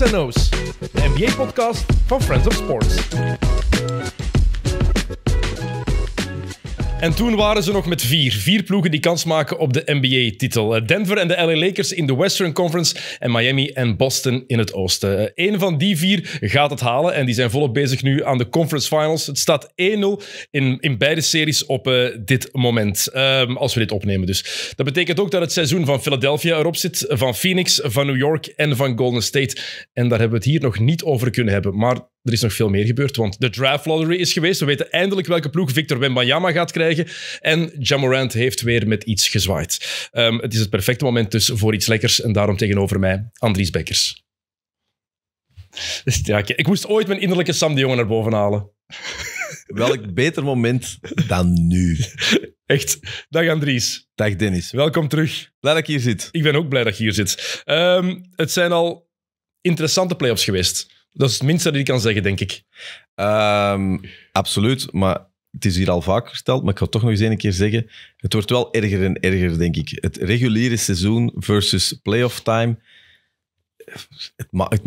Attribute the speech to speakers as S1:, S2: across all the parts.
S1: and O's, de NBA-podcast van Friends of Sports. En toen waren ze nog met vier. Vier ploegen die kans maken op de NBA-titel. Eh, Denver en de LA Lakers in de Western Conference en Miami en Boston in het oosten. Eén eh, van die vier gaat het halen en die zijn volop bezig nu aan de Conference Finals. Het staat 1-0 in, in beide series op eh, dit moment, ehm, als we dit opnemen dus. Dat betekent ook dat het seizoen van Philadelphia erop zit, van Phoenix, van New York en van Golden State. En daar hebben we het hier nog niet over kunnen hebben, maar er is nog veel meer gebeurd, want de draft lottery is geweest. We weten eindelijk welke ploeg Victor Wembanyama gaat krijgen krijgen. En Jamorant heeft weer met iets gezwaaid. Ehm, het is het perfecte moment dus voor iets lekkers. En daarom tegenover mij Andries Bekkers. Dus, ja, ik moest
S2: ooit mijn innerlijke Sam de Jonge naar boven halen. Welk beter moment dan nu? Echt. Dag Andries. Dag Dennis. Welkom terug. Blij dat ik hier zit. Ik ben ook blij dat je hier zit. Ehm, het zijn al interessante play-offs geweest. Dat is het minste dat ik kan zeggen, denk ik. Ehm, absoluut, maar het is hier al vaak verteld, maar ik ga het toch nog eens een keer zeggen. Het wordt wel erger en erger, denk ik. Het reguliere seizoen versus playoff time. Het, het,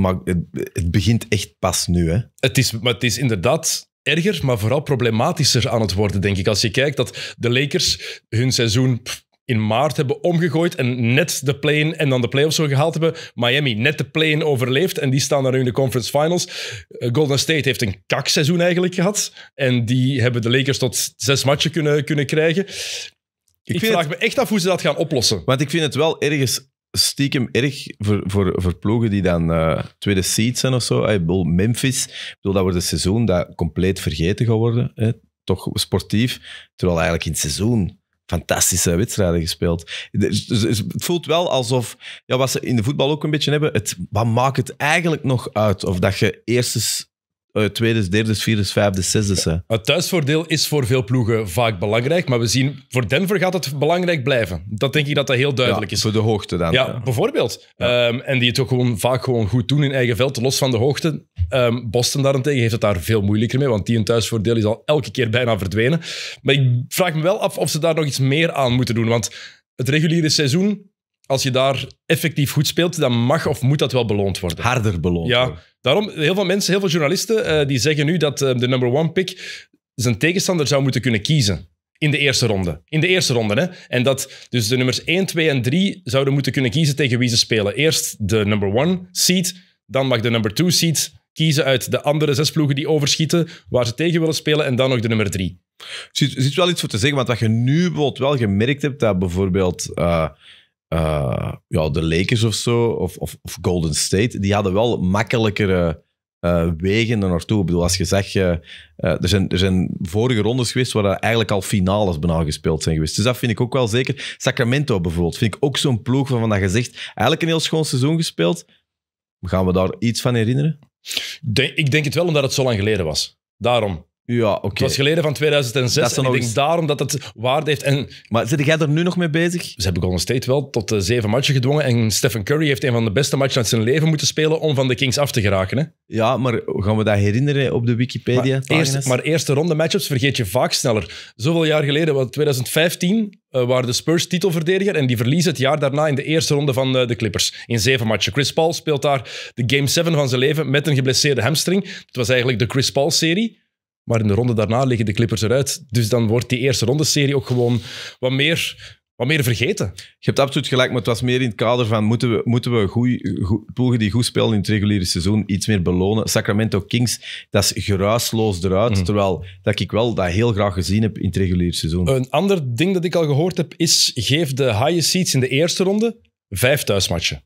S2: het, begint echt pas nu. Hè?
S1: Het, is, maar het is inderdaad erger, maar vooral problematischer aan het worden, denk ik. Als je kijkt dat de Lakers hun seizoen in maart hebben omgegooid en net de play en dan de playoffs zo gehaald hebben. Miami net de play overleefd en die staan daar in de conference finals. Eh, Golden State heeft een kakseizoen eigenlijk gehad en die hebben de Lakers tot zes matchen kunnen,
S2: kunnen krijgen. Ik, ik vraag me echt af hoe ze dat gaan oplossen. Want ik vind het wel ergens stiekem erg voor, voor, voor ploegen die dan eh, tweede seed zijn of zo. Eh, ik Memphis, ik bedoel, dat wordt een seizoen dat compleet vergeten gaat worden. Hè? Toch sportief. Terwijl eigenlijk in het seizoen fantastische wedstrijden gespeeld. het voelt wel alsof, ja, wat ze in de voetbal ook een beetje hebben, het, wat maakt het eigenlijk nog uit? Of dat je eerst eens. Uh, tweede, derde, vierde, vijfde, zesde. Het thuisvoordeel is voor
S1: veel ploegen vaak belangrijk, maar we zien voor Denver gaat het belangrijk blijven. Dat denk ik dat dat heel duidelijk
S2: is. Voor de hoogte dan. Ja,
S1: bijvoorbeeld. Ehm, en die het ook gewoon, vaak gewoon goed doen in eigen veld, los van de hoogte. Um, Boston daarentegen heeft het daar veel moeilijker mee, want die een thuisvoordeel is al elke keer bijna verdwenen. Maar ik vraag me wel af of ze daar nog iets meer aan moeten doen, want het reguliere seizoen als je daar effectief goed speelt, dan mag of moet dat wel beloond worden. Harder beloond. Ja, daarom heel veel mensen, heel veel journalisten, eh, die zeggen nu dat eh, de number one pick zijn tegenstander zou moeten kunnen kiezen. In de eerste ronde. In de eerste ronde, hè. En dat dus de nummers 1, 2 en 3 zouden moeten kunnen kiezen tegen wie ze spelen. Eerst de number one seed, dan mag de number two seed kiezen uit de
S2: andere zes ploegen die overschieten, waar ze tegen willen spelen, en dan nog de nummer drie. Er zit, wel iets voor te zeggen, want wat je nu bijvoorbeeld wel gemerkt hebt, dat bijvoorbeeld... Eh, eh, ja, de Lakers of zo, of, of, of, Golden State, die hadden wel makkelijkere eh, wegen er naartoe. Ik bedoel, als je zegt, eh, er, zijn, er zijn vorige rondes geweest waar eigenlijk al finales bijna gespeeld zijn geweest. Dus dat vind ik ook wel zeker. Sacramento bijvoorbeeld, vind ik ook zo'n ploeg van dat je zegt, eigenlijk een heel schoon seizoen gespeeld. Gaan we daar iets van herinneren? ik denk het wel, omdat het zo lang geleden was. Daarom. Ja, oké. Het was geleden van
S1: 2006 Dat en ik denk daarom dat het waarde heeft. En Maar zit jij er nu nog mee bezig? ze hebben Golden State wel tot eh, zeven matchen gedwongen en Stephen Curry heeft een van de beste matchen uit zijn leven moeten spelen om van de Kings af te geraken. Hè? Ja, maar gaan we dat herinneren op de Wikipedia? Maar, eerst, maar eerste ronde matchups vergeet je vaak sneller. Zoveel jaar geleden, 2015, eh, waren de Spurs titelverdediger en die verliezen het jaar daarna in de eerste ronde van eh, de Clippers. In zeven matchen. Chris Paul speelt daar de Game 7 van zijn leven met een geblesseerde hamstring. Het was eigenlijk de Chris Paul-serie. Maar in de ronde daarna liggen de Clippers eruit. Dus dan wordt die eerste
S2: rondeserie ook gewoon wat
S1: meer
S2: wat meer vergeten. Je hebt absoluut gelijk, maar het was meer in het kader van moeten we, moeten we goed, die goed spelen in het reguliere seizoen iets meer belonen. Sacramento Kings, dat is geruisloos eruit, mm. terwijl dat ik wel dat heel graag gezien heb in het reguliere seizoen. Een ander ding dat ik al gehoord heb is, geef de highest seeds in de eerste ronde vijf
S1: thuismatchen.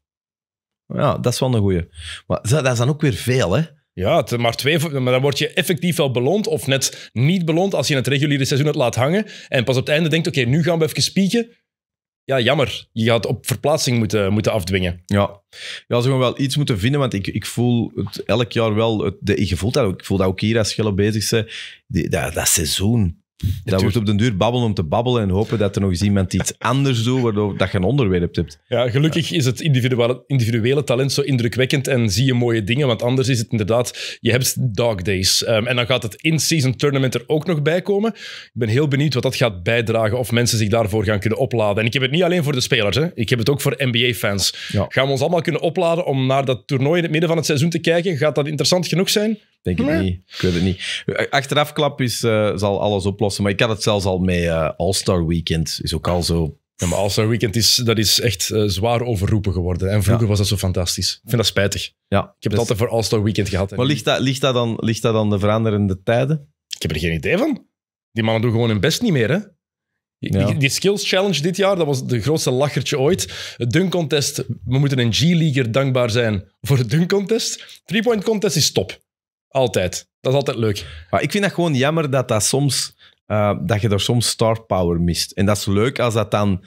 S1: Ja, dat is wel een goeie. Maar dat is dan ook weer veel, hè? Ja, maar, twee, maar dan word je effectief wel beloond of net niet beloond als je het reguliere seizoen het laat hangen. En pas op het einde denkt, oké, nu gaan we even spieken. Ja, jammer. Je gaat op verplaatsing moeten, moeten
S2: afdwingen. Ja. ja, ze gaan wel iets moeten vinden, want ik, ik voel het elk jaar wel... Het, de, gevoel dat, ik voel dat ook hier als Schelle bezig zijn. dat seizoen, dat wordt op den duur babbelen om te babbelen en hopen dat er nog eens iemand iets anders doet, waardoor dat je een onderwerp hebt. Ja, gelukkig is
S1: het individuele, individuele talent zo indrukwekkend en zie je mooie dingen, want anders is het inderdaad, je hebt dog days. Ehm, en dan gaat het in-season tournament er ook nog bij komen. Ik ben heel benieuwd wat dat gaat bijdragen, of mensen zich daarvoor gaan kunnen opladen. En ik heb het niet alleen voor de spelers, hè. ik heb het ook voor NBA-fans. Gaan we ons allemaal kunnen opladen om naar dat toernooi in het midden van het seizoen te kijken? Gaat dat interessant genoeg zijn?
S2: Denk ik niet. Ik weet het niet. Achterafklap is, eh, zal alles oplossen. Maar ik had het zelfs al mee uh, All-Star Weekend. Is ook al zo... Ja, maar All-Star Weekend is, dat is echt eh, zwaar overroepen
S1: geworden. En vroeger was dat zo fantastisch. Ik vind dat spijtig. Ja, ik heb het dus- altijd voor All-Star Weekend gehad. Maar ligt
S2: dat, ligt, dat dan, ligt dat dan de veranderende tijden? Ik heb er geen idee van. Die mannen doen gewoon hun best niet meer, hè?
S1: Die, Skills Challenge dit jaar, dat was de grootste lachertje ooit. Het dunk contest,
S2: we moeten een G-leaguer dankbaar zijn voor het dunk contest. Three-point contest is top. Altijd. Dat is altijd leuk. Maar ik vind dat gewoon jammer dat, dat, soms, eh, dat je er soms star power mist. En dat is leuk als dat dan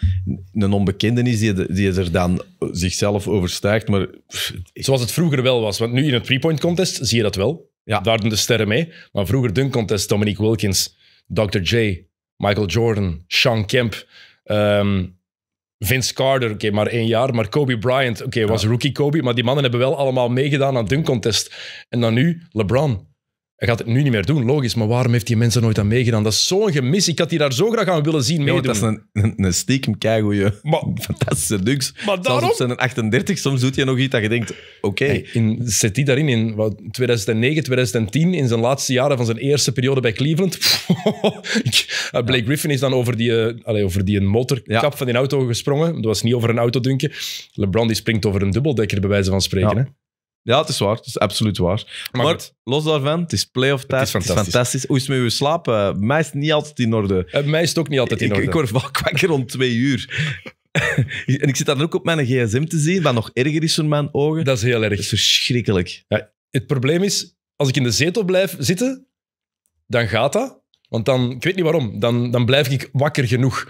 S2: een onbekende is die, die er dan zichzelf overstijgt. Maar... Zoals het vroeger wel was. Want nu in het three-point contest zie je dat wel.
S1: Ja. Daar doen de sterren mee. Maar vroeger dunk contest, Dominique Wilkins, Dr. J, Michael Jordan, Sean Kemp. Ehm, Vince Carter, oké, maar één jaar. Maar Kobe Bryant, oké, was rookie Kobe. Maar die mannen hebben wel allemaal meegedaan aan dunk contest. En dan nu LeBron. Hij gaat het nu niet meer doen, logisch. Maar waarom heeft die mensen nooit aan meegedaan? Dat is zo'n gemis. Ik had die daar zo graag
S2: aan willen zien meedoen. dat is een, een, een stiekem keigoeie, fantastische luxe. Maar daarom... op zijn 38, soms doet hij nog iets dat je denkt, oké. Zet die daarin in wat, 2009,
S1: 2010, in zijn laatste jaren van zijn eerste periode bij Cleveland. Eh, Blake Griffin is dan over die, eh, over die motorkap van die auto gesprongen. Dat was niet over een autodunken. LeBron die springt over een dubbeldekker, bij wijze van spreken. Ja. Hè? Ja, het is waar. Het is absoluut
S2: waar. Maar, los daarvan, het is playoff tijd. Het is fantastisch. Hoe is het met uw slapen? Eh, mij is het niet altijd in orde. Eh, Meest is het ook niet altijd in orde. Ik, word wakker rond twee uur. en ik zit dan ook op mijn gsm te zien, wat nog erger is voor mijn ogen. Dat is heel erg. Dat is verschrikkelijk. het probleem is, als ik in
S1: de zetel blijf zitten, dan gaat dat. Want dan, ik weet niet waarom, dan, dan blijf ik wakker genoeg.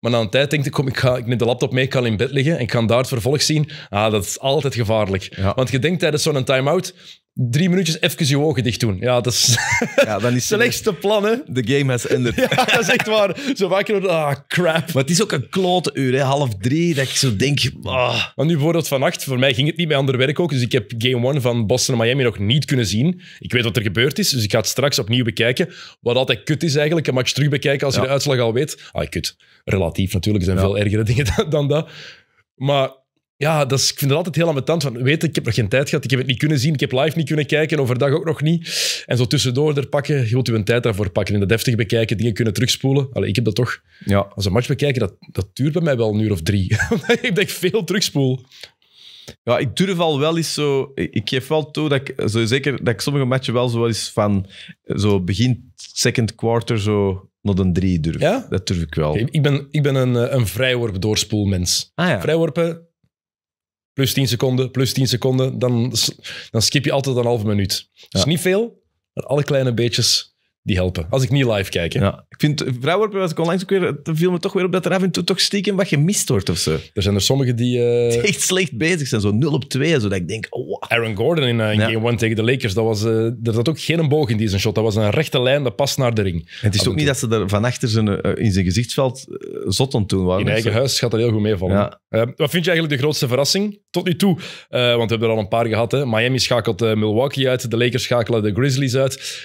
S1: Maar na een tijd denk ik, kom, ik, ga, ik neem de laptop mee, ik kan in bed liggen en ik kan daar het vervolg zien. Ah, dat is altijd gevaarlijk. Want je denkt tijdens zo'n time-out, drie minuutjes even je ogen
S2: dicht doen. Ja, dat is ja, dan is slechtste plannen. The game has ended. dat is echt waar. Zo vaak wakker ah, crap. Maar het is ook een klote uur, hè, half drie, dat ik zo denk, ah. Maar nu
S1: bijvoorbeeld vannacht, voor mij ging het niet bij ander werk ook, dus ik heb game one van Boston en Miami nog niet kunnen zien. Ik weet wat er gebeurd is, dus ik ga het straks opnieuw bekijken. Wat altijd kut is eigenlijk, een match terug bekijken als je de uitslag al weet. Ah, kut. Relatief natuurlijk, zijn veel ergere dingen dan dat. Maar ja, dat ik vind het altijd heel ambetant. Van, weet ik heb nog geen tijd gehad, ik heb het niet kunnen zien, ik heb live niet kunnen kijken, overdag ook nog niet. En zo tussendoor er pakken, je wilt u een tijd daarvoor pakken. In dat deftig bekijken, dingen kunnen terugspoelen. Allee, ik heb dat
S2: toch... Ja. Als een match bekijken, dat, dat duurt bij mij wel een uur of drie. ik denk veel terugspoel. Ja, ik durf al wel eens zo... Ik geef wel toe dat ik, zo zeker, dat ik sommige matchen wel zo wel eens van... Zo begin second quarter zo nog een drie durf. Dat durf ik wel. ik ben, ik ben een, eh, een vrijworp doorspoelmens. Ah, ja.
S1: Vrijworpen, plus 10 seconden, plus 10 seconden, dan, dan skip je altijd een halve minuut. Dat is niet
S2: veel, maar alle kleine beetjes die helpen. Als ik niet live kijk. Ja. Ik vind vrijworpen, was ik onlangs ook weer, viel me toch weer op dat er af en toe toch stiekem wat gemist wordt of zo. Er zijn er sommigen die... Uh... echt
S1: slecht bezig zijn, zo
S2: 0 op 2, zodat ik denk, oh, wow.
S1: Aaron Gordon in, uh, game 1 tegen de Lakers, dat was, eh,
S2: er zat ook geen boog in die zijn shot. Dat was een rechte lijn, dat past naar de ring. het is ook niet dat ze er van achter zijn, in zijn gezichtsveld zot aan toen waren. In eigen huis gaat dat heel goed meevallen.
S1: wat vind je eigenlijk de grootste verrassing tot nu toe? want we hebben er al een paar gehad. Hè. Miami schakelt Milwaukee uit, de Lakers schakelen de Grizzlies uit.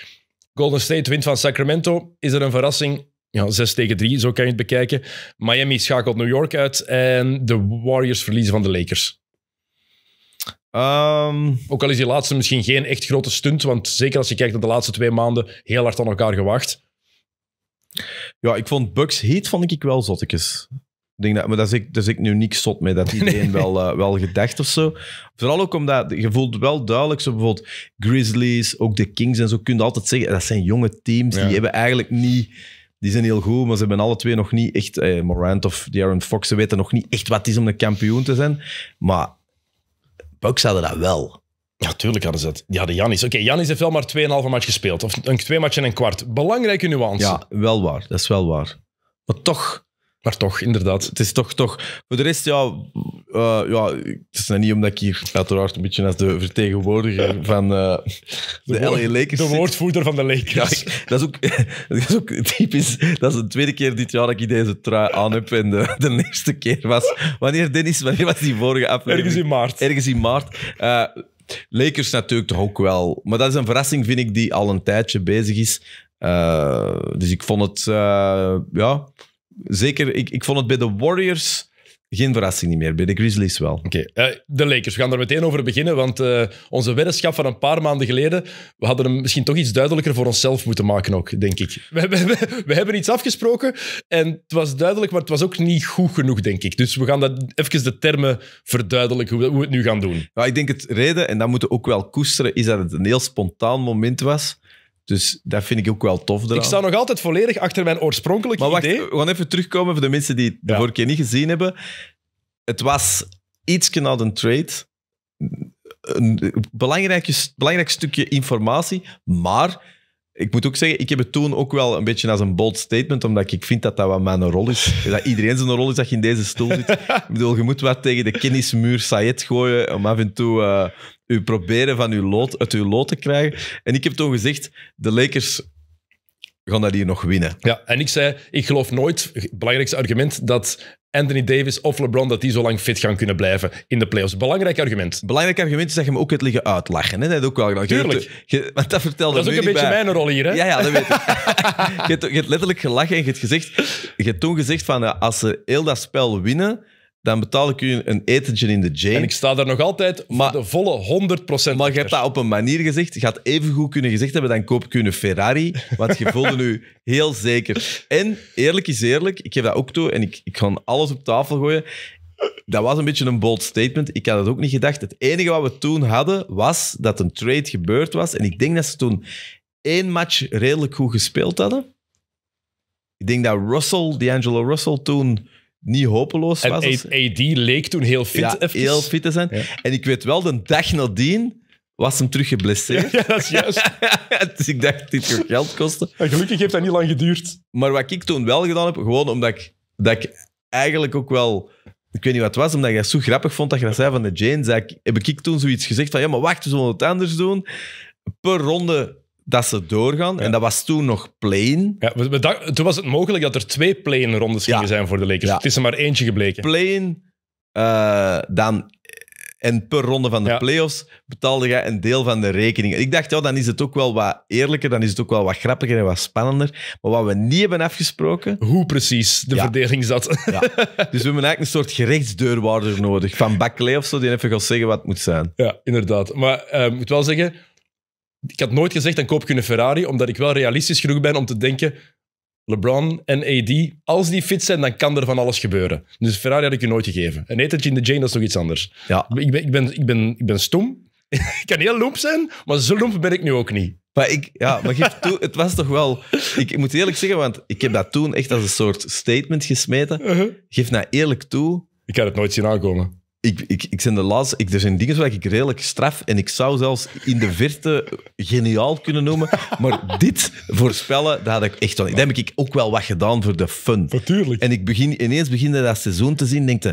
S1: Golden State wint van Sacramento. Is er een verrassing? Ja, 6 tegen 3, zo kan je het bekijken. Miami schakelt New York uit en de Warriors verliezen van de Lakers. Ehm, Ook al is die laatste misschien geen echt grote stunt, want zeker als je kijkt naar de laatste twee maanden, heel hard aan elkaar gewacht.
S2: Ja, ik vond Bucks Heat vond ik wel zottekes denk dat, maar daar zit, ik nu niks zot mee, dat iedereen wel, eh, wel gedacht of zo. Vooral ook omdat je voelt wel duidelijk, zo bijvoorbeeld Grizzlies, ook de Kings en zo, kun je altijd zeggen, dat zijn jonge teams, die hebben eigenlijk niet... Die zijn heel goed, maar ze hebben alle twee nog niet echt... Eh, Morant of Darren Fox, ze weten nog niet echt wat het is om een kampioen te zijn. Maar Bucks hadden dat wel. Ja, hadden ze dat. Die hadden Janis. Oké, Janis heeft wel maar
S1: 2,5 match gespeeld. Of een, twee matchen en een kwart. Belangrijke nuance. Ja,
S2: wel waar. Dat is wel waar. Maar toch maar toch, inderdaad. Het is toch, toch voor de rest, ja, eh, ja het is niet omdat ik hier uiteraard een beetje als de vertegenwoordiger van eh, de, de LA De woordvoerder van de Lakers. Ja, dat, is ook, dat is ook typisch. Dat is de tweede keer dit jaar dat ik deze trui aan heb. En de, de eerste keer was... Wanneer, Dennis, wanneer was die vorige aflevering? Ergens in maart. Ergens in maart. Uh, natuurlijk toch ook wel. Maar dat is een verrassing, vind ik, die al een tijdje bezig is. dus ik vond het... ja zeker, ik, ik vond het bij de Warriors geen verrassing niet meer. Bij de Grizzlies wel. Oké,
S1: eh, de Lakers. We gaan er meteen over beginnen, want eh, onze weddenschap van een paar maanden geleden, we hadden hem misschien toch iets duidelijker voor onszelf moeten maken ook, denk ik. We, hebben we, hebben iets afgesproken
S2: en het was duidelijk, maar het was ook niet goed genoeg, denk ik. Dus we gaan dat even de termen verduidelijken, hoe, hoe we het nu gaan doen. Ja, nou, ik denk het reden, en dat moeten we ook wel koesteren, is dat het een heel spontaan moment was. Dus dat vind ik ook wel tof eraan. Ik sta nog altijd volledig achter mijn oorspronkelijke maar wacht, We gaan even terugkomen voor de mensen die het de vorige keer niet gezien hebben. Het was iets na een trade. Een belangrijk, belangrijk stukje informatie, maar ik moet ook zeggen, ik heb het toen ook wel een beetje als een bold statement, omdat ik vind dat dat wat mijn rol is. Dat iedereen zijn rol is dat je in deze stoel zit. ik bedoel, je moet wat tegen de kennismuur Sayed gooien om af en toe eh, u proberen van uw lood, uit uw lood te krijgen. En ik heb toen gezegd, de Lakers gaan dat hier nog winnen. Ja, en ik zei, ik geloof
S1: nooit, het belangrijkste argument, dat Anthony Davis of LeBron, dat die zo lang fit gaan kunnen blijven in de
S2: playoffs. Belangrijk argument. Belangrijk argument is dat je me ook het liggen uitlachen. Hè? Dat ook wel gedaan. Tuurlijk. Je, dat vertelde Dat is ook een beetje mijn rol hier. Hè? Ja, ja, dat weet ik. je, hebt, je, hebt, letterlijk gelachen en je hebt, gezegd, je hebt toen gezegd van, eh, als ze heel dat spel winnen, dan betaal ik u een etentje in de J. En ik sta daar nog altijd maar, de volle 100% Maar je hebt dat op een manier gezegd. Je had even goed kunnen gezegd hebben, dan koop ik u een Ferrari. Want je voelde nu heel zeker. En eerlijk is eerlijk, ik geef dat ook toe en ik, ik ga alles op tafel gooien. Dat was een beetje een bold statement. Ik had het ook niet gedacht. Het enige wat we toen hadden, was dat een trade gebeurd was. En ik denk dat ze toen één match redelijk goed gespeeld hadden. Ik denk dat Russell, D'Angelo Russell, toen niet hopeloos was.
S1: En AD leek toen heel fit. Ja, heel fit
S2: te zijn. En ik weet wel, de dag nadien was hem terug geblesseerd. Ja, dat is juist. dus ik dacht, dit gaat geld kosten. En gelukkig heeft dat niet lang geduurd. Maar wat ik toen wel gedaan heb, gewoon omdat ik, dat ik eigenlijk ook wel... Ik weet niet wat het was, omdat ik zo grappig vond dat je dat zei van de Jane. heb ik toen zoiets gezegd van, ja, maar wacht, we zullen het anders doen. Per ronde dat ze doorgaan. En dat was toen nog plain. Ja, we, toen was het mogelijk dat er twee plain rondes gingen zijn voor de Lakers. Het is er maar eentje gebleken. Plein eh, dan... En per ronde van de playoffs betaalde jij een deel van de rekening. Ik dacht, ja, dan is het ook wel wat eerlijker, dan is het ook wel wat grappiger en wat spannender. Maar wat we niet hebben afgesproken... Hoe precies de
S1: verdeling zat. dus we
S2: hebben eigenlijk een soort gerechtsdeurwaarder nodig. Van Bakley of zo, die even gaat zeggen wat het moet zijn. Ja, inderdaad.
S1: Maar eh, ik moet wel zeggen, ik had nooit gezegd, dan koop ik een Ferrari, omdat ik wel realistisch genoeg ben om te denken, LeBron en AD, als die fit zijn, dan kan er van alles gebeuren. Dus Ferrari had ik je nooit gegeven. Een etentje in de Jane, dat is nog iets anders.
S2: Ja. Ik, ben, ik, ben, ik, ben, ik ben stom. ik kan heel lomp zijn, maar zo lomp ben ik nu ook niet. Maar ik, ja, maar geef toe, het was toch wel... Ik, ik, moet eerlijk zeggen, want ik heb dat toen echt als een soort statement gesmeten. Uh-huh. Geef nou eerlijk toe... Ik had het nooit zien aankomen ik, ik, ik zijn de laatste, ik, er zijn dingen waar ik redelijk straf en ik zou zelfs in de verte geniaal kunnen noemen. Maar dit voorspellen, dat had ik echt wel niet. Daar heb ik ook wel wat gedaan voor de fun. Natuurlijk. En ik begin, ineens beginnen dat seizoen te zien, denk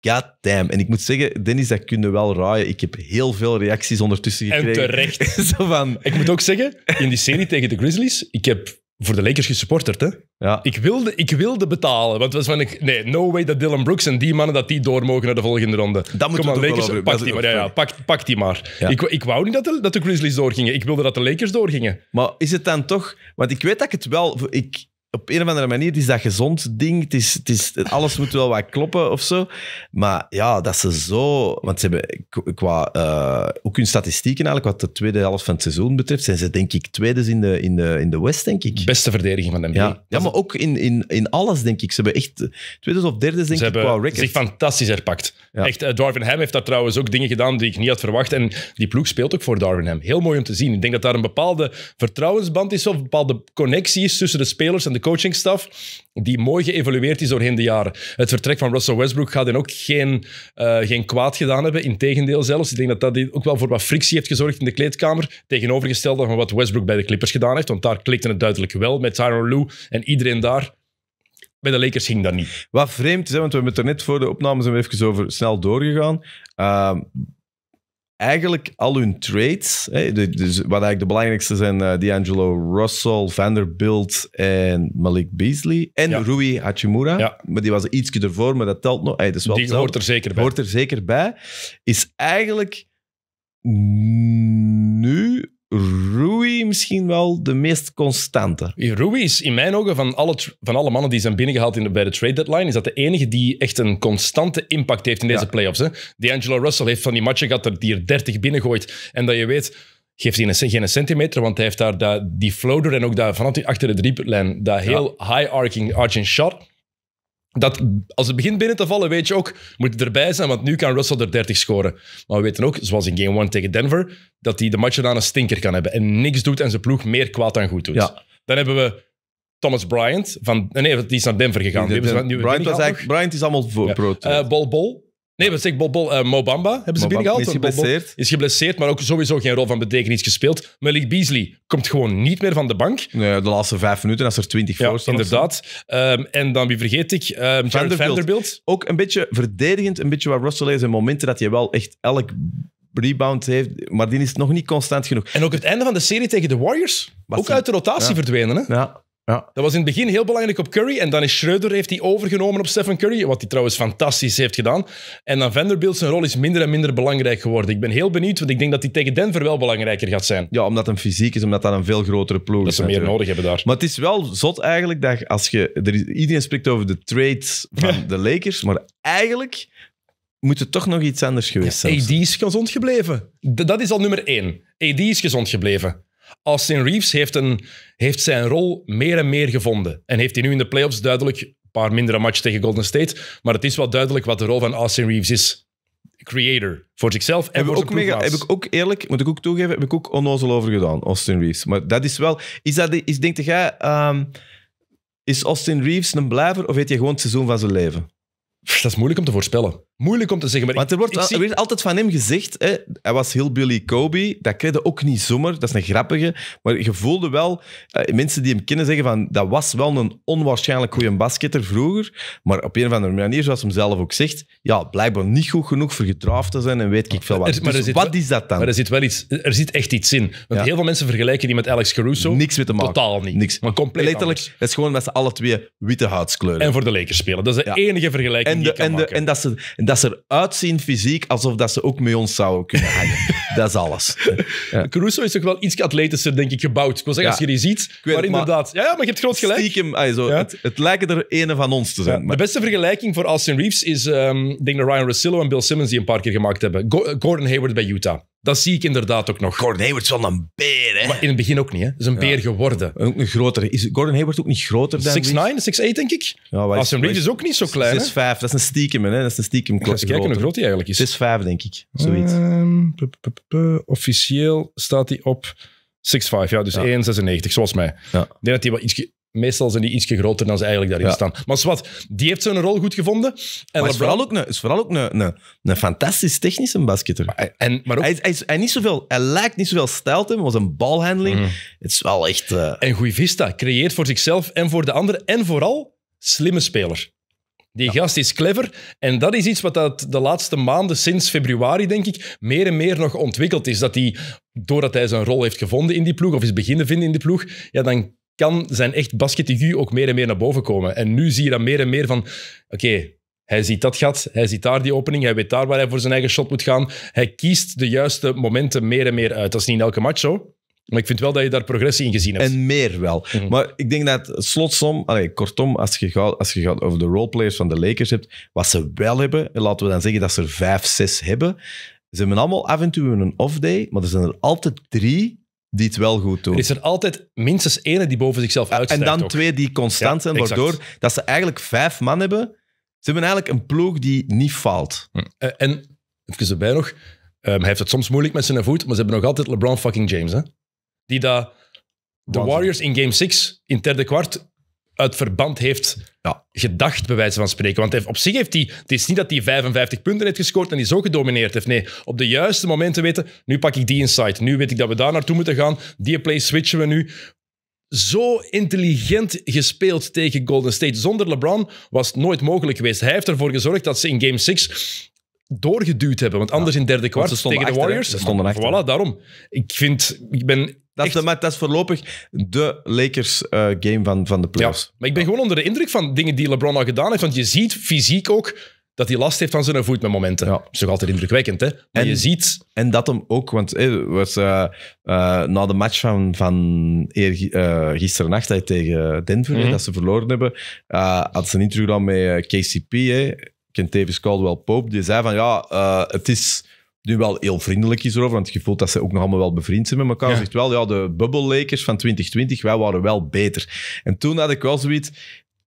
S2: God damn. En ik moet zeggen, Dennis, dat kun je wel raaien. Ik heb heel veel reacties ondertussen gekregen. En terecht. Zo van... Ik moet ook zeggen, in die serie tegen de Grizzlies, ik heb voor de Lakers gesupporterd, hè? Ja. Ik, wilde, ik wilde
S1: betalen. Want was van, ik, nee, no way dat Dylan Brooks en die mannen dat die door mogen naar de volgende ronde. Dat moet Kom Lakers, pak, die maar, ja, ja,
S2: pak, pak die maar. Ik, ik wou niet dat de, dat de Grizzlies doorgingen. Ik wilde dat de Lakers doorgingen. Maar is het dan toch... Want ik weet dat ik het wel... Ik, op een of andere manier is dat gezond ding. Het is, het is, alles moet wel wat kloppen of zo. Maar ja, dat ze zo. Want ze hebben qua. Eh, ook hun statistieken eigenlijk, wat de tweede helft van het seizoen betreft, zijn ze denk ik tweede in de, in de, in de West, denk ik. Beste verdediging van de NBA. Ja, maar ook in, in, in alles, denk ik. Ze hebben echt tweede of derde, denk ze ik, hebben qua record. zich fantastisch
S1: herpakt. Echt, uh, Darwin Ham heeft daar trouwens ook dingen gedaan die ik niet had verwacht. En die ploeg speelt ook voor Darwin Ham. Heel mooi om te zien. Ik denk dat daar een bepaalde vertrouwensband is of een bepaalde connectie is tussen de spelers en de coachingstaf, die mooi geëvolueerd is doorheen de jaren. Het vertrek van Russell Westbrook gaat hen ook geen, eh, geen kwaad gedaan hebben. Integendeel zelfs. Ik denk dat dat ook wel voor wat frictie heeft gezorgd in de kleedkamer. Tegenovergesteld van wat
S2: Westbrook bij de Clippers gedaan heeft. Want daar klikte het duidelijk wel met Tyron Lou en iedereen daar. Bij de Lakers ging dat niet. Wat vreemd is, hè, want we hebben het er net voor de opnames even over snel doorgegaan. Ehm, eigenlijk al hun trades, hè, dus wat eigenlijk de belangrijkste zijn, uh, D'Angelo Russell, Vanderbilt en Malik Beasley. En Rui Hachimura, maar die was er ietsje ervoor, maar dat telt nog. Hey, is wel die hoort er zeker bij. Hoort er zeker bij. Is eigenlijk nu Rui misschien wel de meest constante. Rui is in mijn ogen van alle, van alle mannen die zijn
S1: binnengehaald in bij de trade deadline, is dat de enige die echt een constante impact heeft in deze playoffs. Hè? D'Angelo Russell heeft van die matchen gehad dat die er 30 binnengooit en dat je weet, geeft hij een, geen centimeter, want hij heeft daar dat, die floater en ook daar vanaf die achter de driepuntlijn, dat heel high arching, arching shot dat als het begint binnen te vallen, weet je ook, moet het erbij zijn, want nu kan Russell er 30 scoren. Maar we weten ook, zoals in game 1 tegen Denver, dat hij de match aan een stinker kan hebben en niks doet en zijn ploeg meer kwaad dan goed doet. Dan hebben we Thomas Bryant, van, nee, die is naar Denver gegaan. Bryant, is allemaal voor ja. Eh, Bol Bol, Nee, wat zeg Bob Bol, eh, Mobamba hebben ze binnen binnengehaald. Is geblesseerd. Is geblesseerd, maar ook sowieso geen rol van betekenis gespeeld. Malik Beasley
S2: komt gewoon niet meer van de bank. Nee, de laatste vijf minuten, als er twintig ja, voor inderdaad.
S1: Ehm, en dan, wie vergeet ik? Um, Vanderbilt.
S2: Ook een beetje verdedigend, een beetje waar Russell is. in momenten dat je wel echt elk rebound heeft, maar die is nog niet constant genoeg. En ook het einde van de serie tegen de Warriors. ook uit de rotatie verdwenen. Hè? Ja. Ja. Dat was in het begin heel belangrijk op Curry. En dan is
S1: Schroeder heeft die overgenomen op Stephen Curry. Wat hij trouwens fantastisch heeft gedaan. En dan Vanderbilt zijn rol is minder
S2: en minder belangrijk geworden. Ik ben heel benieuwd, want ik denk dat hij tegen Denver wel belangrijker gaat zijn. Ja, omdat hem fysiek is, omdat dat een veel grotere ploeg is. Dat ze meer nodig hebben daar. Maar het is wel zot eigenlijk dat als je... iedereen spreekt over de trades van de Lakers. Maar eigenlijk moet het toch nog iets anders geweest zijn. AD is gezond gebleven. dat is al nummer één. AD is gezond gebleven.
S1: Austin Reeves heeft, een, heeft zijn rol meer en meer gevonden. En heeft hij nu in de playoffs duidelijk een paar mindere matchen tegen Golden State. Maar het is wel duidelijk wat de rol van Austin Reeves is. Creator
S2: voor zichzelf en heb voor ik ook mega, Heb ik ook eerlijk, moet ik ook toegeven, heb ik ook onnozel over gedaan, Austin Reeves. Maar dat is wel. Is dat, is, denk jij, ehm, is Austin Reeves een blijver of heeft hij gewoon het seizoen van zijn leven? Dat is moeilijk om te voorspellen moeilijk om te zeggen. Maar Want er wordt altijd van hem gezegd, hè, hij was heel Billy Kobe, dat kreeg ook niet zomaar, dat is een grappige. Maar je voelde wel, eh, mensen die hem kennen zeggen van, dat was wel een onwaarschijnlijk goede basketter vroeger, maar op een of andere manier, zoals hem zelf ook zegt, ja, blijkbaar niet goed genoeg voor gedraafd te zijn en weet ik veel wat. maar wat dus is dat dan? Maar er zit wel iets, er zit echt iets in. Want heel veel mensen vergelijken die met Alex Caruso. Niks met te maken. Totaal niet. Niks. Maar compleet Letterlijk, het is gewoon dat ze alle twee witte huidskleuren En voor de Lakers spelen. Dat is de enige vergelijking die ik kan maken. en dat ze dat ze eruit zien fysiek alsof dat ze ook met ons zouden kunnen hangen. dat is alles. Ja. Caruso is toch wel iets atletischer, denk ik, gebouwd. Ik wil zeggen, als je die ziet, maar het, inderdaad... Maar, ja, maar je hebt groot gelijk. Ah, het, lijkt lijken er ene
S1: van ons te zijn. Maar. De beste vergelijking voor Austin Reeves is, um, ik denk dat Ryan Rossillo en Bill Simmons die een paar keer gemaakt hebben. Gordon Hayward bij Utah. Dat zie ik inderdaad ook nog. Gordon Hayward is wel een beer, hè? Maar in het begin
S2: ook niet, hè? Is een beer geworden. Ook een grotere. Is Gordon Hayward ook niet groter dan 6'9, 6'8 denk ik. Ja, is- Austin Reed is ook niet zo klein. 6'5, dat is een stiekem, hè? Dat is een stiekem Ik ga kijken hoe groot hij eigenlijk is. 6'5, denk ik.
S1: Zoiets. Ehm, Officieel staat hij op 6'5, ja, dus 1,96, zoals mij. Ja. Ik denk dat hij wel iets meestal zijn die ietsje groter dan ze eigenlijk daarin staan. Maar
S2: Swat, die heeft zijn rol goed gevonden. En maar is vooral ook, een, is vooral ook een, een, een fantastisch technische basketter. Maar, eh, en, maar ook, hij, is, hij, is, hij, niet zoveel, hij lijkt niet zoveel stijl te hebben, maar zijn balhandeling... Mhm. Het is wel echt... Eh, en goede vista. Creëert voor zichzelf en voor de anderen. En vooral, slimme
S1: speler. Die gast is clever. En dat is iets wat dat de laatste maanden, sinds februari, denk ik, meer en meer nog ontwikkeld is. Dat hij, doordat hij zijn rol heeft gevonden in die ploeg, of is beginnen vinden in die ploeg, ja, dan kan zijn echt basketigu ook meer en meer naar boven komen. En nu zie je dat meer en meer van, oké, hij ziet dat gat, hij ziet daar die opening, hij weet daar waar hij voor zijn eigen shot moet gaan. Hij kiest de juiste momenten meer en meer uit. Dat is niet in elke match zo. Maar ik vind wel dat je
S2: daar progressie in gezien hebt. En meer wel. Mhm. Maar ik denk dat slotsom, allee, kortom, als je, gaat, als je gaat over de roleplayers van de Lakers hebt, wat ze wel hebben, en laten we dan zeggen dat ze er vijf, zes hebben, ze hebben allemaal af en toe een off-day, maar er zijn er altijd drie die het wel goed doen. Er is er altijd minstens ene die boven zichzelf uitstijgt. En dan twee die constant zijn, waardoor dat ze eigenlijk vijf man hebben. Ze hebben eigenlijk een ploeg die niet faalt. Hm. Eh, en, even
S1: erbij nog, ehm, hij heeft het soms moeilijk met zijn voet, maar ze hebben nog altijd LeBron fucking James. Hè? Die dat de Warriors in game 6, in derde kwart, uit verband heeft ja. gedacht, bij wijze van spreken. Want op zich heeft hij... Het is niet dat hij 55 punten heeft gescoord en hij zo gedomineerd heeft. Nee, op de juiste momenten weten, nu pak ik die insight. Nu weet ik dat we daar naartoe moeten gaan. Die play switchen we nu. Zo intelligent gespeeld tegen Golden State. Zonder LeBron was het nooit mogelijk geweest. Hij heeft ervoor gezorgd dat ze in Game 6 doorgeduwd hebben. Want
S2: anders in derde kwart tegen de Warriors... Ze stonden achter. Voilà, daarom. Ik, vind, ik ben dat, is, dat is voorlopig de Lakers-game eh, van, van de playoffs. Ja, maar ik ben gewoon onder de indruk van dingen die LeBron al gedaan heeft. Want je ziet fysiek ook dat hij last heeft van zijn voet met momenten. Ja. Dat is toch altijd indrukwekkend, hè? en, je ziet... En dat hem ook, want was, eh, eh, na de match van, van eer, tegen Denver, mhm. dat ze verloren hebben, had ze een interview dan met KCP, hey, Kentavis Caldwell-Pope, die zei van ja, het is nu wel heel vriendelijk is erover, want je voelt dat ze ook nog allemaal wel bevriend zijn met elkaar. Zegt wel, ja, de bubble Lakers van 2020, wij waren wel beter. En toen had ik wel zoiets,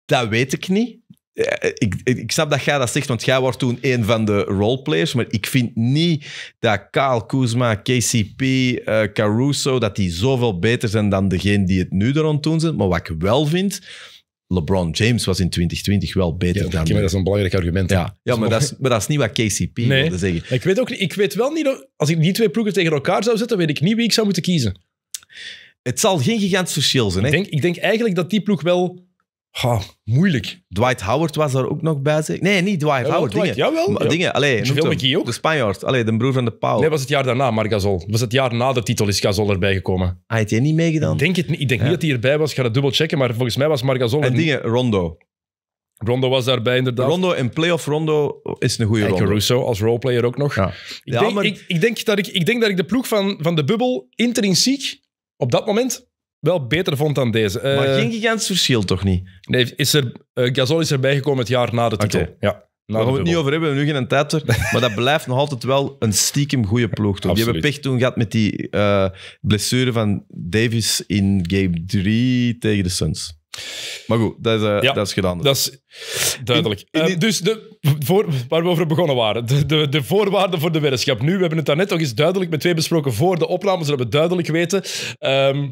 S2: dat weet ik niet. Eh, ik, ik, snap dat jij dat zegt, want jij was toen een van de roleplayers. Maar ik vind niet dat Kaal, Kuzma, KCP, eh, Caruso, dat die zoveel beter zijn dan degene die het nu er doen zijn. Maar wat ik wel vind, LeBron James was in 2020 wel beter ja, dan... Maar dat is een belangrijk argument. Ja, ja maar, dat is, maar dat is niet wat KCP wilde zeggen. Ik weet,
S1: ook niet, ik weet wel niet... Als ik die twee ploegen tegen elkaar zou zetten, weet ik niet wie ik zou moeten kiezen.
S2: Het zal geen gigantisch verschil zijn. Ik, denk, ik denk eigenlijk dat die ploeg wel moeilijk. Dwight Howard was daar ook nog bij. Zeg. Nee, niet Dwight Howard. Dwight, dingen. Jawel. ja. Dingen, ook. De Spanjaard.
S1: Allee, de broer van de Pauw. Nee, was het jaar daarna, maar Was het jaar na de titel is Gasol erbij gekomen. Hij had je niet meegedaan? Ik denk, het, ik denk niet dat hij erbij was. Ik ga dat dubbel checken, maar volgens mij was Margazol. En, dingen, Rondo. Rondo was daarbij inderdaad. Rondo en playoff Rondo is een goede Rondo. Russo als roleplayer ook nog. Ja. Ik, denk, ik, dat ik, ik denk dat ik de ploeg van, van de bubbel intrinsiek op dat moment wel beter vond dan deze. Eh, maar geen gigantisch
S2: verschil toch niet? nee, is er, eh, Gasol
S1: is erbij gekomen het jaar na de titel. Ja, na
S2: Daar gaan we het niet over hebben, we hebben nu geen tijd voor. Maar dat blijft nog altijd wel een stiekem goede ploeg. Toch? Die hebben pech toen gehad met die eh, blessure van Davis in game 3 tegen de Suns. Maar goed, dat is, eh, dat is gedaan. Dat is duidelijk. dus de, waar we over begonnen waren, de, de, de voorwaarden voor de
S1: weddenschap. Nu, we hebben het daarnet nog eens duidelijk met twee besproken voor de opname, zodat we duidelijk weten. Ehm,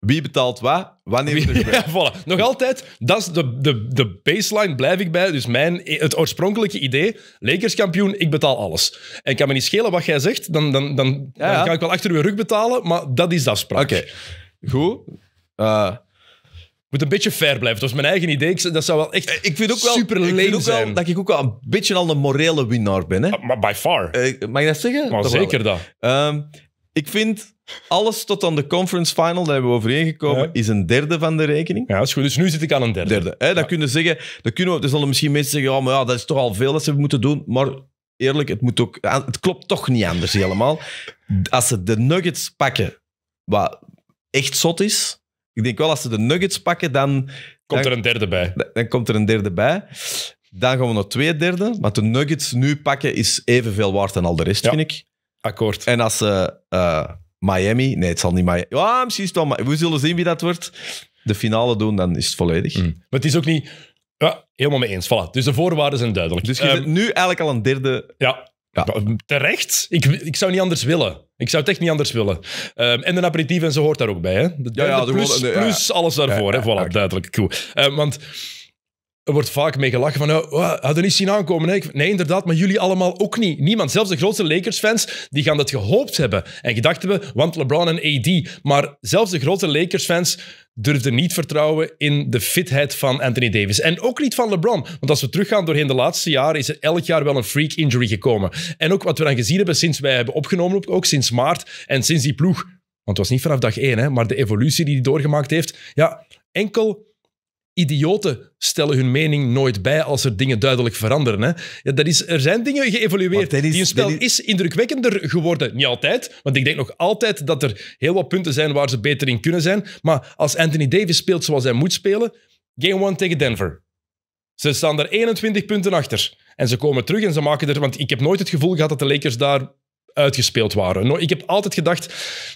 S1: wie betaalt wat? Wanneer Wie, ja, Nog altijd, dat is de, de, de baseline, blijf ik bij. Dus mijn, het oorspronkelijke idee, Lakers kampioen, ik betaal alles. En ik kan me niet schelen wat jij zegt, dan, dan, dan, dan kan ik wel achter uw rug betalen, maar dat is de afspraak. Oké,
S2: goed. Uh, moet een beetje fair blijven. Dat was mijn eigen idee. Ik, dat zou wel echt eh, ik vind ook wel, ik vind ook Wel, dat ik ook wel een beetje al een morele winnaar ben. Hè? Ah, maar by far. Eh, mag ik dat zeggen? Maar zeker wel. dat. Ehm, ik vind alles tot aan de conference final, daar hebben we overeengekomen, is een derde van de rekening. Ja, dat is goed. Dus nu zit ik aan een derde. derde hè? Dan kunnen zeggen, dan kunnen we, er zullen misschien mensen zeggen, ja, maar ja, dat is toch al veel dat ze moeten doen. Maar eerlijk, het, moet ook, het klopt toch niet anders helemaal. Als ze de Nuggets pakken, wat echt zot is, ik denk wel als ze de Nuggets pakken, dan... Komt er een derde bij. Dan, komt er een derde bij. Dan gaan we naar twee derde. Want de Nuggets nu pakken is evenveel waard dan al de rest, vind ik. Akkoord. En als ze eh, Miami, nee, het zal niet Miami. Ja, misschien is het wel Miami. We zullen zien wie dat wordt. De finale doen, dan is het volledig. Mm. Maar het is ook niet. Ja, helemaal mee eens. Voilà. Dus de voorwaarden zijn duidelijk. Dus je um, nu eigenlijk al een derde. Ja, ja. Mm,
S1: terecht. Ik, ik zou niet anders willen. Ik zou het echt niet anders willen. Ehm, en een aperitief en zo hoort daar ook bij. Hè? De plus, plus alles daarvoor. hè? Voilà, duidelijk. Cool. Ehm, want er wordt vaak mee gelachen van, oh, we oh, niet zien aankomen. Nee, inderdaad, maar jullie allemaal ook niet. Niemand, zelfs de grootste Lakers-fans, die gaan dat gehoopt hebben en gedachten hebben, want LeBron en AD. Maar zelfs de grootste Lakers-fans durfden niet vertrouwen in de fitheid van Anthony Davis. En ook niet van LeBron. Want als we teruggaan doorheen de laatste jaren, is er elk jaar wel een freak injury gekomen. En ook wat we dan gezien hebben sinds wij hebben opgenomen, ook sinds maart en sinds die ploeg. Want het was niet vanaf dag één, hè, maar de evolutie die hij doorgemaakt heeft. Ja, enkel idioten stellen hun mening nooit bij als er dingen duidelijk veranderen. Hè? Ja, dat is, er zijn dingen geëvolueerd. die spel is... is... indrukwekkender geworden. Niet altijd, want ik denk nog altijd dat er heel wat punten zijn waar ze beter in kunnen zijn. Maar als Anthony Davis speelt zoals hij moet spelen, game one tegen Denver. Ze staan er 21 punten achter. En ze komen terug en ze maken er... Want ik heb nooit het gevoel gehad dat de Lakers daar uitgespeeld waren. Nou, ik heb altijd gedacht,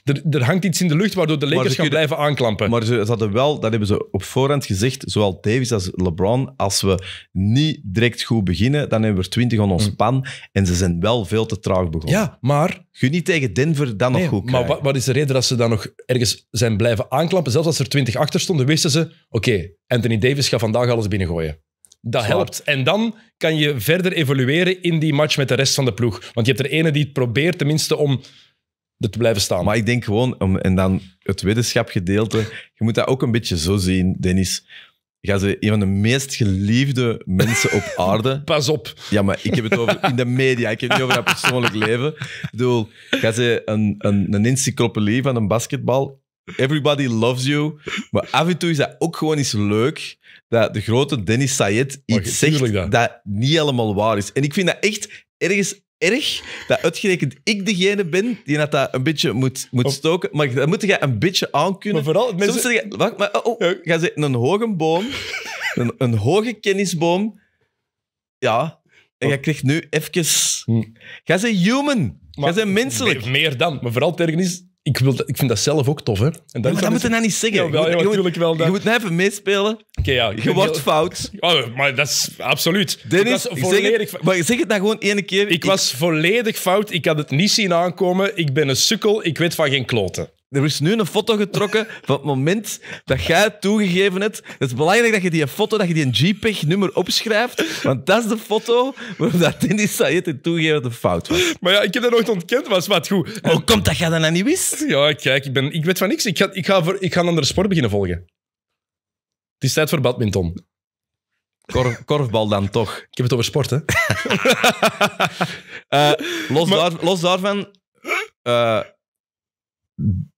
S1: er, er, hangt iets in de lucht waardoor de Lakers gaan
S2: blijven aanklampen. Maar ze, hadden wel, dat hebben ze op voorhand gezegd, zowel Davis als LeBron, als we niet direct goed beginnen, dan hebben we er 20 aan ons mm. pan. En ze zijn wel veel te traag begonnen. Ja, maar... Kun niet tegen Denver dan nog goed Maar wat, wat, is de reden dat ze dan nog ergens
S1: zijn blijven aanklampen? Zelfs als er 20 achter stonden, wisten ze, oké, Anthony Davis gaat vandaag alles binnengooien. Dat helpt. En dan kan je verder evolueren in die match met de rest van de ploeg. Want je hebt
S2: er ene die het probeert tenminste om er te blijven staan. Maar ik denk gewoon, om, en dan het wetenschapgedeelte, je moet dat ook een beetje zo zien, Dennis. ga ze een van de meest geliefde mensen op aarde. Pas op. Ja, maar ik heb het over in de media. Ik heb het niet over dat persoonlijk leven. Ik bedoel, ga ze een, een, een encyclopedie van een basketbal. Everybody loves you. Maar af en toe is dat ook gewoon eens leuk dat de grote Dennis Sayed iets zegt dat. niet helemaal waar is. En ik vind dat echt ergens erg dat uitgerekend ik degene ben die dat, een beetje moet, moet stoken. Maar dat moet je een beetje aankunnen. Maar vooral mensen... je, wacht, maar, oh, oh, ja. ga ze een hoge boom, een, een hoge kennisboom. Ja, en jij krijgt nu even... Hm. ga ze human. Maar, jij menselijk. Meer, meer dan. Maar vooral tegen is,
S1: ik, wil, ik vind dat zelf ook tof, hè. dat dan dat moet je nou niet
S2: zeggen. je, moet- nou even meespelen. Oké, ja. Je wordt
S1: fout. Oh, maar dat is absoluut. Dennis, was zeg volledig... het,
S2: maar zeg het nou gewoon ene keer. Ik was volledig fout. Ik had het niet zien aankomen. Ik ben een sukkel. Ik weet van geen kloten. Er is nu een foto getrokken van het moment dat jij toegegeven hebt. Het is belangrijk dat je die foto, dat je die JPEG-nummer opschrijft. Want dat is de foto waarop dat Dennis het toegegeven dat het fout was. Maar ja, ik heb dat nooit ontkend, was wat goed. Hoe komt dat jij dat nou niet wist? Ja, kijk, ik, ben, ik weet van niks. Ik ga, ik,
S1: ga voor, ik ga een sport beginnen volgen. Het is tijd voor badminton.
S2: korfbal dan toch? Ik heb het over sport, hè? Eh, los, daar, los, daarvan... Uh,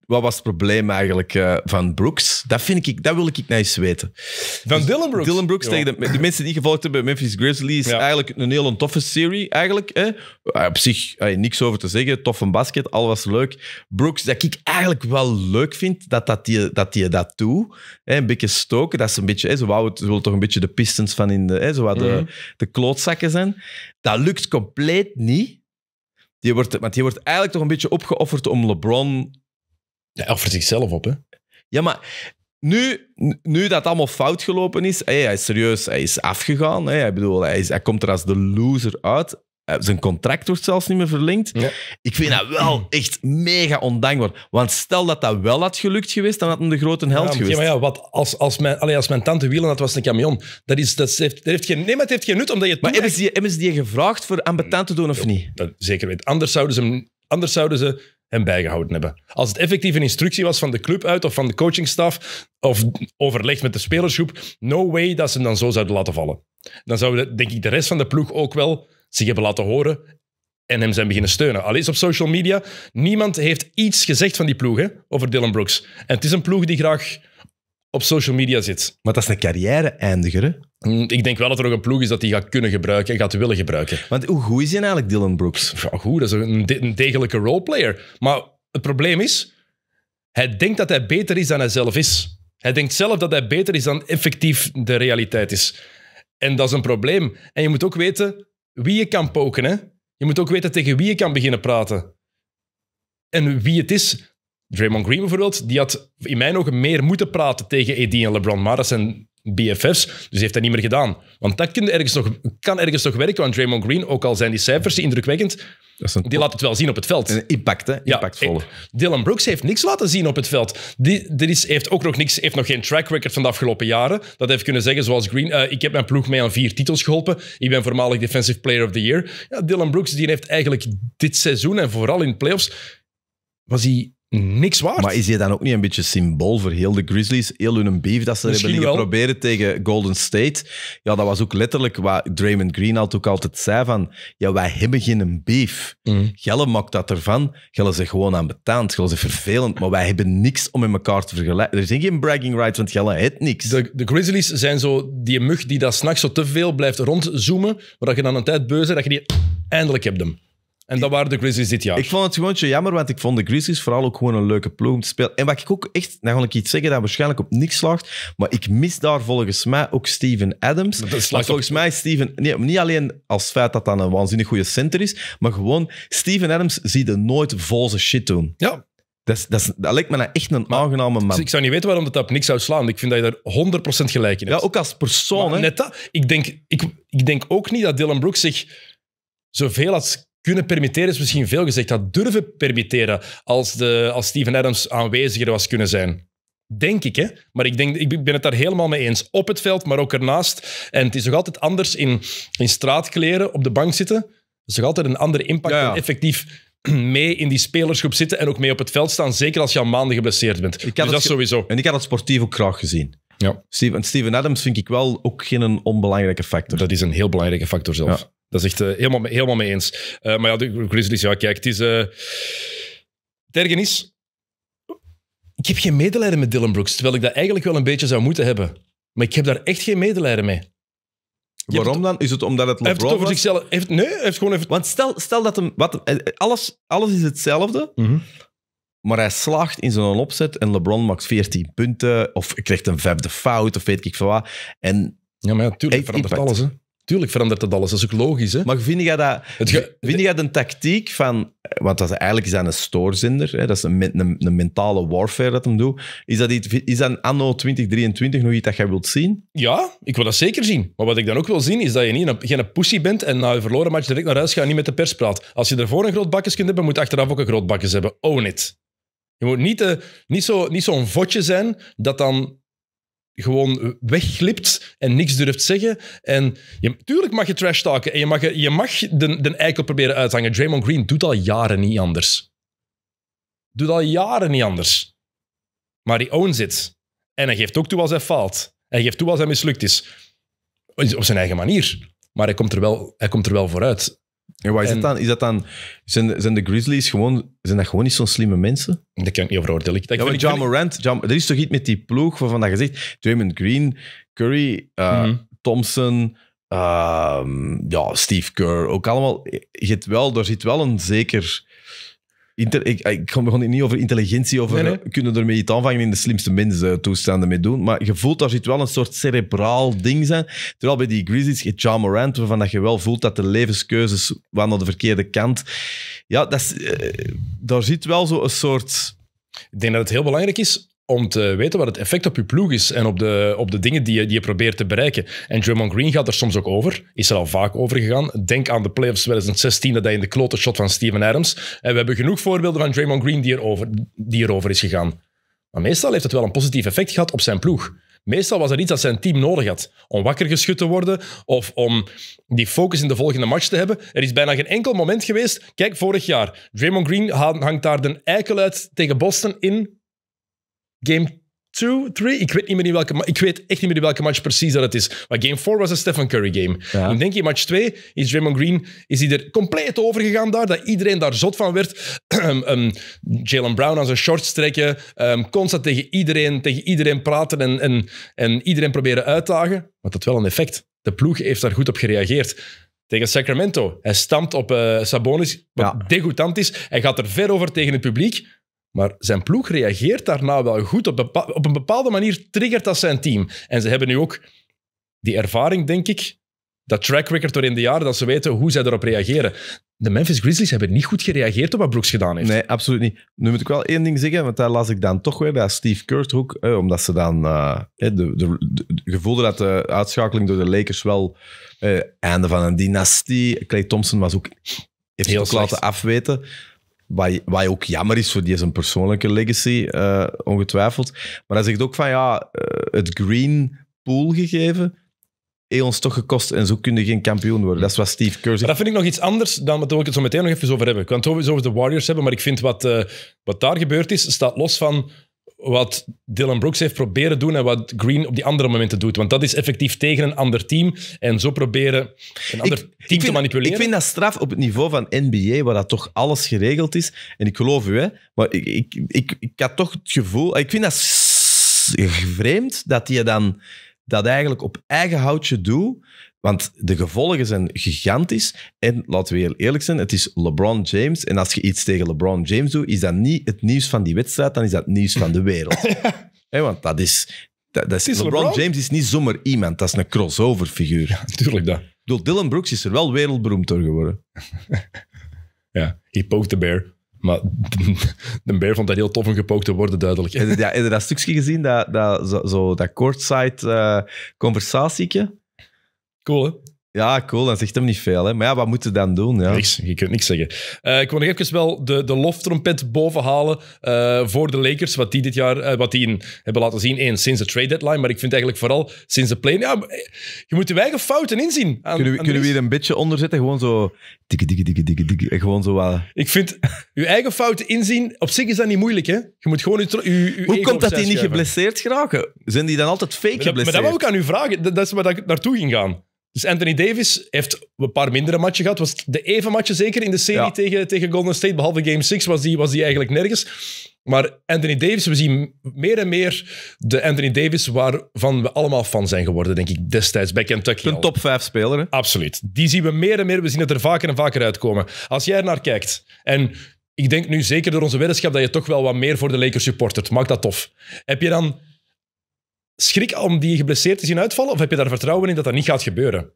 S2: wat was het probleem eigenlijk eh, van Brooks? Dat, vind ik, dat wil ik nou eens weten. Van dus Dylan Brooks? Dylan Brooks tegen de, mensen die gevolgd hebben bij Memphis Grizzlies. Ja. Eigenlijk een heel toffe serie. Eigenlijk, hè? Eh, op zich hey, eh, niks over te zeggen. toffe basket, alles was leuk. Brooks, dat ik eigenlijk wel leuk vind dat dat die dat, die dat doet. Een beetje stoken. Dat is een beetje, hè? Ze, het ze wil toch een beetje de pistons van in de, hè? Zo wat de, de klootzakken zijn. Dat lukt compleet niet. Die wordt, want die wordt eigenlijk toch een beetje opgeofferd om LeBron hij offert zichzelf op, hè? Ja, maar nu, nu dat allemaal fout gelopen is, hij is serieus, hij is afgegaan. Hey, hij, bedoel, hij, is, hij komt er als de loser uit. Eh, zijn contract wordt zelfs niet meer verlengd. Ik vind dat wel echt mega ondankbaar. Want stel dat dat wel had gelukt geweest, dan had hem de grote held geweest. Ja, maar
S1: ja, wat als, als, mijn, allee, als mijn tante wielen had, was een camion. Dat, is, dat, heeft, dat heeft geen, nee, maar het heeft geen nut, omdat je... Maar hebben ze, die, hebben ze die gevraagd voor aan te doen, of niet? zeker weten. Anders zouden ze, anders zouden ze en bijgehouden hebben. Als het effectief een instructie was van de club uit of van de coachingstaf of overlegd met de spelersgroep, no way dat ze hem dan zo zouden laten vallen. Dan zouden, denk ik, de rest van de ploeg ook wel zich hebben laten horen en hem zijn beginnen steunen. Al is op social media, niemand heeft iets gezegd van die ploeg hè, over Dylan Brooks. En het is een ploeg die graag op social media zit.
S2: Maar dat is een carrière-eindiger, hè? Mm, ik
S1: denk wel dat er nog een ploeg is dat hij gaat kunnen gebruiken en gaat willen gebruiken. Want hoe goed is hij eigenlijk, Dylan Brooks? Ja, goed, dat is een, een degelijke roleplayer. Maar het probleem is, hij denkt dat hij beter is dan hij zelf is. Hij denkt zelf dat hij beter is dan effectief de realiteit is. En dat is een probleem. En je moet ook weten wie je kan poken. Hè? Je moet ook weten tegen wie je kan beginnen praten. En wie het is. Draymond Green bijvoorbeeld, die had in mijn ogen meer moeten praten tegen AD en LeBron. Maar dat zijn BFF's, dus heeft dat niet meer gedaan. Want dat kan ergens nog, kan nog werken, want Draymond Green, ook al zijn die cijfers indrukwekkend, die laat het wel zien op het veld. Een impact, hè? Impactvol. Dylan Brooks heeft niks laten zien op het veld. Die, is, heeft ook nog, niks, heeft nog geen track record van de afgelopen jaren. Dat heeft kunnen zeggen, zoals Green, eh, ik heb mijn ploeg mee aan vier titels geholpen. Ik ben voormalig Defensive Player of the Year. Ja, Dylan Brooks die heeft eigenlijk dit
S2: seizoen en vooral in de playoffs, was hij niks waard. Maar is hij dan ook niet een beetje symbool voor heel de Grizzlies, heel hun beef dat ze Misschien hebben geprobeerd tegen Golden State? Ja, dat was ook letterlijk wat Draymond Green ook altijd zei van, ja, wij hebben geen beef. Mm. Gelle maakt dat ervan, Gelle ze gewoon aan betaald, Gelle ze vervelend, maar wij hebben niks om met elkaar te vergelijken. Er zijn geen bragging rights, want Gelle het niks. De, Grizzlies zijn zo die mug die dat s'nachts
S1: zo te veel blijft rondzoomen, maar dat je dan een tijd beu dat je die eindelijk hebt hem. En dat waren
S2: de Grizzlies dit jaar. Ik vond het gewoon jammer, want ik vond de Grizzlies vooral ook gewoon een leuke ploeg om te spelen. En wat ik ook echt, nou ga ik iets zeggen dat waarschijnlijk op niks slaagt, maar ik mis daar volgens mij ook Steven Adams. volgens mij Steven, nee, niet alleen als feit dat dat een waanzinnig goede center is, maar gewoon Steven Adams zie je nooit volse shit doen. Ja. Dat, is, dat, lijkt me nou echt een maar, aangename man. ik zou niet weten waarom dat, op niks zou slaan. Ik vind dat je daar 100% gelijk in hebt. Ja, ook als persoon. hè? Net dat, ik,
S1: denk, ik, ik denk ook niet dat Dylan Brooks zich zoveel als kunnen permitteren is misschien veel gezegd. Had durven permitteren als, de, als Steven Adams aanweziger was kunnen zijn. Denk ik, hè? Maar ik, denk, ik ben het daar helemaal mee eens. Op het veld, maar ook ernaast. En het is nog altijd anders in, in straatkleren op de bank zitten. Dat is nog altijd een andere impact
S2: effectief mee in die spelersgroep zitten en ook mee op het veld staan. Zeker als je al maanden geblesseerd bent. Ik dus dat sowieso. En ik had dat sportief ook graag gezien. Ja. Steven, Steven Adams vind ik wel ook geen onbelangrijke factor. Dat is een heel belangrijke factor zelf. Dat is echt eh, helemaal, helemaal mee eens. Uh, maar ja, de Grizzlies,
S1: ja, kijk, het is... Uh, is... Ik heb geen medelijden met Dylan Brooks, terwijl ik dat eigenlijk wel een beetje zou moeten hebben. Maar ik heb daar echt geen medelijden mee.
S2: Waarom dan? Is het omdat het LeBron heeft het over zichzelf. Heeft, nee, heeft gewoon even... Want stel, stel dat hem... Wat, alles, alles is hetzelfde, mhm. maar hij slaagt in zijn opzet en LeBron maakt 14 punten of krijgt een vijfde fout of weet ik veel wat. En ja, maar natuurlijk ja, verandert impact. alles, hè. Tuurlijk verandert dat alles, dat is ook logisch. Hè? Maar vind jij, dat, vind tactiek van... Want dat is, eigenlijk is dat een stoorzender, hè? dat is een, een, mentale warfare dat hem doet. Is dat, iets, is dat anno 2023 nog iets dat jij wilt zien? Ja, ik wil dat zeker zien. Maar wat ik
S1: dan ook wil zien, is dat je niet, een pussy bent en na je verloren match direct naar huis gaat en niet met de pers praat. Als je ervoor een groot bakjes kunt hebben, moet je achteraf ook een groot bakkes hebben. Own it. Je moet niet, eh, niet zo'n niet zo votje zijn dat dan gewoon wegglipt en niks durft zeggen. En je, tuurlijk mag je trash talken en je mag, je mag de, de eikel proberen uit Draymond Green doet al jaren niet anders. Doet al jaren niet anders. Maar hij owns it. En hij geeft ook toe als hij faalt. Hij geeft toe als hij mislukt is. Op
S2: zijn eigen manier. Maar hij komt er wel, hij komt er wel vooruit. En wat is dat dan? zijn, zijn de Grizzlies gewoon, zijn dat gewoon niet zo'n slimme mensen? Dat kan ik niet over oordelen. Ja, maar John Morant, John, er is toch iets met die ploeg waarvan dat je zegt, Draymond Green, Curry, uh, Thompson, uh, ja, Steve Kerr, ook allemaal. Je wel, daar zit wel een zeker ik, ik begon niet over intelligentie, over nee, kunnen ermee iets aanvangen in de slimste mensen toestanden mee doen. Maar je voelt, daar zit wel een soort cerebraal ding zijn. Terwijl bij die Grizzlies, je John Morant, waarvan dat je wel voelt dat de levenskeuzes waren naar de verkeerde kant. Ja, dat is, eh, daar zit wel zo een soort... Ik denk dat het heel belangrijk is om
S1: te weten wat het effect op je ploeg is en op de, op de dingen die je, die je probeert te bereiken. En Draymond Green gaat er soms ook over, is er al vaak over gegaan. Denk aan de playoffs 2016, dat hij in de klote shot van Steven Adams. En we hebben genoeg voorbeelden van Draymond Green die erover, die erover is gegaan. Maar meestal heeft het wel een positief effect gehad op zijn ploeg. Meestal was er iets dat zijn team nodig had. Om wakker geschud te worden of om die focus in de volgende match te hebben. Er is bijna geen enkel moment geweest. Kijk, vorig jaar. Draymond Green hangt daar de eikel uit tegen Boston in Game 2, 3, ik weet niet meer in welke, ik weet echt niet meer in welke match precies dat het is. Maar game 4 was een Stephen Curry game. Ja. denk in match 2 is Draymond Green is hij er compleet overgegaan daar, dat iedereen daar zot van werd. Ehm, ehm, Jalen Brown aan zijn shorts trekken, um, constant tegen iedereen, tegen iedereen praten en, en, en iedereen proberen uitdagen. Maar dat wel een effect. De ploeg heeft daar goed op gereageerd tegen Sacramento. Hij stampt op eh, Sabonis, wat ja. degoutant is. Hij gaat er ver over tegen het publiek. Maar zijn ploeg reageert daarna wel goed. Op, op een bepaalde manier triggert dat zijn team. En ze hebben nu ook die ervaring, denk ik,
S2: dat track record door in de jaren, dat ze weten hoe zij erop reageren. De Memphis Grizzlies hebben niet goed gereageerd op wat Brooks gedaan heeft. Nee, absoluut niet. Nu moet ik wel één ding zeggen, want daar las ik dan toch weer bij Steve Kerr ook, omdat ze dan eh, gevoel de, de, dat de uitschakeling door de Lakers wel eh, einde van een dynastie. Clay Thompson was ook heeft Heel ook laten afweten. Wat, ook jammer is voor die een persoonlijke legacy, eh, ongetwijfeld. Maar hij zegt ook van ja, eh, het green pool gegeven heeft ons toch gekost en zo je geen kampioen worden. Dat is wat Steve Kerr Maar dat vind ik nog iets anders dan wat we het zo meteen nog even over hebben. Ik kan het
S1: over de Warriors hebben, maar ik vind wat, eh, wat daar gebeurd is, staat los van wat Dylan Brooks heeft proberen doen en wat Green op die andere momenten doet. Want dat is effectief tegen een ander team en
S2: zo proberen een ander team te manipuleren. Ik vind dat straf op het niveau van NBA, waar dat toch alles geregeld is. En ik geloof u, hè, maar ik, ik, ik, ik had toch het gevoel... Ik vind dat vreemd dat je dan dat eigenlijk op eigen houtje doet. Want de gevolgen zijn gigantisch. En laten we heel eerlijk zijn, het is LeBron James. En als je iets tegen LeBron James doet, is dat niet het nieuws van die wedstrijd, dan is dat nieuws van de wereld. want dat is, dat, is, LeBron, James is niet zomaar iemand, dat is een crossover figuur. Ja, dat. Ik Dylan Brooks is er wel wereldberoemd door geworden. ja, he poked de bear. Maar de bear vond dat heel tof om gepookt te worden, duidelijk. Ja, heb je dat stukje gezien, dat, dat, zo, dat courtside uh, eh, conversatieke? Cool, hè? Ja, cool. dan zegt hem niet veel. Hè? Maar ja, wat moeten we dan doen? Ja. Niks, je kunt niks zeggen. Eh, ik wil
S1: nog even wel de, de loftrompet bovenhalen eh, voor de Lakers. Wat die dit jaar eh, wat die hebben laten zien. Eén, sinds de trade deadline. Maar ik vind eigenlijk vooral sinds de play. Ja, je moet je eigen fouten
S2: inzien. kunnen, we, kunnen we hier een beetje onderzetten? Gewoon zo. Dikke, dikke, dikke, dikke, dikke. Gewoon zo. Ik vind je eigen fouten inzien. Op zich is dat niet moeilijk. Hè? Je moet gewoon je, je, Hoe komt dat die niet geblesseerd
S1: geraken? Zijn die dan altijd fake geblesseerd? Maar dat wou ik aan u vragen. Dat, dat is waar ik naartoe ging gaan. Dus Anthony Davis heeft een paar mindere matchen gehad. Was de even matje zeker in de serie tegen, tegen Golden State. Behalve game 6 was die, was die eigenlijk nergens. Maar Anthony Davis, we zien meer en meer de Anthony Davis waarvan we allemaal fan zijn geworden, denk ik, destijds bij Kentucky. Een top 5 speler, hè? Absoluut. Die zien we meer en meer. We zien het er vaker en vaker uitkomen. Als jij er naar kijkt en ik denk nu zeker door onze weddenschap dat je toch wel wat meer voor de Lakers supportert. Maakt dat tof. Heb je dan schrik om die geblesseerd te zien uitvallen? Of heb je daar vertrouwen in dat dat niet gaat gebeuren?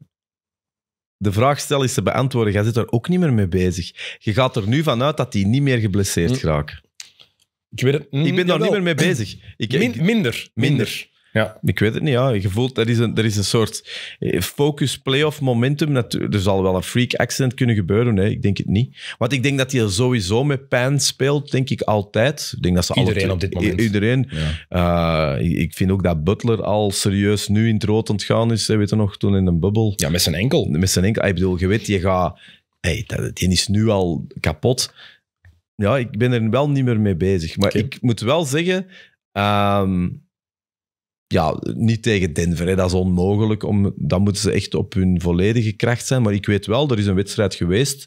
S2: De vraag stel is te beantwoorden. Jij zit er ook niet meer mee bezig. Je gaat er nu vanuit dat die niet meer geblesseerd hm. Mm. raakt. Ik, weet het, mm, ik ben daar niet meer mee bezig. Ik, minder. minder. Ja. Ik weet het niet, ja. Je voelt, er is een, er is een soort eh, focus playoff momentum. Er zal wel een freak accident kunnen gebeuren, nee, ik denk het niet. Want ik denk dat hij sowieso met pijn speelt, denk ik altijd. Ik denk dat ze iedereen altijd, op dit moment. Iedereen. Eh, ik vind ook dat Butler al serieus nu in het rood ontgaan is, weet je nog, toen in een bubbel. Ja, met zijn enkel. Met zijn enkel. Ah, ik bedoel, je weet, je gaat... Hey, die is nu al kapot. Ja, ik ben er wel niet meer mee bezig. Maar ik moet wel zeggen... Ehm, ja, niet tegen Denver, hè. dat is onmogelijk. Om, dan moeten ze echt op hun volledige kracht zijn. Maar ik weet wel, er is een wedstrijd geweest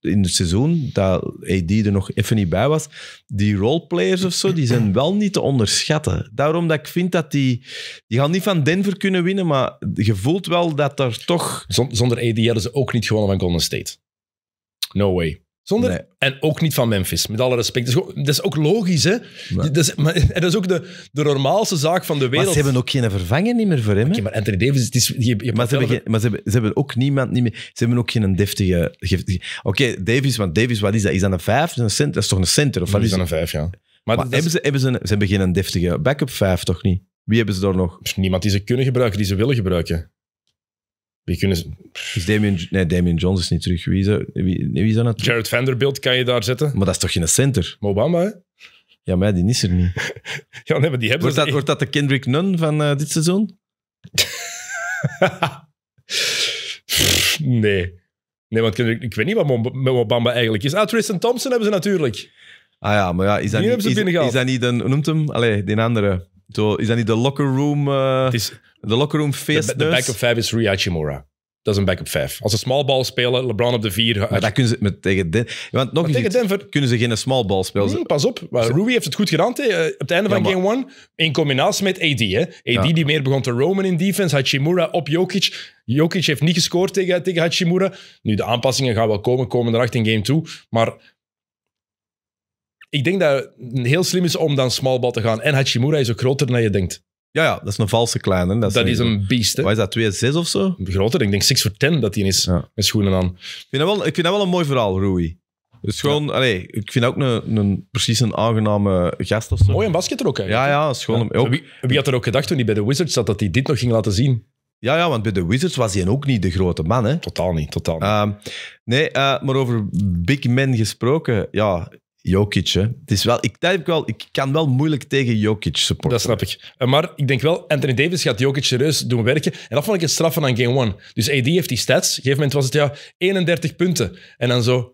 S2: in het seizoen dat AD er nog even niet bij was. Die roleplayers of zo, die zijn wel niet te onderschatten. Daarom dat ik vind dat die... Die gaan niet van Denver kunnen winnen, maar je voelt wel dat er toch... Zonder AD hadden ze ook niet gewonnen van Golden State. No way. Zonder,
S1: En ook niet van Memphis, met alle respect. Dat is, ook logisch, hè? Dat is, maar, en dat is ook de, de normaalste zaak van de wereld. Maar ze hebben
S2: ook geen vervanger niet meer voor hem. maar Anthony Davis, het is, je, maar, ze hebben, maar ze, hebben, ook niemand niet meer. Ze hebben ook geen deftige. Oké, Davis, want Davis, wat is dat? Is dat een vijf? Is dat, een center? dat is toch een center? Of wat is dat een vijf, ja. Maar, hebben ze, hebben ze, een, ze hebben geen deftige backup vijf, toch niet? Wie hebben ze daar nog? Niemand die ze kunnen gebruiken, die ze willen gebruiken wie kunnen... Damien, nee, Damien Jones is niet terug. Wie is dat, wie, is dat nou? Jared
S1: Vanderbilt kan
S2: je daar zetten. Maar dat is toch geen center? Mobamba? hè? Ja, maar die is er niet. ja, nee, maar die hebben wordt, dat, wordt dat de Kendrick Nunn van eh, dit seizoen? nee. Nee, want Kendrick, ik weet niet wat Mobamba eigenlijk is. Ah, Tristan Thompson hebben ze natuurlijk. Ah ja, maar ja, is dat, niet, is, is, dat niet een, noemt hem? Allee, die andere. Zo, is dat niet de locker room? Eh, Het is de room feest. De, de backup 5 is Rui Hachimura. Dat is een backup 5. Als ze small ball spelen, LeBron op de 4. dat kunnen ze met, tegen, Den want nog tegen Denver. Kunnen ze geen small ball spelen? Hmm,
S1: pas op. Rui heeft het goed gedaan eh, op het einde van game 1. In combinatie met AD. Hè. AD die meer begon te roamen in defense. Hachimura op Jokic. Jokic heeft niet gescoord tegen, tegen Hachimura. Nu, de aanpassingen gaan wel komen, komen erachter in game 2. Maar ik denk dat het heel slim is om dan small ball te gaan. En Hachimura is ook groter dan je denkt.
S2: Ja, ja, dat is een valse kleine. Dat is, Dat is een beest, Wat is dat, 2,6 of zo? Groter, ik denk 6 voor 10 dat hij is met schoenen aan. Ik vind, dat wel, ik vind dat wel een mooi verhaal, Rui. is dus gewoon, allee, ik vind ook een, een, precies een aangename gast of zo. Mooi aan basket er ook, eigenlijk. ja, ja, is gewoon ook- Wie, had er ook gedacht toen hij bij de Wizards zat dat hij dit nog ging laten zien? ja, ja, want bij de Wizards was hij ook niet de grote man, hè. Totaal niet, totaal niet. Ehm, nee, eh, maar over big men gesproken. Ja, Jokic, hè. Het is wel, ik, wel, ik kan wel moeilijk tegen Jokic supporten. Dat snap ik. Eh, maar ik denk wel, Anthony Davis gaat Jokic serieus doen werken. En dat vond ik het straffen aan game one.
S1: Dus AD heeft die stats. Op een gegeven moment was het ja, 31 punten. En dan zo...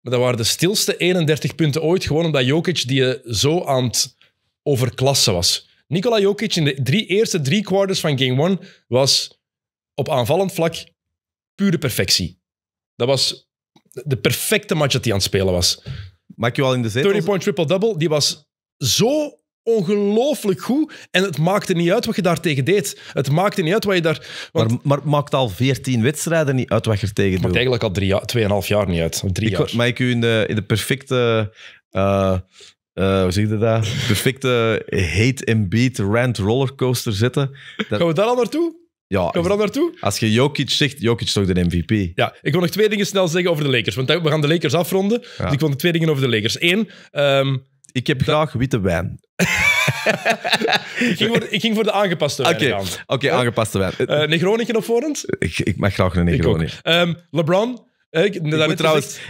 S1: Maar dat waren de stilste 31 punten ooit, gewoon omdat Jokic die eh, zo aan het overklassen was. Nikola Jokic in de drie, eerste drie quarters van game one was op aanvallend vlak pure perfectie. Dat was de perfecte match dat hij aan het spelen
S2: was. Maak je wel in de
S1: 30-point triple-double, die was zo ongelooflijk goed. En het maakte niet uit wat je daar tegen deed. Het maakte niet uit wat je daar... Maar, maar maakt al
S2: 14 wedstrijden niet uit wat je er tegen doet? maakt eigenlijk al 2,5 jaar, jaar niet uit. Drie ik, jaar. Maar ik u in de, in de perfecte... Eh, eh, hoe zeg je dat? Perfecte hate and beat rant rollercoaster zitten. Gaan we
S1: daar al naartoe?
S2: Ja, Gaan we dan naartoe? Als je Jokic zegt, Jokic is toch de MVP? Ja, ik wil nog twee dingen snel zeggen over de Lakers. Want we gaan de Lakers afronden. Dus
S1: ik wil nog twee dingen over de Lakers. Eén... Ehm, ik heb graag witte wijn. ik, ging voor, ik, ging voor, de aangepaste wijn Oké, okay. Eh, aangepaste wijn. Uh, op voorhand?
S2: Ik, ik, mag graag een Negroni. Um, LeBron, eh, ik, ik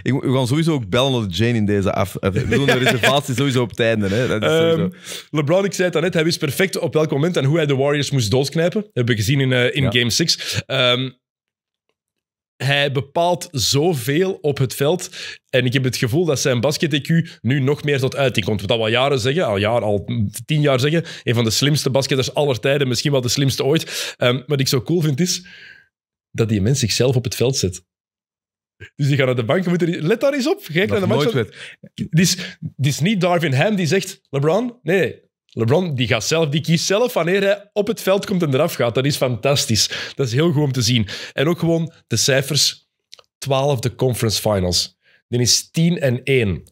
S2: ik, we gaan sowieso ook bellen naar Jane in deze af. We doen de reservatie sowieso op het einde. Hè. Dat is ehm, LeBron, ik zei het net,
S1: hij wist perfect op welk moment en hoe hij de Warriors moest doodknijpen. Dat hebben we gezien in, eh, in Game 6. Ehm, hij bepaalt zoveel op het veld. En ik heb het gevoel dat zijn basket-EQ nu nog meer tot uiting komt. We al jaren zeggen, al, jaar, al tien jaar zeggen. Een van de slimste basketters aller tijden, misschien wel de slimste ooit. Ehm, wat ik zo cool vind is dat die mens zichzelf op het veld zet. Dus die gaan naar de bank. Moeten, let daar eens op. Kijk naar de match. Het is, is niet Darvin Ham die zegt: LeBron, nee. LeBron die gaat zelf, die kiest zelf wanneer hij op het veld komt en eraf gaat. Dat is fantastisch. Dat is heel goed om te zien. En ook gewoon de cijfers: 12 de conference finals. Die is 10 en 1.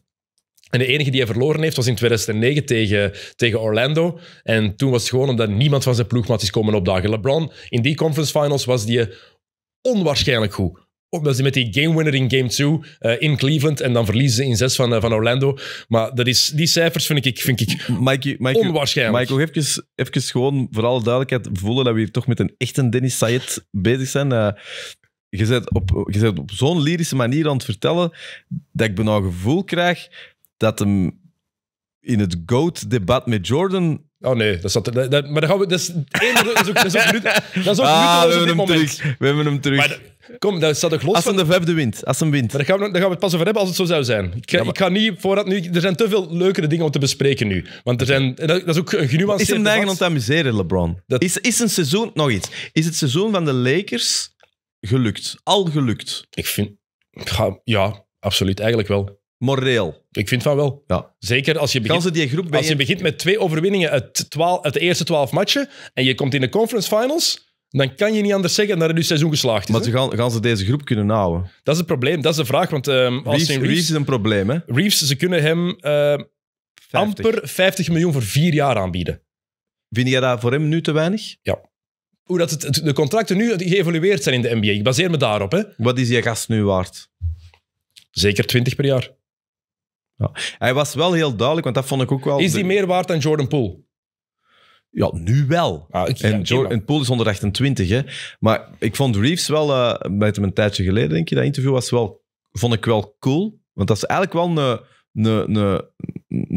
S1: En de enige die hij verloren heeft was in 2009 tegen, tegen Orlando. En toen was het gewoon omdat niemand van zijn ploegmaat is komen opdagen. LeBron in die conference finals was die onwaarschijnlijk goed omdat ze met die game winner in game 2 eh, in Cleveland en dan verliezen ze
S2: in 6 van, eh, van Orlando. Maar dat is, die cijfers vind ik, vind ik Mikey, Mikey, onwaarschijnlijk. Michael, even, even gewoon voor alle duidelijkheid voelen dat we hier toch met een echte Dennis Sayed bezig zijn. Eh, je bent op, je op zo'n lyrische manier aan het vertellen dat ik bijna nou gevoel krijg dat hem in het GOAT-debat met Jordan Oh nee, dat zat, er. dat, maar dan gaan we, dat is
S3: ook, dat is ook, ah, we hebben hem
S2: moment. terug. We hebben
S1: hem terug. Kom, dat staat toch los Als van... de vijfde wint. Als hem wint. Maar daar gaan, we, gaan we het pas over hebben als het zo zou zijn.
S2: Ik ga, ik niet voordat nu... Er zijn te veel leukere dingen om te bespreken nu. Want er zijn...
S1: Dat, is ook een genuanceerd Is hem eigen om te
S2: amuseren, LeBron? Dat... Is, is een seizoen... Nog iets. Is het seizoen van de Lakers gelukt? Al gelukt? Ik vind... Ja, ja absoluut. Eigenlijk wel.
S1: Moreel. Ik vind van wel. Ja. Zeker als je begint, die groep als je begint met twee overwinningen uit, uit de eerste twaalf matchen en je komt in de conference finals dan kan je niet anders zeggen dat het nu dus seizoen geslaagd is. Maar ze gaan, gaan ze deze groep kunnen nauwen? Dat is het probleem, dat is de vraag. Want um, Reeves, Reeves, is een probleem, hè? Reeves, ze kunnen hem ehm, amper 50 miljoen voor vier jaar aanbieden.
S2: Vind jij dat voor hem nu te weinig? Ja. Hoe dat het, de contracten nu geëvolueerd zijn in de NBA. Ik baseer me daarop. Hè. Wat is die gast nu waard? Zeker 20 per jaar. Ja. Hij was wel heel duidelijk, want dat vond ik ook wel... Is die meer waard dan Jordan Poole? Ja, nu wel. Ah, en, okay, en Poel is 128, hè. Maar ik vond Reeves wel, uh, met hem een tijdje geleden, denk je, dat interview was wel, vond ik wel cool. Want dat is eigenlijk wel een, een, een,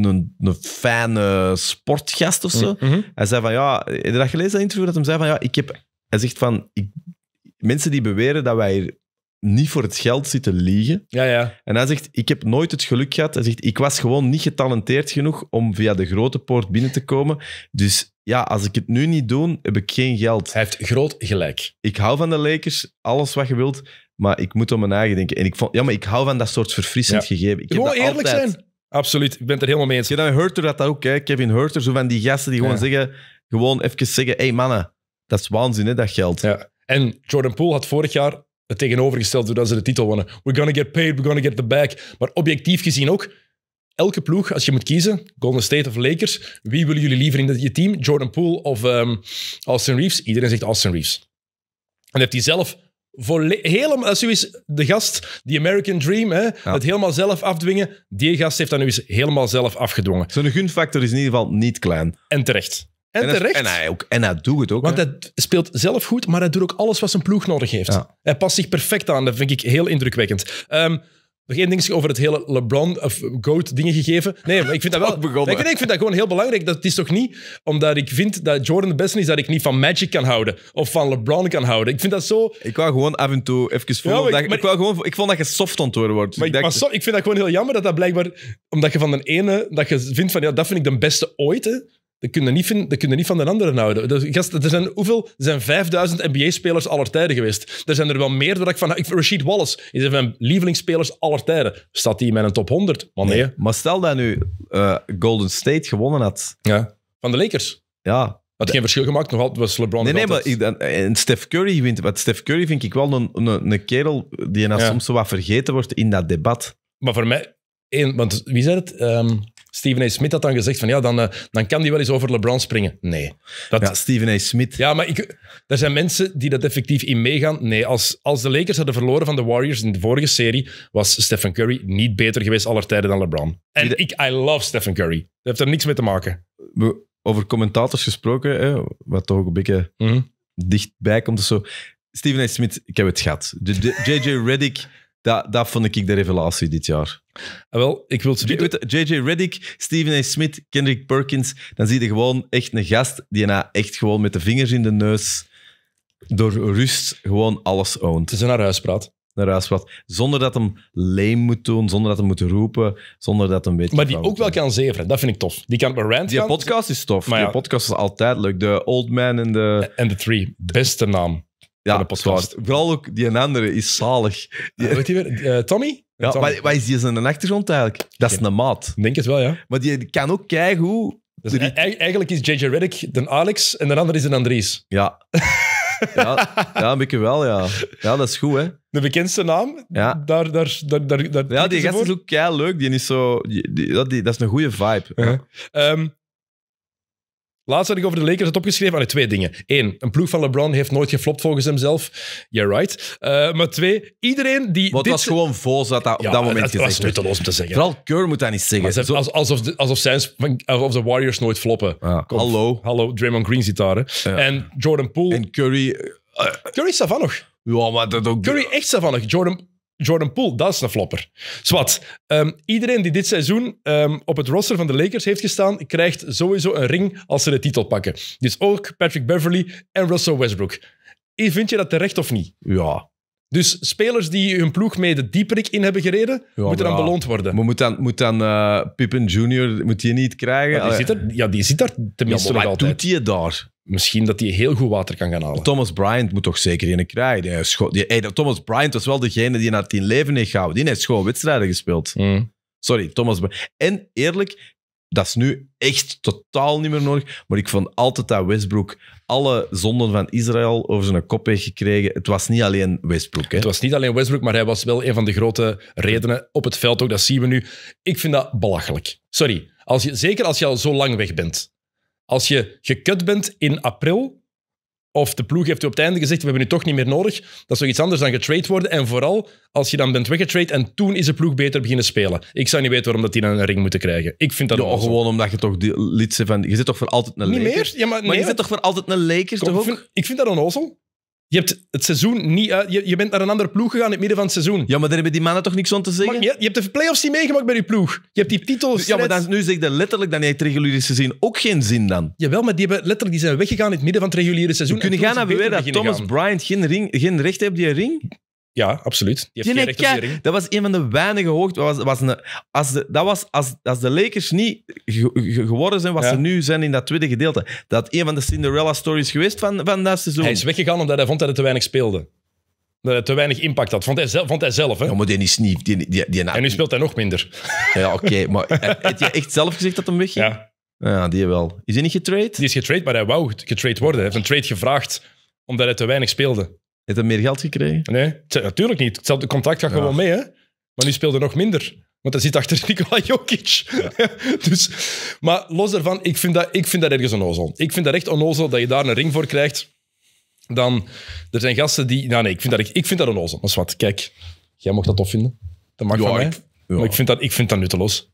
S2: een, een fijne sportgast of zo. Mm-hmm. Mm-hmm. Hij zei van, ja, heb je dat gelezen, dat interview? Dat hij zei van, ja, ik heb... Hij zegt van, ik, mensen die beweren dat wij hier niet voor het geld zitten liegen. Ja, ja. En hij zegt, ik heb nooit het geluk gehad. Hij zegt, ik was gewoon niet getalenteerd genoeg om via de grote poort binnen te komen. Dus ja, als ik het nu niet doe, heb ik geen geld. Hij heeft groot gelijk. Ik hou van de Lakers, alles wat je wilt, maar ik moet om mijn eigen En ik vond, ja, maar ik hou van dat soort verfrissend gegeven. Ik Gewoon eerlijk altijd... zijn. Absoluut, ik ben het er helemaal mee eens. Je dan Hurter dat ook, hè. Kevin Hurter, zo van die gasten die gewoon zeggen, gewoon even zeggen, hé hey, mannen, dat is waanzin, hè, dat geld. Ja. En Jordan Poole had vorig jaar het tegenovergesteld, doordat ze de titel wonnen. We're gonna get paid, we're gonna get the bag. Maar objectief
S1: gezien ook, elke ploeg, als je moet kiezen, Golden State of Lakers, wie willen jullie liever in je team? Jordan Poole of um, Austin Reeves? Iedereen zegt Austin Reeves. En heeft hij zelf helemaal, als u is de gast, die American Dream, hè, het helemaal zelf afdwingen, die gast heeft dat nu eens helemaal zelf afgedwongen. Zijn gunfactor is in ieder geval niet klein. En terecht. En, terecht. En hij, ook, en hij doet het ook. Want hè? hij speelt zelf goed, maar hij doet ook alles wat zijn ploeg nodig heeft. Hij past zich perfect aan, dat vind ik heel indrukwekkend. Ehm, nog één ding over het hele LeBron of GOAT dingen gegeven. Nee, maar ik vind dat wel... ik vind dat gewoon heel belangrijk. Dat is toch niet omdat ik vind dat Jordan de beste is dat ik niet van Magic kan houden of van LeBron kan houden. Ik vind dat zo... Ik wou
S2: gewoon af en toe even voelen... Ja, ik, gewoon, ik vond dat je soft antwoorden wordt. Dus maar, ik, dacht,
S1: maar ik vind dat gewoon heel jammer dat dat blijkbaar... Omdat je van de ene... Dat je vindt van, ja, dat vind ik de beste ooit, dat kun, je niet van, dat kun niet van de anderen houden. er zijn hoeveel? Er zijn 5000 NBA-spelers aller tijden geweest. Er zijn er wel meer dat ik van... Rashid Wallace is een van mijn lievelingsspelers aller tijden. Staat hij in mijn top 100?
S2: Maar Maar stel dat nu eh, Golden State gewonnen had. Ja. Van de Lakers? Ja. Had geen verschil gemaakt, nog altijd was LeBron. Nee, nee, maar en Steph Curry wint. Want Steph Curry vind ik wel een, een, kerel die nou soms zo wat vergeten wordt in dat debat. Maar voor mij, één, want wie zei het? Ehm, Stephen A. Smith had dan gezegd van ja, dan, eh, dan kan die wel eens over LeBron springen.
S1: Nee. Dat... Ja, Stephen A. Smith. Ja, maar ik, er zijn mensen die dat effectief in meegaan. Nee, als, als de Lakers hadden verloren van de Warriors in de vorige serie, was Stephen Curry niet beter geweest aller
S2: tijden dan LeBron.
S1: En ik, I love Stephen Curry. Dat heeft er niks mee te maken.
S2: Over commentators gesproken, hè, wat toch ook een beetje mhm. dichtbij komt. of zo. Stephen A. Smith, ik heb het gehad. JJ Reddick dat, dat vond ik de revelatie dit jaar. Ah, wel, ik wil JJ Reddick, Stephen A. Smith, Kendrick Perkins. Dan zie je gewoon echt een gast die na echt gewoon met de vingers in de neus door rust gewoon alles oont. Het is naar huis praat. Naar huis praat. Zonder dat hem leem moet doen, zonder dat hem moet roepen, zonder dat hem weet. Maar die ook
S1: wel kan zeveren, dat vind
S2: ik tof. Die kan op rant Die podcast is tof. Maar die podcast is altijd leuk. De Old Man en de... En de Three, beste naam ja, de podcast. Vooral ook die andere is zalig. Die, eh, weet je weer? Eh, Tommy? Ja, Tommy. Wat, is die zijn achtergrond eigenlijk? Dat is een maat. denk het wel, ja. Maar die kan ook hoe. Dus e- e- eigenlijk is JJ Reddick de Alex en de ander is een Andries. Ja. ja, ja, een beetje wel, ja. Ja, dat is goed, hè.
S1: De bekendste naam, ja. daar, daar, daar, daar, Ja, die gast is ook
S2: kei leuk. Die is zo... Die, die, dat, die, dat is een goede vibe. Ehm, Laatst
S1: had ik over de Lakers het opgeschreven. Allee, twee dingen. Eén, een ploeg van LeBron heeft nooit geflopt volgens hemzelf. You're right. Uh, maar twee, iedereen die. Maar het was gewoon vol dat dat op dat moment het gezegd was om te zeggen. Vooral Curry moet dat niet zeggen. Ze, alsof, alsof, de, alsof, zijn, Warriors nooit floppen. Hallo. Hallo, Draymond Green zit daar. En Jordan Poole. En Curry. Eh, Curry is daarvan nog. Ja, maar dat ook. Curry echt daarvan nog. Jordan. Jordan Poole, dat is een flopper. Zwat, ehm, iedereen die dit seizoen ehm, op het roster van de Lakers heeft gestaan, krijgt sowieso een ring als ze de titel pakken. Dus ook Patrick Beverly en Russell Westbrook. Eh, vind je dat terecht of niet? Ja. Dus spelers die hun ploeg mee de dieperik in hebben gereden, moeten dan beloond
S2: worden. Maar moet dan, moet dan eh, Pippen Jr. moet je niet krijgen? Ja, die, zit er, ja, die zit daar tenminste ja, maar wat doet hij daar? misschien dat hij heel goed water kan gaan halen. Thomas Bryant moet toch zeker in een kraai. Die Thomas Bryant was wel degene die naar tien leven heeft gehouden. Die heeft gewoon wedstrijden gespeeld. Mm. Sorry, Thomas En eerlijk, dat is nu echt totaal niet meer nodig. Maar ik vond altijd dat Westbrook alle zonden van Israël over zijn kop heeft gekregen. Het was niet alleen Westbrook. Hè? Het was niet alleen Westbrook, maar hij was wel een van de grote redenen op het veld ook. Dat zien we nu.
S1: Ik vind dat belachelijk. Sorry. Als je, zeker als je al zo lang weg bent. Als je gekut bent in april, of de ploeg heeft u op het einde gezegd, we hebben u toch niet meer nodig, dat is iets anders dan getrade worden. En vooral als je dan bent weggetrade en toen is de ploeg beter beginnen spelen. Ik zou niet weten waarom dat die dan een ring moeten krijgen. Ik vind dat gewoon
S2: omdat je toch die van... Je zit toch voor altijd een leker. Niet meer? Ja, maar, je zit toch voor altijd een Lakers, toch Vind,
S1: ik vind dat onnozel. Je hebt het seizoen niet uit. Je, bent naar een andere ploeg gegaan in het midden van het seizoen. Ja, maar daar hebben die mannen toch niks aan te zeggen? je, hebt de play-offs niet meegemaakt bij die ploeg.
S2: Je hebt die titels. Ja, maar dan, nu zeg je letterlijk dat je het reguliere seizoen ook geen zin dan. Jawel, maar die, hebben, letterlijk, die zijn weggegaan in het midden van het reguliere seizoen. We kunnen gaan naar weer dat Thomas Bryant geen, ring, geen recht heeft op die ring? Ja, absoluut. Die heeft geen Dat was een van de weinige hoogte. Was, was een, als, de, dat was, als, als de Lakers niet geworden zijn wat ze nu zijn in dat tweede gedeelte, dat een van de Cinderella-stories geweest van, van dat seizoen. Hij is weggegaan omdat hij vond dat hij te weinig speelde. Dat hij te weinig impact had. Vond hij, zelf, vond hij zelf, hè? Ja, maar die is niet... Die, die, die, en nu speelt hij nog minder. Ja, oké. maar heb je echt zelf gezegd dat hem wegging? Ja. Ja, die wel. Is hij niet getrade? Die is getrade, maar hij wou getrade worden. Hij heeft een trade gevraagd omdat hij te weinig speelde. Heeft hij meer geld gekregen?
S1: Nee, natuurlijk niet. Hetzelfde contact gaat gewoon mee, hè? Maar nu speelde nog minder. Want hij zit achter Nikola Jokic. Ja. dus, maar los daarvan, ik vind, dat, ik vind dat ergens onnozel. Ik vind dat echt onnozel dat je daar een ring voor krijgt. Dan, er zijn gasten die... Nou nee, ik vind dat,
S2: ik vind dat onnozel. Maar wat, kijk, jij mocht dat tof vinden. Dat mag van mij. ja. Maar ik vind dat, ik vind dat nutteloos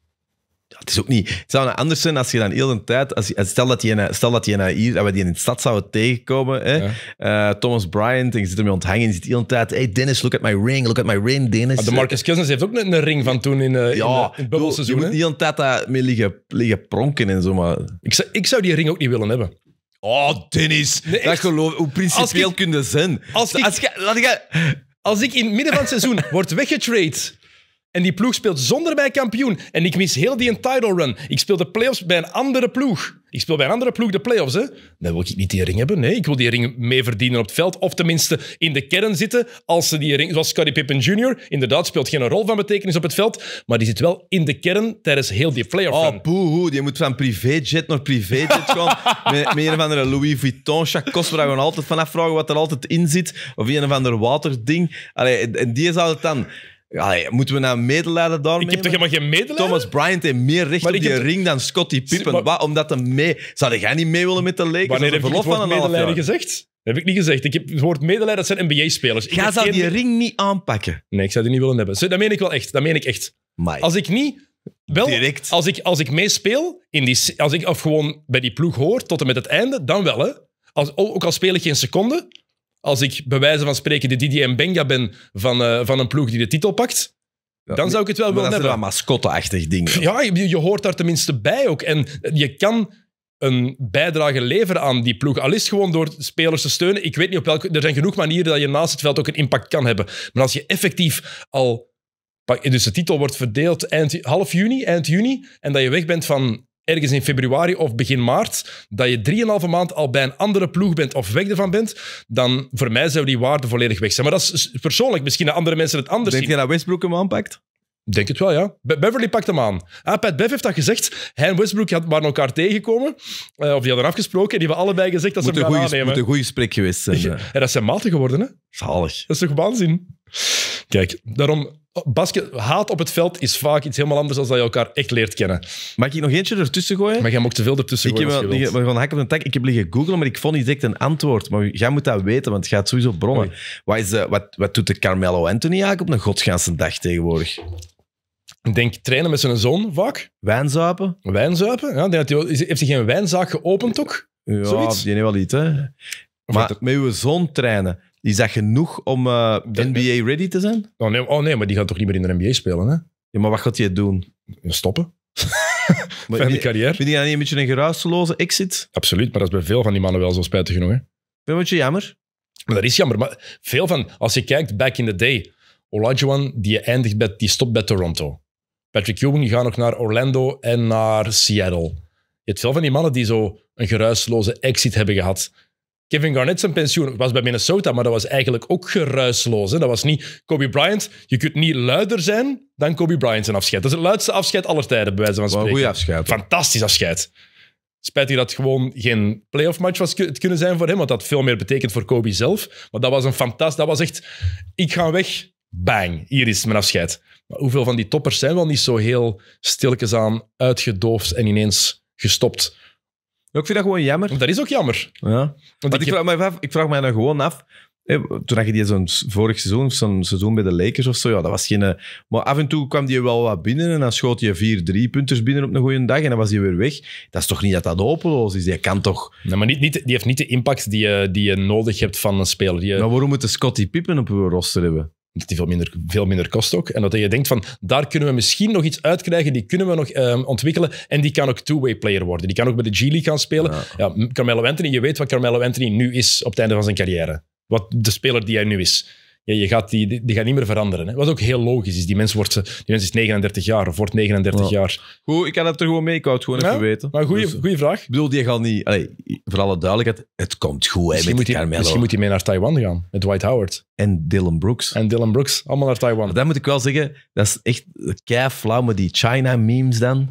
S2: het is ook niet. Het zou anders zijn als je dan heel de tijd. Als, stel dat je, stel dat je hier, dat we die in de stad zouden tegenkomen. Hè? Eh, Thomas Bryant, en je zit ermee onthangen. En zit heel de tijd. Hey Dennis, look at my ring. Look at my ring, Dennis. Ah, de Marcus
S1: Cousins heeft ook een ring van toen in, uh, ja, in, uh, eh, in het Je moet die
S2: de tijd daarmee liggen, liggen pronken en zo. Maar... Ik, zou, ik zou die ring ook niet willen hebben. Oh, Dennis. dat geloof hoe principieel kunnen ze zijn. Als, ik, als, je,
S1: als ik in het midden van het seizoen word weggetrade en die ploeg speelt zonder bij kampioen. En ik mis heel die title run. Ik speel de playoffs bij een andere ploeg. Ik speel bij een andere ploeg de playoffs. Hè? Dan wil ik niet die ring hebben. Nee, ik wil die ring mee verdienen op het veld. Of tenminste in de kern zitten. Als ze die ring, zoals Scottie Pippen Jr. Inderdaad, speelt geen rol van betekenis op het veld. Maar die zit wel in de
S2: kern tijdens heel die playoff van. Oh, boehoe. Je moet van privéjet naar privéjet gaan. met, met een of andere Louis Vuitton chacos waar we altijd vanaf vragen wat er altijd in zit. Of een of ander waterding. Allee, en die zou het dan... Allee, moeten we nou medelijden daarmee? Ik heb toch helemaal geen medelijden? Thomas Bryant heeft meer recht maar op die ring dan Scottie Pippen. Waarom Wat? Omdat hij mee... Zou jij niet mee willen met de Lakers? Wanneer heb je het woord medelijden gezegd? heb ik niet gezegd. Ik heb het woord medelijden, dat zijn NBA-spelers. Jij
S1: zou die ring niet aanpakken. Nee, ik zou die niet willen hebben. Dat meen ik wel echt. Dat meen ik echt. Als ik niet... Wel, Direct. Als ik, als ik meespeel, in die, als ik, of gewoon bij die ploeg hoor, tot en met het einde, dan wel. Hè. Als, ook al speel ik geen seconde, als ik bij wijze van spreken de Didi Benga ben van, eh, van een ploeg die de titel pakt, dan zou ik het wel willen hebben. Dat is een
S2: mascotte-achtig
S1: ding. Ja, je, je, hoort daar tenminste bij ook. En je kan een bijdrage leveren aan die ploeg. Al is gewoon door spelers te steunen. Ik weet niet op welke... Er zijn genoeg manieren dat je naast het veld ook een impact kan hebben. Maar als je effectief al... Dus de titel wordt verdeeld eind, half juni, eind juni. En dat je weg bent van ergens in februari of begin maart, dat je 3,5 maand al bij een andere ploeg bent of weg ervan bent, dan voor mij zou die waarde volledig weg zijn. Maar dat is persoonlijk. Misschien dat andere mensen het anders Denk zien. Denk je dat Westbrook hem aanpakt? Denk het wel, ja. Beverly pakt hem aan. Ah, Pat Bev heeft dat gezegd. Hij en Westbrook had, waren elkaar tegengekomen. Eh, of die hadden afgesproken. En die hebben allebei gezegd dat ze hem gaan aannemen. moet een goede
S2: gesprek geweest zijn. en
S1: dat zijn maten geworden, hè? Zalig. Dat is toch
S2: waanzin? Kijk,
S1: daarom basket, haat op het veld is vaak iets helemaal anders dan dat je elkaar echt leert kennen.
S2: Mag ik nog eentje ertussen gooien? Maar jij ook te veel ertussen ik gooien. Heb, op tak. Ik heb liggen googlen, maar ik vond niet direct een antwoord. Maar jij moet dat weten, want het gaat sowieso bronnen. Wat, is, uh, wat, wat doet de Carmelo Anthony eigenlijk op een godsganse dag tegenwoordig? Ik denk trainen met zijn zoon vaak. Wijnzuipen. Wijnzuipen? Ja, denk hij, heeft hij geen wijnzaak geopend ook? Ja, Zoiets? die wel niet, hè. Maar, maar met uw zoon trainen. Is dat genoeg om eh, NBA-ready te zijn? Oh nee, oh nee, maar die gaat toch niet meer in de NBA spelen, hè? Ja, maar wat gaat hij doen?
S1: Stoppen.
S2: maar, Fijne carrière. Vind je dat niet een beetje een geruisloze
S1: exit? Absoluut, maar dat is bij veel van die mannen wel zo spijtig genoeg. Hè? Vind je jammer? Maar dat is jammer. Maar veel van, als je kijkt back in the day, Olajuwon die eindigt bij, die stopt bij Toronto. Patrick Ewing die gaat nog naar Orlando en naar Seattle. Je hebt veel van die mannen die zo een geruisloze exit hebben gehad. Kevin Garnett zijn pensioen was bij Minnesota, maar dat was eigenlijk ook geruisloos. Hè? Dat was niet Kobe Bryant. Je kunt niet luider zijn dan Kobe Bryant zijn afscheid. Dat is het luidste afscheid aller tijden, bij wijze van spreken. Een goede afscheid. Fantastisch afscheid. Spijtig dat het gewoon geen playoff match was het kunnen zijn voor hem, want dat veel meer betekent voor Kobe zelf. Maar dat was een fantastisch... Dat was echt... Ik ga weg. Bang. Hier is mijn afscheid. Maar hoeveel van die toppers zijn wel niet zo heel
S2: stilletjes aan uitgedoofd en ineens gestopt? ik vind dat gewoon jammer. dat is ook jammer. Ja. Want, ik, vraag me ik vraag mij dan nou gewoon af, toen had je die zo'n vorig seizoen, zo'n seizoen bij de Lakers of zo, ja, dat was geen... Eh, maar af en toe kwam die wel wat binnen en dan schoot je vier drie-punters binnen op een goede dag en dan was hij weer weg. Dat is toch niet dat dat hopeloos is? Die kan toch... Nee, maar niet, niet, die heeft niet de impact die
S1: je, die je nodig hebt van een speler. Die
S2: Maar waarom moet de Scottie Pippen op hun
S1: roster hebben? dat die veel minder, veel minder kost ook. En dat je denkt van, daar kunnen we misschien nog iets uitkrijgen, die kunnen we nog ehm, ontwikkelen. En die kan ook two-way player worden. Die kan ook bij de G-League gaan spelen. ja. Carmelo Anthony, je weet wat Carmelo Anthony nu is op het einde van zijn carrière. Wat de speler die hij nu is ja, je gaat die, die, gaat niet meer veranderen. Hè? Wat ook heel logisch is. Die mens, wordt, die mens is 39 jaar of wordt 39 jaar.
S2: Goed, ik kan dat er gewoon mee. Ik wou het gewoon even weten. Maar goede dus, goede vraag. Ik bedoel, die gaat niet... Allee, voor alle duidelijkheid, het komt goed hè, misschien moet hij, Misschien moet hij mee naar Taiwan gaan, met Dwight Howard. En Dylan Brooks. En Dylan Brooks, allemaal naar Taiwan. dat moet ik wel zeggen, dat is echt kei flauw met die China-memes dan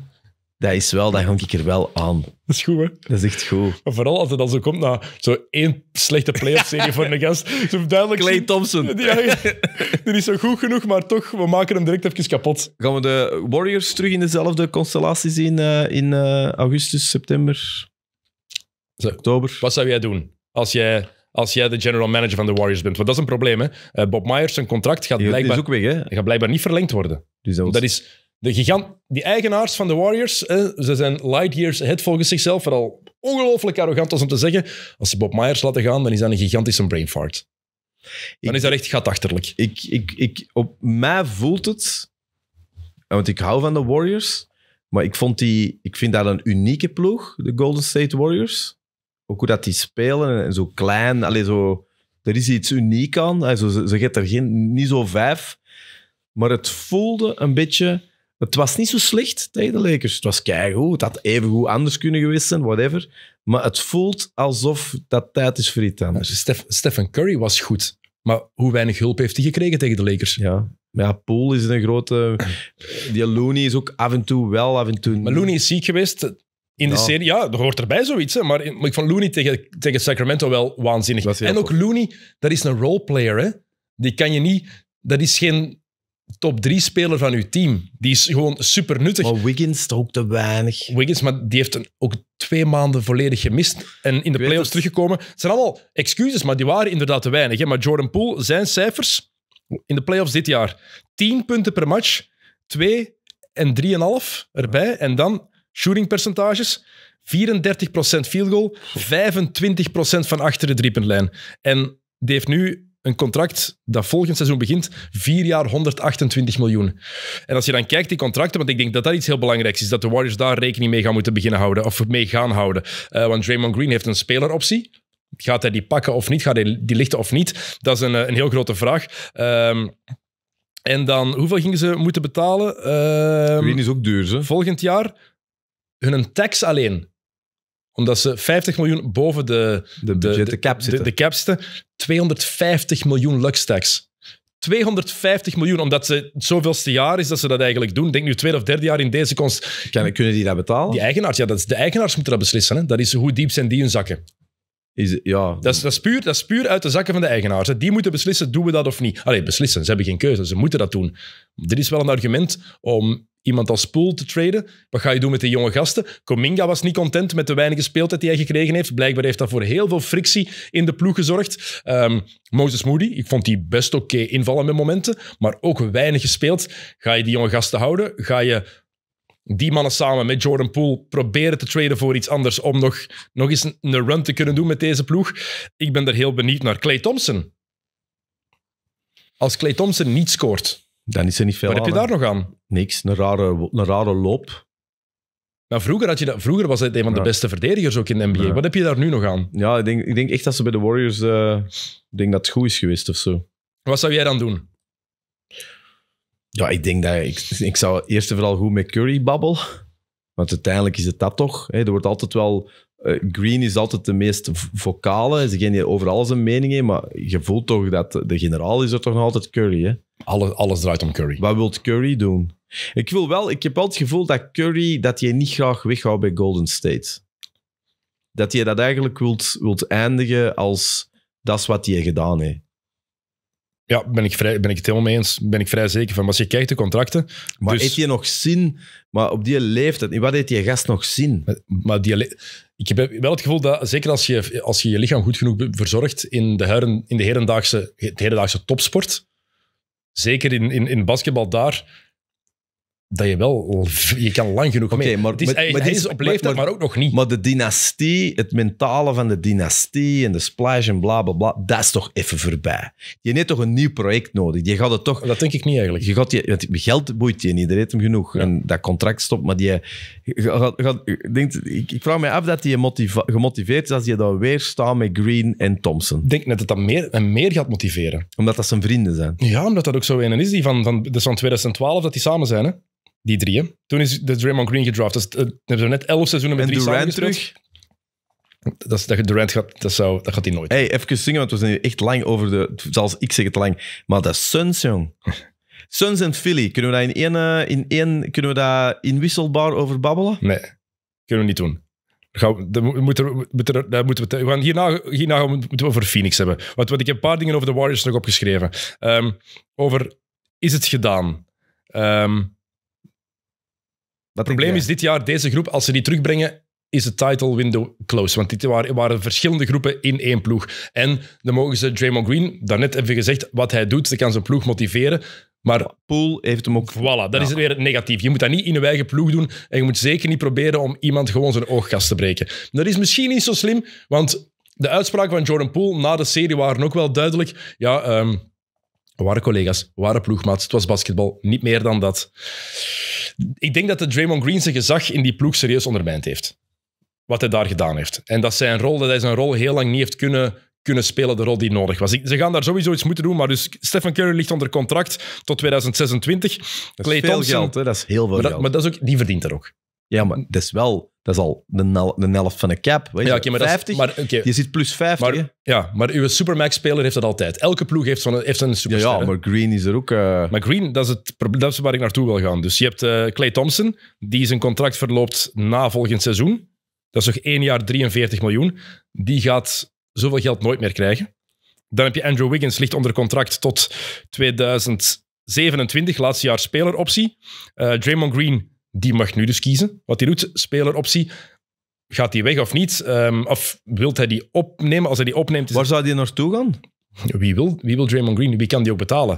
S2: dat is wel, dat hang ik er wel aan. Dat is goed, hè? Dat is echt goed. vooral als het dan zo komt na zo één slechte playoff-serie voor een gast. Zo duidelijk Clay Thompson. Die, is zo goed
S1: genoeg, maar toch, we maken hem direct even kapot.
S2: Gaan we de Warriors terug in dezelfde constellatie zien eh, in eh, augustus, september, zo,
S1: oktober? Wat zou jij doen als jij als jij de general manager van de Warriors bent. Want dat is een probleem. Hè? Eh, Bob Myers, zijn contract gaat blijkbaar, ook weg, hè? blijkbaar niet verlengd worden. Dus dat is de gigant, die eigenaars van de Warriors, ze zijn light years ahead volgens zichzelf, vooral ongelooflijk arrogant om te zeggen, als ze Bob Myers laten gaan, dan is dat een gigantische brain fart.
S2: Dan is dat echt gatachterlijk. Ik, ik, ik, op mij voelt het, eh, want ik hou van de Warriors, maar ik, vond die, ik vind dat een unieke ploeg, de Golden State Warriors. Ook hoe dat die spelen en zo klein, alleen zo, er is iets uniek aan. Also, ze, get er geen, niet zo vijf, maar het voelde een beetje het was niet zo slecht tegen de Lakers. Het was keigoed. Het had evengoed anders kunnen geweest zijn, whatever. Maar het voelt alsof dat tijd is voor iets Stephen Curry was goed. Maar hoe weinig hulp heeft hij gekregen tegen de Lakers? Ja, ja, Pool is een grote... Die Looney is ook af en
S1: toe wel, af en toe Maar Looney is ziek geweest in de serie. Ja, er hoort erbij zoiets. Maar, ik vond Looney tegen, tegen Sacramento wel waanzinnig. En ook Looney, dat is een roleplayer. Hè. Die kan je niet... Dat is geen top drie speler van uw team. Die is gewoon super nuttig. Maar Wiggins toch ook te weinig. Wiggins, maar die heeft ook twee maanden volledig gemist. En in de playoffs teruggekomen. Het zijn allemaal excuses, maar die waren inderdaad te weinig. Hè? Maar Jordan Poole, zijn cijfers in de playoffs dit jaar: 10 punten per match, 2 en 3,5 erbij. En dan shooting percentages. 34% field goal, 25% van achter de driepuntlijn. En die heeft nu een contract dat volgend seizoen begint, 4 jaar 128 miljoen. En als je dan kijkt, die contracten, want ik denk dat dat iets heel belangrijks is, dat de Warriors daar rekening mee gaan moeten beginnen houden, of mee gaan houden. Eh, want Draymond Green heeft een speleroptie. Gaat hij die pakken of niet? Gaat hij die lichten of niet? Dat is een, eh, een heel grote vraag. Ehm, en dan, hoeveel gingen ze moeten betalen? Ehm, Green is ook duur, hè? Volgend jaar hun tax alleen omdat ze 50 miljoen boven de, de, de, cap zitten. De, 250 miljoen lux tax. 250 miljoen, omdat ze het zoveelste jaar is dat ze dat eigenlijk doen. Ik denk nu tweede of derde jaar in deze konst. kunnen die dat betalen? Die eigenaars, ja, dat is, de eigenaars moeten dat beslissen. Hè. Dat is hoe diep zijn die hun zakken. Is, ja. dat, is, dat, puur, dat is puur uit de zakken van de eigenaars. Die moeten beslissen, doen we dat of niet. Allee, beslissen. Ze hebben geen keuze. Ze moeten dat doen. Dit is wel een argument om iemand als Poel te traden. Wat ga je doen met de jonge gasten? Cominga was niet content met de weinige speeltijd die hij gekregen heeft. Blijkbaar heeft dat voor heel veel frictie in de ploeg gezorgd. Ehm, Moses Moody, ik vond die best oké invallen met momenten, maar ook weinig gespeeld. Ga je die jonge gasten houden? Ga je die mannen samen met Jordan Poole proberen te traden voor iets anders om nog, nog eens een run te kunnen doen met deze ploeg? Ik ben er heel benieuwd naar. Clay Thompson.
S2: Als Clay Thompson niet scoort, dan is er niet veel Wat heb je daar nog aan? Niks, een rare, een rare loop. vroeger, had
S1: je dat, vroeger was hij
S2: een van de beste verdedigers ook in de NBA. Wat heb je daar nu nog aan? Ja, ik denk, ik denk echt dat ze bij de Warriors... Eh, ik denk dat het goed is geweest of zo. Wat zou jij dan doen? Ja, ik denk dat... Ik, ik zou eerst en vooral goed met Curry babbel. Want uiteindelijk is het dat toch. Hè? Er wordt altijd wel eh, Green is altijd de meest vocale. Is degene die overal zijn mening heeft. Maar je voelt toch dat de generaal is er toch nog altijd Curry, hè? Alles, alles draait om Curry. Wat wil Curry doen? Ik, wil wel, ik heb wel het gevoel dat Curry dat je niet graag weghoudt bij Golden State. Dat je dat eigenlijk wilt, wilt eindigen als dat is wat hij gedaan heeft. Ja, ben ik, vrij, ben ik het helemaal mee eens. Ben ik vrij zeker van. Maar als je kijkt de contracten... Maar dus- heeft hij nog zin?
S1: Maar op die leeftijd, wat heeft die gast nog zin? Maar, maar die ik heb wel het gevoel dat, zeker als je als je, je lichaam goed genoeg verzorgt in de, heren, in de hedendaagse, topsport,
S2: zeker in, in, in basketbal daar, dat je wel, je kan lang genoeg okay, mee. Maar, het is, maar, maar, op leeftijd, maar, ook nog niet. Maar de dynastie, het mentale van de dynastie en de splash en bla bla bla, dat is toch even voorbij. Je hebt toch een nieuw project nodig. Je gaat het toch... Dat denk ik niet eigenlijk. Je gaat je, want geld boeit je niet, er heeft hem genoeg. En dat contract stopt, maar die... gaat, ik, ik, vraag me af dat hij gemotiveerd is als je dan weer staat met Green en Thompson. Ik denk net dat dat meer, en meer gaat motiveren. Omdat dat zijn vrienden
S1: zijn. Ja, omdat dat ook zo een is. Die van, van, dat dus van 2012 dat die samen zijn, hè? Die drie, Toen is de Draymond Green gedraft. Dat hebben eh, ze net elf seizoenen met en drie Durant terug.
S2: Dat, is, dat Durant gaat, dat, zou, dat gaat hij nooit. Hey, even zingen, want we zijn hier echt lang over de... zoals ik zeg het lang. Maar de Suns, jong. Suns en Philly, kunnen we daar in één, eh, in één... Kunnen we daar inwisselbaar over babbelen? Nee, kunnen we niet doen. we, moeten, moeten we,
S1: gaan hierna, moeten we over Phoenix hebben. Want, want ik heb een paar dingen over de Warriors nog opgeschreven. Ehm, over, is het gedaan? Um, het probleem is dit jaar, deze groep, als ze die terugbrengen, is de title window close. Want dit waren, waren, verschillende groepen in één ploeg. En dan mogen ze Draymond Green, daarnet even gezegd, wat hij doet, ze kan zijn ploeg motiveren. Maar Poole heeft hem ook. Voilà, dat is weer het negatief. Je moet dat niet in een eigen ploeg doen. En je moet zeker niet proberen om iemand gewoon zijn oogkast te breken. Dat is misschien niet zo slim, want de uitspraken van Jordan Poole na de serie waren ook wel duidelijk. Ja, ehm, waren collega's, waren ploegmaats. Het was basketbal, niet meer dan dat. Ik denk dat de Draymond Green zijn gezag in die ploeg serieus ondermijnd heeft. Wat hij daar gedaan heeft. En dat, zijn rol, dat hij zijn rol heel lang niet heeft kunnen, kunnen spelen, de rol die nodig was. Ze gaan daar sowieso iets moeten doen, maar dus Stephen Curry ligt onder contract tot 2026. Dat is geld, hè? dat is
S2: heel veel maar geld. Maar dat is ook, die verdient er ook. Ja, maar dat is wel dat is al de, helft van een cap. Weet je, ja, okay, maar 50, dat maar, okay. je zit plus 50. ja, maar uw Supermax-speler heeft dat altijd. Elke ploeg heeft, van, heeft een superster. Ja,
S1: ja, maar Green is er ook... Eh, maar Green, dat is, het, dat is waar ik naartoe wil gaan. Dus je hebt Clay eh, Thompson, die zijn contract verloopt na volgend seizoen. Dat is nog één jaar 43 miljoen. Die gaat zoveel geld nooit meer krijgen. Dan heb je Andrew Wiggins, ligt onder contract tot 2027, laatste jaar speleroptie. Eh, Draymond Green die mag nu dus kiezen wat hij doet. Speleroptie, gaat hij weg of niet? Ehm, of wilt hij die opnemen? Als hij die opneemt... Waar zou die naartoe gaan? Wie wil, wie wil Draymond Green? Wie kan die ook betalen?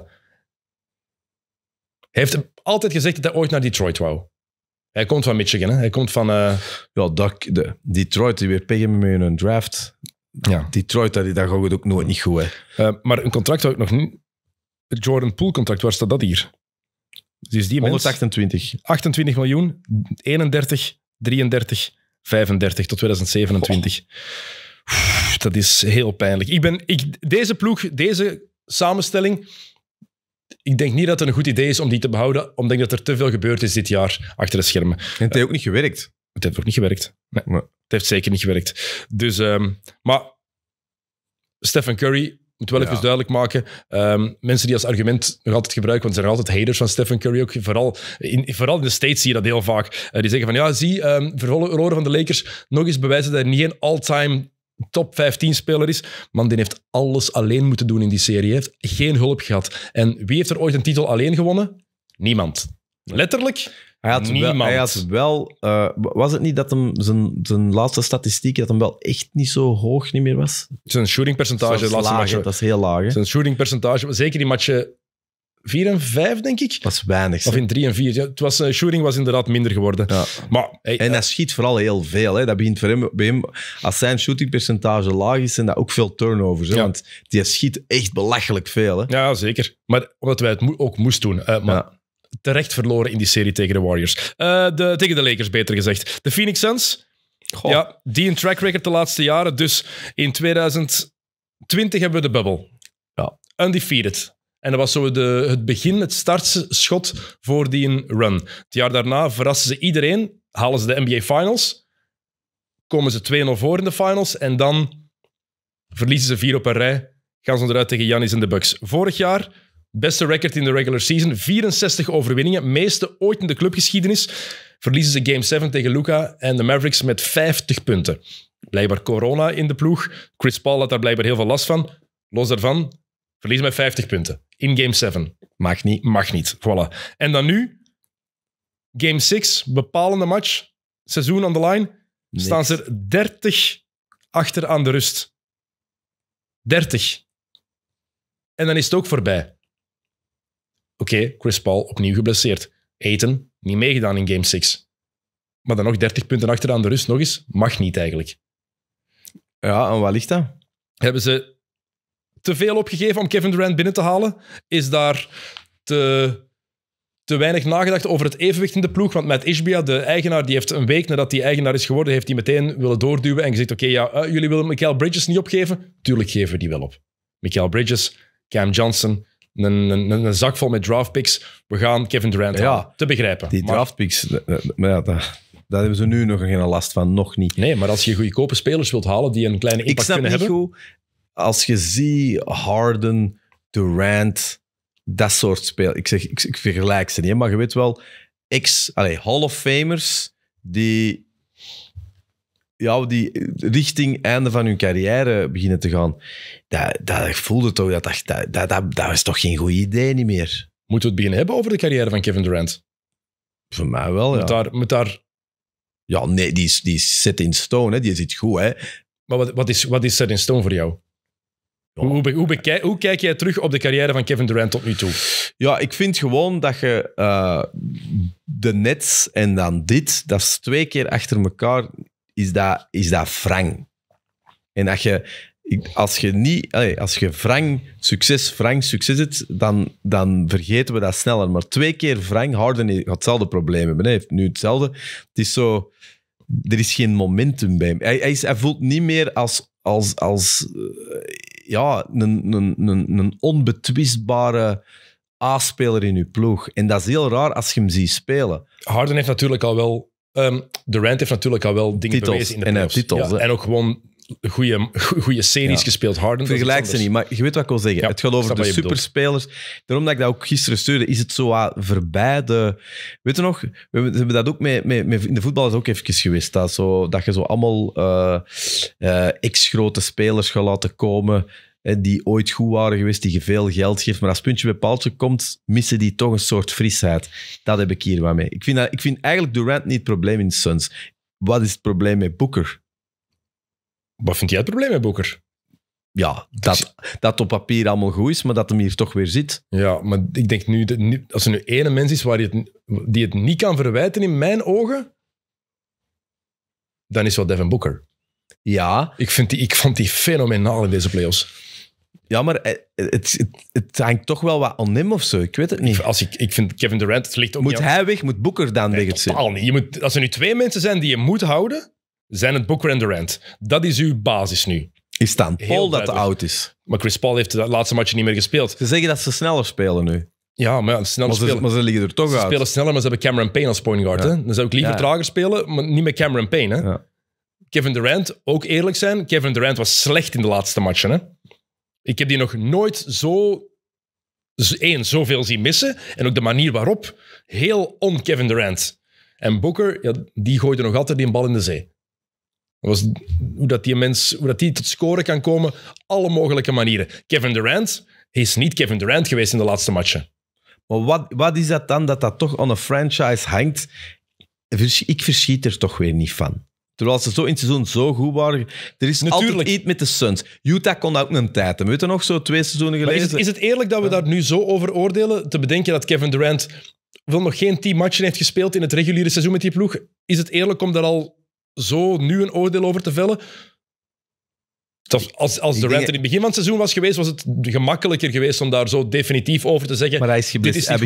S1: Hij heeft altijd gezegd dat hij ooit naar Detroit wou.
S2: Hij komt van Michigan, hè? Hij komt van... Eh, ja, dat, de, Detroit, die weer pigen met een draft. Ja. Detroit, dat, dat gaat ook nooit niet goed, hè? Eh, maar een contract had ik nog niet...
S1: Jordan Poole contract, waar staat dat hier? Dus die 128. 28 miljoen, 31, 33, 35 tot 2027. dat is heel pijnlijk. Ik ben, ik, deze ploeg, deze samenstelling, ik denk niet dat het een goed idee is om die te behouden, omdat dat er te veel gebeurd is dit jaar achter de schermen. En het heeft ook niet gewerkt. Het heeft ook niet gewerkt. Het heeft zeker niet gewerkt. Dus, ehm, maar Stephen Curry moet wel even duidelijk maken. Ehm, mensen die als argument nog altijd gebruiken, want ze zijn altijd haters van Stephen Curry ook. Vooral in, vooral in de States zie je dat heel vaak. Eh, die zeggen van ja, zie, um, verloren van de Lakers. Nog eens bewijzen dat hij niet een all-time top 15 speler is. Man, die heeft alles alleen moeten doen in die serie. Hij heeft geen hulp gehad.
S2: En wie heeft er ooit een titel alleen gewonnen? Niemand. Letterlijk hij had wel, eh, was het niet dat hem zijn, zijn laatste statistiek dat hem wel echt niet zo hoog niet meer was? Zijn shootingpercentage, percentage laatste laag, Dat is heel laag. Hè? Zijn percentage zeker in matchen 4 en 5, denk ik. Dat is weinig. Of in 3 en 4. Ja, het was, eh, shooting was inderdaad minder geworden. Ja. Maar, en hij eh, schiet vooral heel veel. Hè? Dat begint voor hem, bij hem, als zijn shootingpercentage laag is, zijn dat ook veel turnovers. Want die schiet echt belachelijk veel. Hè? Ja, zeker.
S1: Maar omdat wij het ook moest doen. Uh, terecht verloren in die serie tegen de Warriors. Eh, de, tegen de Lakers, beter gezegd. De Phoenix Suns. Ja, die een track record de laatste jaren. Dus in 2020 hebben we de bubble. Ja. Undefeated. En dat was zo de, het begin, het startschot voor die run. Het jaar daarna verrassen ze iedereen, halen ze de NBA Finals, komen ze 2-0 voor in de finals en dan verliezen ze vier op een rij, gaan ze eruit tegen Janis en de Bucks. Vorig jaar Beste record in de regular season. 64 overwinningen. Meeste ooit in de clubgeschiedenis. Verliezen ze Game 7 tegen Luca en de Mavericks met 50 punten. Blijkbaar corona in de ploeg. Chris Paul had daar blijkbaar heel veel last van. Los daarvan, verliezen met 50 punten. In Game 7. Mag niet, mag niet. Voilà. En dan nu, Game 6, bepalende match. Seizoen aan de line. Staan ze er 30 achter aan de rust. 30. En dan is het ook voorbij. Oké, Chris Paul opnieuw geblesseerd. Eten, niet meegedaan in Game 6. Maar dan nog 30 punten achter aan de rust, nog eens. Mag niet eigenlijk. Ja, en waar ligt dat? Hebben ze te veel opgegeven om Kevin Durant binnen te halen? Is daar te, te weinig nagedacht over het evenwicht in de ploeg? Want met Ishbia, de eigenaar, die heeft een week nadat hij eigenaar is geworden, heeft hij meteen willen doorduwen en gezegd, oké, ja, eh, jullie willen Michael Bridges niet opgeven? Tuurlijk geven we die wel op. Michael Bridges, Cam Johnson, een, een, een zak vol met draft picks. We gaan Kevin Durant Te begrijpen. Die draft
S2: picks, eh, eh, maar ja, daar hebben ze nu nog geen last van, nog niet. Nee, maar als je goedkope spelers wilt halen die een kleine impact kunnen hebben... Ik snap niet als je ziet Harden, Durant, dat soort spelers... Ik, zeg, ik, ik vergelijk ze niet, maar je weet wel, ex, allez, Hall of Famers die ja, die richting einde van hun carrière beginnen te gaan. Dat, dat voelde toch, dat, dat, dat, dat, dat is toch geen goed idee niet meer. Moeten we het begin hebben over de carrière van Kevin Durant? Voor mij wel, ja. Met daar... daar... Ja, nee, die is, die is set in stone, hè. die zit goed. Hè. Maar wat, wat, is, wat is set in stone voor jou? Hoe, hoe, bekijk, hoe, kijk jij terug op de carrière van Kevin Durant tot nu toe? Ja, ik vind gewoon dat je eh, de Nets en dan dit, dat is twee keer achter elkaar is dat, is dat wrang. En dat je, als je niet, als je Frank succes, Frank succes hebt dan, dan vergeten we dat sneller. Maar twee keer wrang, Harden heeft hetzelfde probleem Hij heeft nu hetzelfde. Het is zo, er is geen momentum bij hem. Hij, hij, voelt niet meer als, als, als eh, ja, een, een, een, een onbetwistbare A-speler in uw ploeg. En dat is heel raar als je hem ziet spelen. Harden heeft natuurlijk al wel Ehm, de rand heeft natuurlijk al wel dingen bewezen in de eh, playoffs. En, titels, en ook gewoon goede series gespeeld. Harden. Vergelijk ze niet, maar je weet wat ik wil zeggen. het gaat over de superspelers. Daarom dat ik dat ook gisteren stuurde, is het zo wat voorbij de... Weet je nog, we hebben dat ook met, in de voetbal is ook even geweest. Dat, zo, dat je zo allemaal uh, ex-grote spelers gaat laten komen die ooit goed waren geweest, die veel geld geeft. Maar als puntje bij paaltje komt, missen die toch een soort frisheid. Dat heb ik hier wel mee. Ik vind, dat, ik vind eigenlijk Durant niet het probleem in de Suns. Wat is het probleem met Booker? Wat vind jij het probleem met Booker? ja, dat, dat op papier allemaal goed is, maar dat hem hier toch weer zit.
S1: Ja, maar ik denk nu, als er nu ene mens is waar je het, die het niet kan verwijten in mijn
S2: ogen, dan is wel Devin Booker. Ja. Ik, vind die, ik vond die fenomenaal in deze playoffs. Ja, maar eh, het, het, hangt toch wel wat aan of zo. Ik weet het niet. Als ik, ik vind Kevin Durant, het ligt op... Moet hij weg? Moet Booker dan weg? Het totaal niet. Je
S1: moet, als er nu twee mensen zijn die je moet houden, zijn het Booker en Durant. Dat is uw basis nu.
S2: Is staan Paul dat te oud is. Maar Chris Paul heeft dat laatste match niet meer gespeeld. Ze zeggen dat ze sneller spelen nu. Ja, maar, sneller ze, spelen. maar ze liggen er toch uit. Ze spelen
S1: sneller, maar ze hebben Cameron Payne als point guard. Dan zou ik liever trager spelen, maar niet met Cameron Payne. Hè? Kevin Durant, ook eerlijk zijn. Kevin Durant was slecht in de laatste matchen. Hè? Ik heb die nog nooit zo één, zoveel zien missen. En ook de manier waarop. Heel on-Kevin Durant. En Booker, ja, die gooide nog altijd die bal in de zee. was hoe dat die mens hoe dat die tot scoren kan komen, alle mogelijke manieren. Kevin Durant is niet Kevin Durant geweest in de laatste
S2: matchen. Maar wat, wat is dat dan dat dat toch aan een franchise hangt? Ik verschiet er toch weer niet van. Terwijl ze zo in het seizoen zo goed waren. Er is Natuurlijk. altijd iets met de Suns. Utah kon ook een tijd hebben. Weet je nog, zo twee seizoenen geleden. Is het,
S1: eerlijk dat we daar nu zo over oordelen? Te bedenken dat Kevin Durant wel nog geen team matchen heeft gespeeld in het reguliere seizoen met die ploeg. Is het eerlijk om daar al zo nu een oordeel over te vellen? Als, als Durant in het begin van het seizoen was geweest, was het gemakkelijker geweest om daar zo definitief over
S2: te zeggen. Maar hij, is dit is hij,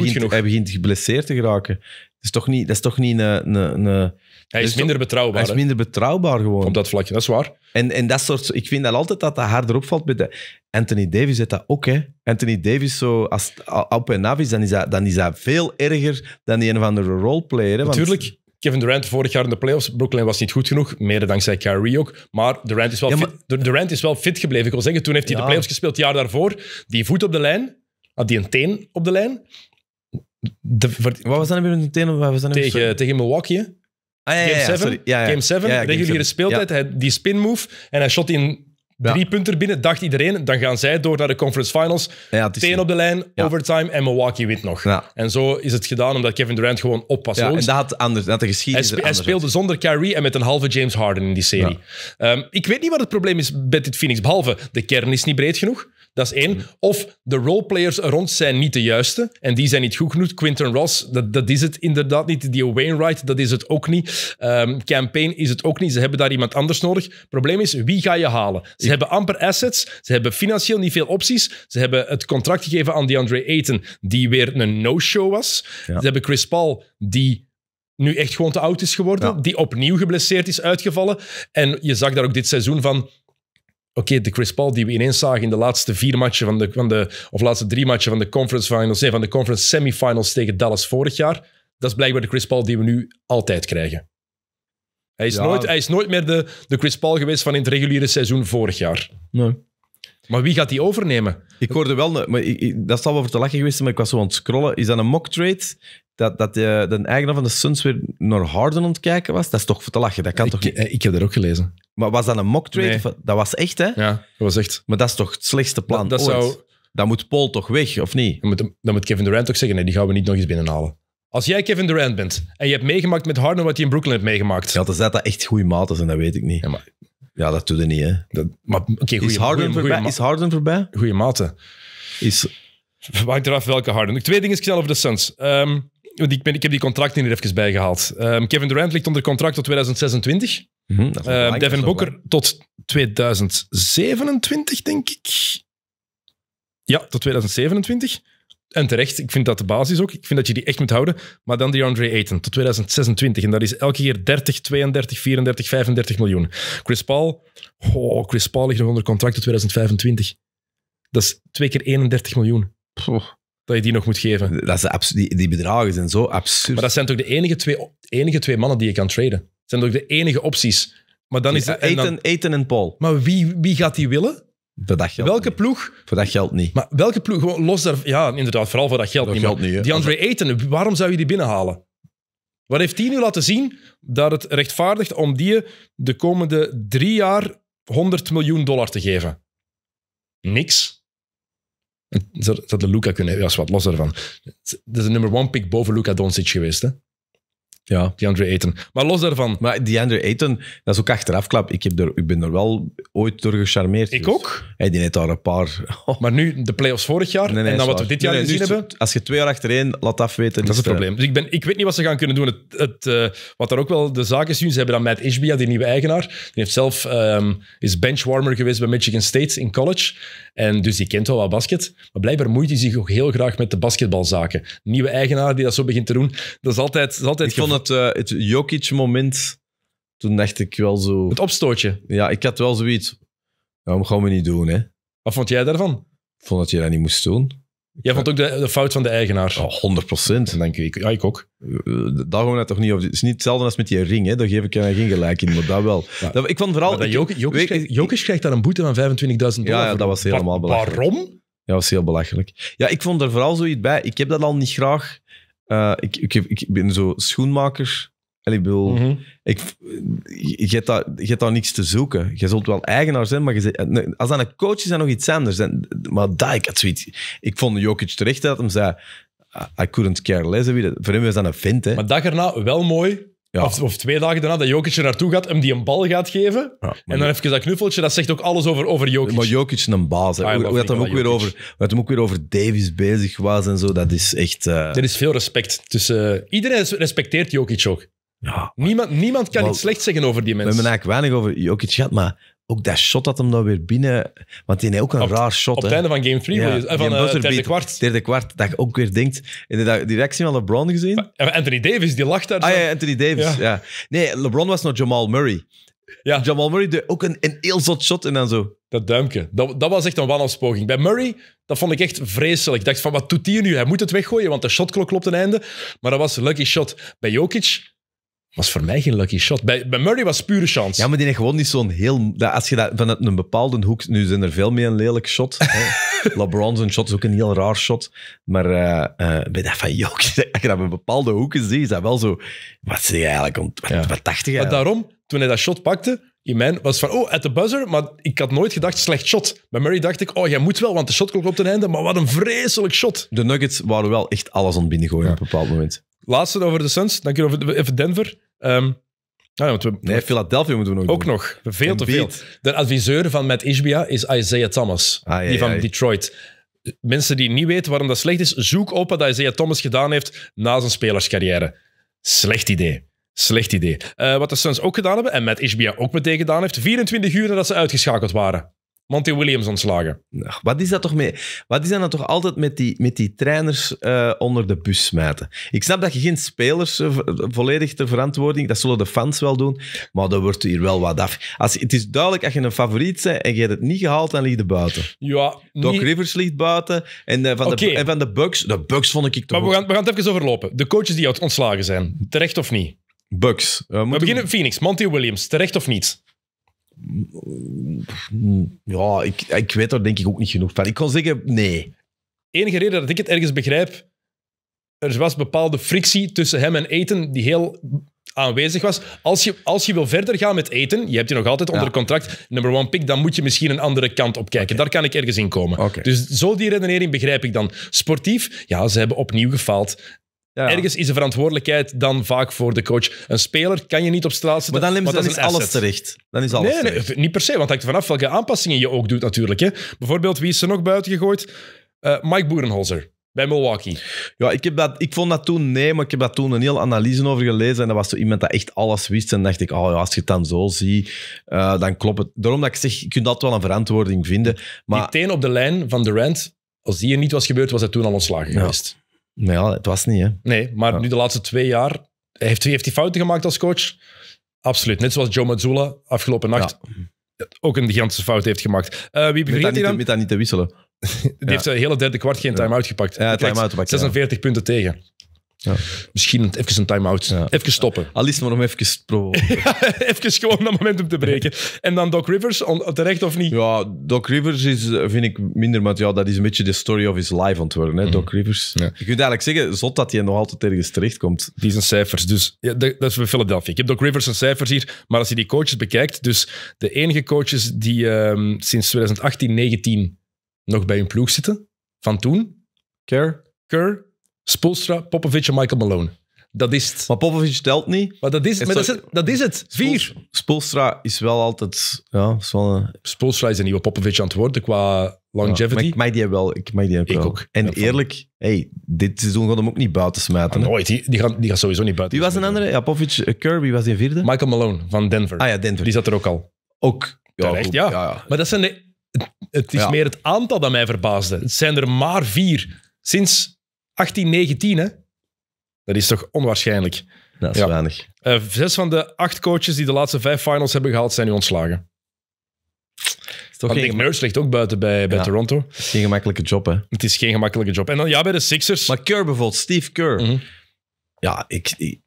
S2: begint, geblesseerd te geraken. Dat is toch niet, dat is toch niet een, een, een hij is dus minder betrouwbaar. Hij is minder betrouwbaar gewoon. Op dat vlakje, dat is waar. En, en dat soort, ik vind dat altijd dat dat harder opvalt. met de, Anthony Davis zet dat ook, hè. Anthony Davis, zo, als op en is, dan is, dat, dan is dat veel erger dan die een of andere roleplayer. Hè, Natuurlijk, Kevin Durant vorig jaar in de playoffs. Brooklyn was niet goed genoeg, mede dankzij Kyrie ook. Maar Durant is wel, ja, maar... Fit,
S1: Durant is wel fit gebleven. Ik wil zeggen, toen heeft hij de playoffs gespeeld, het jaar daarvoor. Die voet op de lijn, had die een teen op de lijn.
S2: De, wat was dan weer een teen? Wat was dan tegen, tegen Milwaukee, Ah, ja, ja, game 7, game reguliere speeltijd,
S1: die spin move. En hij shot in drie punten binnen, dacht iedereen. Dan gaan zij door naar de conference finals. steen op de lijn, overtime en Milwaukee wint nog. En zo is het gedaan omdat Kevin Durant gewoon oppast. Ja, en dat had, anders, de geschiedenis hij, hij speelde zonder Kyrie en met een halve James Harden in die serie. Ehm, ik weet niet wat het probleem is met dit Phoenix, behalve de kern is niet breed genoeg. Dat is één. Of de roleplayers rond zijn niet de juiste en die zijn niet goed genoeg. Quinton Ross, dat, dat is het inderdaad niet. Die Wainwright, dat is het ook niet. Ehm, campaign is het ook niet. Ze hebben daar iemand anders nodig. Probleem is, wie ga je halen? Ze hebben amper assets. Ze hebben financieel niet veel opties. Ze hebben het contract gegeven aan DeAndre Ayton, die weer een no-show was. Ze hebben Chris Paul, die nu echt gewoon te oud is geworden. Die opnieuw geblesseerd is uitgevallen. En je zag daar ook dit seizoen van Oké, de Chris Paul die we ineens zagen in de laatste vier matchen van de, van de of laatste drie matchen van de conference finals, van de conference semifinals tegen Dallas vorig jaar, dat is blijkbaar de Chris Paul die we nu altijd krijgen. Hij is, nooit, hij is nooit meer de, de Chris Paul geweest van in het reguliere seizoen vorig jaar. Nee.
S2: Maar wie gaat die overnemen? Ik hoorde wel, maar ik, dat wel voor te lachen geweest maar ik was zo aan het scrollen. Is dat een mock trade? Dat, dat de, eh, de eigenaar van de Suns weer naar Harden ontkijken was? Dat is toch voor te lachen, dat kan toch niet? Eh, ik heb dat ook gelezen. Maar was dat een mock trade? Dat was echt, hè? Ja, dat was echt. Maar dat is toch het slechtste plan dat, dat Zou... Dan moet Paul toch weg, of niet? Dan moet,
S1: dan moet Kevin Durant toch zeggen, nee, die gaan we niet nog eens binnenhalen. Als jij Kevin Durant bent en je hebt meegemaakt met Harden wat hij
S2: in Brooklyn heeft meegemaakt. Ja, dan zijn dat echt goede maten en dat weet ik niet. Ja, maar, ja dat doet hij niet, hè? Dat, maar, oké, okay, goeie, is, Harden voorbij, goeie is Harden voorbij? maten. Is... eraf
S1: welke Harden. Twee dingen snel over de Suns. Um, ik, ik heb die contracten hier even bijgehaald. Ehm, Kevin Durant ligt onder contract tot 2026. Mhm, ehm, Devin Booker tot 2027, denk ik. Ja, tot 2027. En terecht, ik vind dat de basis ook. Ik vind dat je die echt moet houden. Maar dan die Andre Ayton tot 2026. En dat is elke keer 30, 32, 34, 35 miljoen. Chris Paul, oh, Chris Paul ligt nog onder contract tot 2025. Dat is twee keer 31 miljoen dat je die nog moet geven. Dat zijn abs- die, bedragen zijn zo absurd. Maar dat zijn toch de enige twee, enige twee mannen die je kan traden? Dat zijn toch de enige opties? Maar dan is het, en,
S2: Eten, en Paul. maar wie, wie
S1: gaat die willen? Voor dat geld Welke ploeg? Voor dat geld niet. Maar welke ploeg? los daar. Ja, inderdaad, vooral voor dat geld niet. die André Eten, waarom zou je die binnenhalen? Wat heeft hij nu laten zien dat het rechtvaardigt om die de komende drie jaar 100 miljoen dollar te geven? Niks zou de Luca kunnen hebben, dat is wat los
S2: ervan. Dat is de nummer one pick boven Luca Doncic geweest. Hè? Ja. DeAndre Ayton. Maar los daarvan. Maar DeAndre Ayton, dat is ook achterafklap. Ik, heb er, ik ben er wel ooit door gecharmeerd. Ik ook. Hij die net daar een paar... Maar nu, de playoffs vorig jaar en dan wat we dit jaar nee, gezien dus hebben... Als je twee jaar achtereen laat afweten... Dat is dus, het eh, probleem.
S1: Dus ik, ben, ik weet niet wat ze gaan kunnen doen. Het, het eh, wat daar ook wel de zaak is, ze hebben dan Matt Ishbia, die nieuwe eigenaar. Die heeft zelf, ehm, is benchwarmer geweest bij Michigan State in college. En dus die kent wel wat basket. Maar blijkbaar moeit hij zich ook heel graag met de
S2: basketbalzaken. Nieuwe eigenaar die dat zo begint te doen. Dat is altijd... altijd het, uh, het Jokic-moment, toen dacht ik wel zo... Het opstootje. Ja, ik had wel zoiets. Waarom gaan we niet doen, hè? Wat vond jij daarvan? Ik vond dat je dat niet moest doen. Jij vond ook de, fout van de eigenaar. Oh, 100 procent. Denk ik. Ja, ik ook. Eh, daar gewoon toch niet Het is niet hetzelfde als met die ring, hè? daar geef ik geen gelijk in, maar dat wel. ik vond vooral. Jokic krijgt daar een boete van 25.000 dollar. Ja, ja, dat was helemaal belachelijk. Waarom? Ja, dat was heel belachelijk. Ja, ik vond er vooral zoiets bij. Ik heb dat al niet graag. Eh, ik, ik, ik, ben zo schoenmaker. En ik bedoel, mhm. ik, je, hebt daar, je daar niks te zoeken. Je zult wel eigenaar zijn, maar je, eh, als dat een coach is, nog iets anders. En, maar dat, ik Ik vond Jokic terecht dat hem zei... I couldn't care less. Voor hem was dat een vent. Hè. Maar dag erna wel mooi of,
S1: twee dagen daarna, dat Jokic er naartoe gaat, hem die een bal gaat geven. en dan even dat knuffeltje, dat zegt ook alles over,
S2: over Jokic. Maar Jokic een baas. Hè. Ah, hoe, hem ook weer over, hem ook weer over Davis bezig was en zo, dat is echt... Eh, er
S1: is veel respect tussen... iedereen respecteert Jokic ook. Ja,
S2: niemand, niemand kan iets slechts zeggen over die mensen. We hebben eigenlijk weinig over Jokic gehad, maar ook dat shot dat hem dan weer binnen... Want die heeft ook een raar shot. Op het einde van Game 3, eh, van, het eh, derde kwart. Derde kwart, dat je ook weer denkt... in de directie van LeBron gezien? Ah,
S1: Anthony Davis, die lacht daar. Ah ja, Anthony Davis,
S2: ja. Nee, LeBron was nog Jamal Murray. Ja. Jamal Murray deed ook een, een heel zot shot en dan zo. Dat duimpje. Dat, dat was echt een wanafspoging. Bij Murray, dat vond ik echt vreselijk. Ik dacht van, wat doet hij nu?
S1: Hij moet het weggooien, want de shotklok klopt een einde. Maar dat was een lucky shot. Bij Jokic, was voor
S2: mij geen lucky shot. Bij, bij Murray was pure chance. Ja, maar die heeft gewoon niet zo'n heel... Dat, als je dat vanuit een bepaalde hoek... Nu zijn er veel meer een lelijk shot. LeBron's een shot is ook een heel raar shot. Maar uh, uh, bij dat van Jok, als je dat een bepaalde hoeken ziet, is dat wel zo... Wat zie je eigenlijk? Wat, wat dacht je Maar daarom, toen hij dat shot pakte, in mijn was van, oh, at the buzzer, maar ik had nooit
S1: gedacht, slecht shot. Bij Murray dacht ik, oh, jij moet wel, want de shot komt op het einde, maar wat een vreselijk shot. De Nuggets waren wel echt alles
S2: aan het binnengooien op een bepaald moment
S1: laatste over de Suns. Dank je we even Denver. Um, we, nee, Philadelphia moeten we nog Ook doen. nog. Veel te veel. De adviseur van Matt Ishbia is Isaiah Thomas. die van Detroit. Mensen die niet weten waarom dat slecht is, zoek op wat Isaiah Thomas gedaan heeft na zijn spelerscarrière. Slecht idee. Slecht idee. Eh, wat de Suns ook gedaan hebben, en Matt Ishbia ook meteen gedaan heeft, 24 uur nadat ze uitgeschakeld waren.
S2: Monty Williams ontslagen. wat is dat toch mee? Wat is dat nou toch altijd met die, met die trainers eh, onder de bus smijten? Ik snap dat je geen spelers eh, volledig ter verantwoording, dat zullen de fans wel doen, maar dan wordt hier wel wat af. Als, het is duidelijk, als je een favoriet bent en je hebt het niet gehaald, dan ligt je buiten. Ja, Doc Rivers ligt buiten en, eh, van de, en van de Bucks, de Bucks vond ik toch... Maar we gaan, we gaan het even overlopen. De coaches die ontslagen zijn, terecht of niet? Bucks. we, we beginnen
S1: met Phoenix. Monty Williams,
S2: terecht of niet? Ja, ik, ik weet daar denk ik ook niet genoeg van. Ik kan zeggen nee. Enige reden dat ik het ergens
S1: begrijp, er was bepaalde frictie tussen hem en eten die heel aanwezig was. Als je, als je wil verder gaan met eten, je hebt je nog altijd onder contract, number one pick, dan moet je misschien een andere kant op kijken. Daar kan ik ergens in komen. Dus zo die redenering begrijp ik dan. Sportief, ja, ze hebben opnieuw gefaald. Ergens is de verantwoordelijkheid dan vaak voor de coach. Een speler kan je niet op straat zetten. Maar dan, dan is alles terecht. Dan is alles nee, nee, niet per se, want het hangt vanaf welke aanpassingen
S2: je ook doet natuurlijk. Hè. Bijvoorbeeld, wie is er nog buiten gegooid? Eh, Mike Boerenholzer bij Milwaukee. Ja, ik, heb dat, ik vond dat toen nee, maar ik heb daar toen een hele analyse over gelezen. En dat was zo iemand dat echt alles wist. En dacht ik, oh ja, als je het dan zo ziet, eh, dan klopt het. Daarom dat ik zeg, je kunt dat wel een verantwoording vinden. Maar... Die op de lijn van Durant, als die er niet was gebeurd, was hij toen al ontslagen geweest. Maar ja, het was niet. Hè.
S1: Nee, maar nu de laatste twee jaar. heeft, heeft hij fouten gemaakt als coach? Absoluut. Net zoals Joe Mazzulla afgelopen nacht ook een gigantische fout heeft gemaakt. Eh, wie begint hij dan? Met dat niet te wisselen. Die heeft de hele derde kwart geen time-out gepakt. Ja, time-out 46 punten tegen. Ja. Misschien even een time-out. Even stoppen. Al is maar om
S2: even proberen. even gewoon dat momentum te breken. En dan Doc Rivers, terecht of niet? Ja, Doc Rivers is, eh, vind ik minder, maar ja, dat is een beetje de story of his life ontworpen. hè, mhm. Doc Rivers. Ja. Je kunt eigenlijk zeggen, zot dat hij nog altijd ergens terechtkomt. Die zijn cijfers, dus dat, dat is bij Philadelphia. Ik
S1: heb Doc Rivers zijn cijfers hier, maar als je die coaches bekijkt, dus de enige coaches die ehm, sinds 2018, 19 nog bij hun ploeg zitten, van toen. Kerr.
S2: Kerr, Spoelstra,
S1: Popovic en Michael Malone. Dat is het. Maar Popovic telt niet. Maar dat is het. Maar
S2: dat, is het. dat is het. Vier. Spolstra is wel altijd... Ja, is een... is een nieuwe Popovic aan het worden qua longevity. maar ik mag die wel. Ik, mag die ook, ik ook. En eerlijk, hey, dit seizoen gaat hem ook niet buiten smijten. Ah, nooit. Die, die, gaan, die gaat sowieso niet buiten Wie was een andere? Ja, Popovic, eh, Kirby was die vierde. Michael Malone van Denver. Ah ja, Denver. Die zat er ook al. Ook. Ja, Terecht, ja. ja. Maar dat zijn
S1: het is meer het aantal dat mij verbaasde. Het zijn er maar vier. Sinds 18, 19, hè? Dat is toch onwaarschijnlijk? Dat is ja. Eh, zes van de acht coaches die de laatste vijf finals hebben gehaald, zijn nu ontslagen. toch
S2: Nurse ligt ook buiten bij, bij Toronto. geen gemakkelijke job, hè?
S1: Het is geen gemakkelijke job. En dan ja, bij de Sixers.
S2: Maar Kerr bijvoorbeeld, Steve Kerr. Mhm. Ja, ik, ik,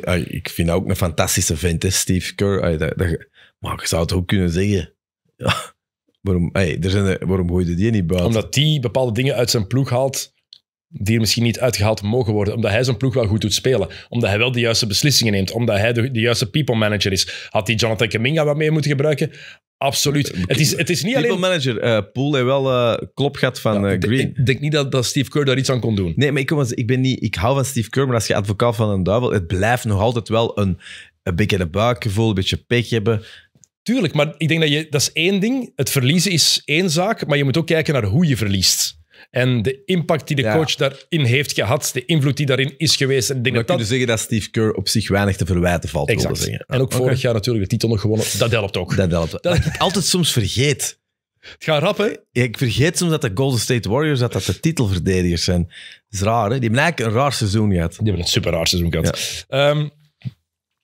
S2: eh, ik vind ook een fantastische vent, Steve Kerr. Maar ik zou het ook kunnen zeggen. Ja. Waarom, hey, er zijn, waarom gooide die niet buiten?
S1: Omdat die bepaalde dingen uit zijn ploeg haalt die er misschien niet uitgehaald mogen worden, omdat hij zijn ploeg wel goed doet spelen, omdat hij wel de juiste beslissingen neemt, omdat hij de, de juiste people manager is. Had die Jonathan Kaminga wat mee moeten gebruiken? Absoluut. Eh, het is, het is niet
S2: people manager. Uh, Poel heeft wel uh, klop gehad van Green. Ik, denk niet dat, dat Steve Kerr daar iets aan kon doen. Nee, maar ik, kom, ik, ben niet, ik hou van Steve Kerr, maar als je advocaat van een duivel, het blijft nog altijd wel een, een beetje een gevoel, een beetje pech hebben. Tuurlijk, maar ik denk dat je... Dat is één ding.
S1: Het verliezen is één zaak, maar je moet ook kijken naar hoe je verliest. En de impact die de coach daarin heeft gehad, de invloed die daarin is geweest. En ik dat kun je zeggen dat Steve Kerr op zich weinig te verwijten
S2: valt. Exact. Zeggen. En ook vorig jaar natuurlijk de titel nog gewonnen. Dat helpt ook. Dat helpt. Dat, dat ik altijd soms vergeet. Het gaat rap, hè? ik vergeet soms dat de Golden State Warriors dat dat de titelverdedigers zijn. Dat is raar, hè? Die hebben eigenlijk een raar seizoen gehad. Die hebben een super raar seizoen gehad.
S1: Ja. Um,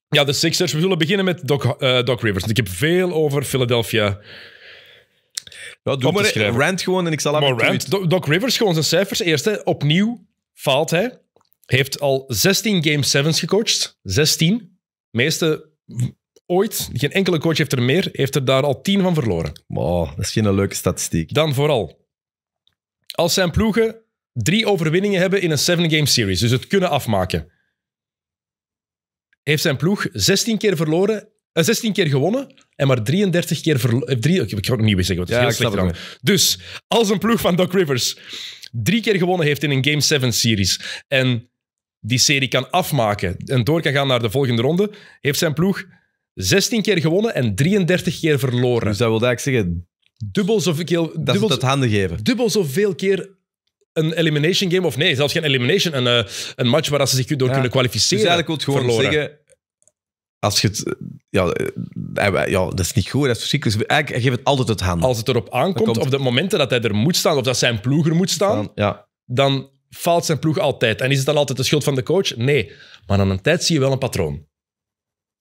S1: ja, de Sixers. We zullen beginnen met Doc, eh, Doc Rivers. Ik heb veel over Philadelphia ja, doe oh, maar eh, rant gewoon en ik zal Maar rant, Doc, Rivers gewoon zijn cijfers. Eerst, hè, opnieuw faalt hij. Heeft al 16 Game sevens gecoacht. 16. Meeste ooit. Geen enkele coach heeft er meer. Heeft er daar al 10 van verloren.
S2: wow dat is geen leuke statistiek.
S1: Dan vooral. Als zijn ploegen drie overwinningen hebben in een 7-game series, dus het kunnen afmaken, heeft zijn ploeg 16 keer verloren 16 eh, keer gewonnen en maar 33 keer verloren. Eh, ik ga het opnieuw zeggen, want het is ja, heel Dus, als een ploeg van Doc Rivers drie keer gewonnen heeft in een Game 7-series en die serie kan afmaken en door kan gaan naar de volgende ronde, heeft zijn ploeg 16 keer gewonnen en 33 keer verloren. Dus dat wil eigenlijk zeggen... Dubbel zoveel... dat dubbel, het handen geven. Dubbel zoveel keer een elimination game, of nee, zelfs geen elimination, een, eh, een match waar ze zich door kunnen kwalificeren. Dus eigenlijk wil het gewoon verloren. zeggen
S2: als je het. Ja, eh, eh, ja, dat is niet goed, dat is verschrikkelijk. Dus eigenlijk, hij geeft het altijd het handen. Als het erop aankomt, op de momenten dat hij er moet staan, of dat zijn ploeg er moet staan, ja. dan
S1: faalt zijn ploeg altijd. En is het dan altijd de schuld van de coach? Nee. Maar aan een tijd zie je wel een patroon.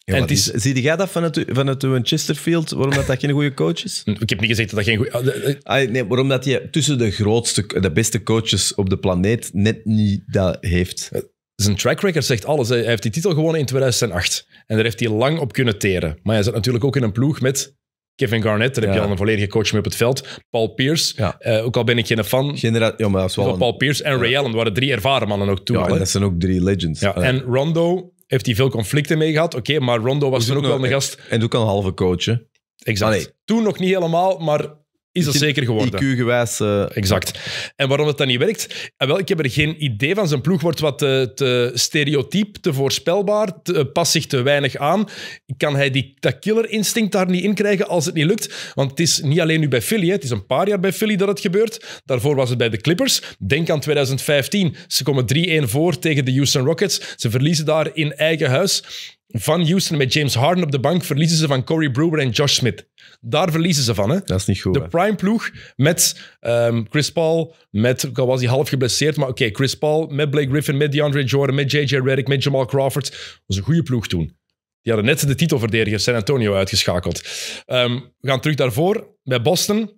S2: en het is... Zie jij dat vanuit, vanuit uw waarom dat, dat geen goede coach is? Ik heb niet gezegd dat dat geen goede... Ah, ah, nee, waarom dat je tussen de grootste, de beste coaches op de planeet net niet dat heeft. Eh, zijn track zegt alles. Hij heeft die titel gewonnen in 2008.
S1: En daar heeft hij lang op kunnen teren. Maar hij zat natuurlijk ook in een ploeg met Kevin Garnett. Daar heb je al een volledige coach mee op het veld. Paul Pierce. Eh, ook al ben ik geen fan Genera ja, maar van Paul Pierce. En Ray Allen waren drie ervaren mannen ook toen. Ja, dat zijn ook drie legends. Ja, En Rondo heeft hij veel conflicten mee gehad. Oké, maar Rondo was toen ook wel nou- een gast. En toen kan een halve coach, Exact. Toen nog niet helemaal, maar is dat zeker geworden. IQ-gewijs. Eh, exact. En waarom dat dan niet werkt? En ah, wel, ik heb er geen idee van. Zijn ploeg wordt wat te, eh, te stereotyp, te voorspelbaar, eh, past zich te weinig aan. Kan hij die, dat killer-instinct daar niet in krijgen als het niet lukt? Want het is niet alleen nu bij Philly, het is een paar jaar bij Philly dat het gebeurt. Daarvoor was het bij de Clippers. Denk aan 2015. Ze komen 3-1 voor tegen de Houston Rockets. Ze verliezen daar in eigen huis. Van Houston met James Harden op de bank verliezen ze van Corey Brewer en Josh Smith. Daar verliezen ze van. Hè? Dat is niet goed. De prime ploeg met ehm, Chris Paul, met, was hij half geblesseerd, maar oké, Chris Paul, met Blake Griffin, met DeAndre Jordan, met JJ Redick, met Jamal Crawford. was een goede ploeg toen. Die hadden net de titelverdediger San Antonio uitgeschakeld. Ehm, we gaan terug daarvoor, bij Boston.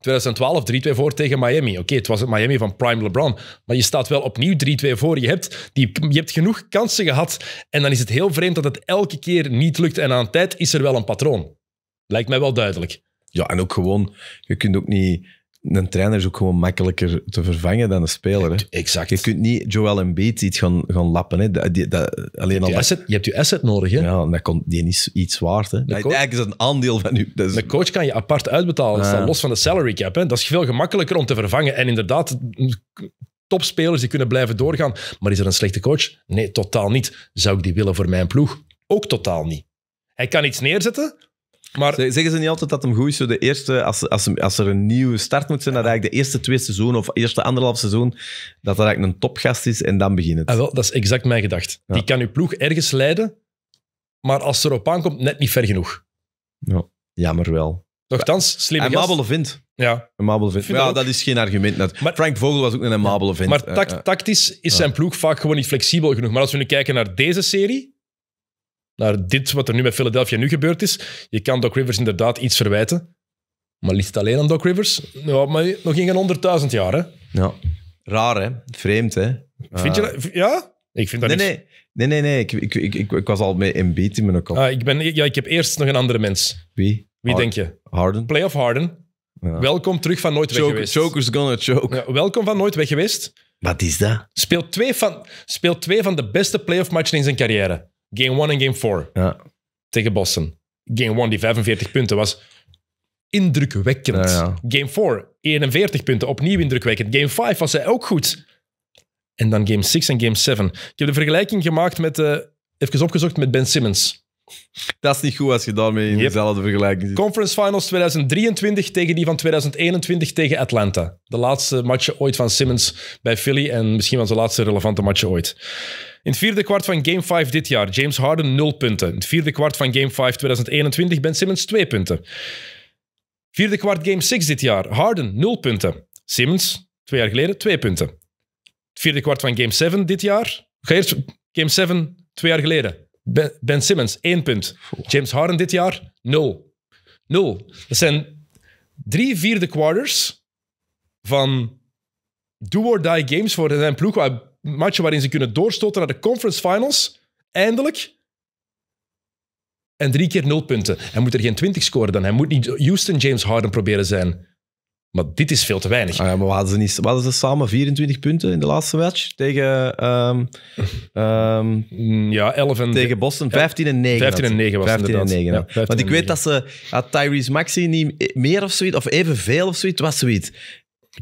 S1: 2012 3-2 voor tegen Miami. Oké, het was het Miami van Prime LeBron. Maar je staat wel opnieuw 3-2 voor. Je hebt, die, je hebt genoeg kansen gehad. En dan is het heel vreemd dat het elke keer niet lukt. En aan tijd is er wel een patroon. Lijkt mij wel duidelijk.
S2: Ja, en ook gewoon, je kunt ook niet. Een trainer is ook gewoon makkelijker te vervangen dan een speler. Hè? Exact. Je kunt niet Joel Embiid iets gaan, gaan lappen. Hè? die, dat, alleen je, hebt al asset, je hebt je asset nodig. Hè? Ja, en dat komt die is iets waard. Hè? eigenlijk is een aandeel van je. Is... Dus- de coach kan je apart
S1: uitbetalen, los van de salary cap. Hè? Dat is veel gemakkelijker om te vervangen. En inderdaad, topspelers die kunnen blijven doorgaan. Maar is er een slechte coach? Nee, totaal niet. Zou ik die willen voor mijn ploeg? Ook totaal niet. Hij kan iets neerzetten
S2: maar... Zeggen ze niet altijd dat hem goed is? Zo de eerste, als, als, als er een nieuwe start moet zijn, dat eigenlijk de eerste twee seizoenen of eerste anderhalf seizoen, dat dat eigenlijk een topgast is en dan begint het. Ah, wel, dat is exact mijn gedacht. Die kan uw ploeg ergens leiden,
S1: maar als ze erop aankomt, net niet ver genoeg.
S2: Ja, jammer wel.
S1: Nochtans, slimme gast. Mabele
S2: vindt. Ja. Een Mabele vindt. Ja, dat, is geen argument. Frank Vogel was ook een Mabele vindt. Maar
S1: tactisch is zijn ploeg vaak gewoon niet flexibel genoeg. Maar als we nu kijken naar deze serie, naar dit wat er nu met Philadelphia nu gebeurd is. Je kan Doc Rivers inderdaad iets verwijten. Maar ligt het alleen aan Doc Rivers? Ja, maar nog geen honderdduizend jaar, hè? Ja. Raar, hè?
S2: Vreemd, hè? Vind je eh, dat? Ja? Ik vind dat nee, niet... nee, nee, nee, Ik, ik, ik, ik, was al mee beat in mijn kop.
S1: Ah, ik, ben, ja, ik heb eerst nog een andere mens. Wie? Wie denk je? Harden. Playoff Harden. Ja. Welkom terug van nooit jokers. weg geweest. Chokers gonna choke. Ja, welkom van nooit weg geweest. Wat is dat? Speelt twee van, speelt twee van de beste playoff matchen in zijn carrière. Game 1 en Game 4 ja. tegen Boston. Game 1, die 45 punten was, indrukwekkend. Game 4, 41 punten, opnieuw indrukwekkend. Game 5 was hij ook goed. En dan Game 6 en Game 7. Ik heb de vergelijking gemaakt met, eh, even opgezocht, met Ben Simmons.
S2: Dat is niet goed als je daarmee in dezelfde vergelijking zit. Conference Finals 2023
S1: tegen die van 2021 tegen Atlanta. De laatste match ooit van Simmons bij Philly en misschien wel zijn laatste relevante match ooit. In het vierde kwart van Game 5 dit jaar, James Harden 0 punten. In het vierde kwart van Game 5 2021, Ben Simmons 2 punten. Vierde kwart Game 6 dit jaar, Harden 0 punten. Simmons, twee jaar geleden, 2 punten. Het vierde kwart van Game 7 dit jaar, Game 7, twee jaar geleden. Ben, ben Simmons, 1 punt. James Harden dit jaar, 0. 0. Dat zijn drie vierde quarters van do-or-die games voor zijn ploeg matchen waarin ze kunnen doorstoten naar de conference finals. Eindelijk. En drie keer nul punten. Hij moet er geen twintig scoren dan. Hij moet niet Houston James Harden
S2: proberen zijn. Maar dit is veel te weinig. Ah ja, maar hadden ze, niet, hadden ze samen 24 punten in de laatste match tegen... Um, um, ja, 11 en... Tegen Boston, 15 en 9. 15 en 9 was 15 inderdaad. En 9, ja, 15 Want ik weet dat ze... Had Tyrese Maxi niet meer of zoiets, of evenveel of zoiets, was zoiets.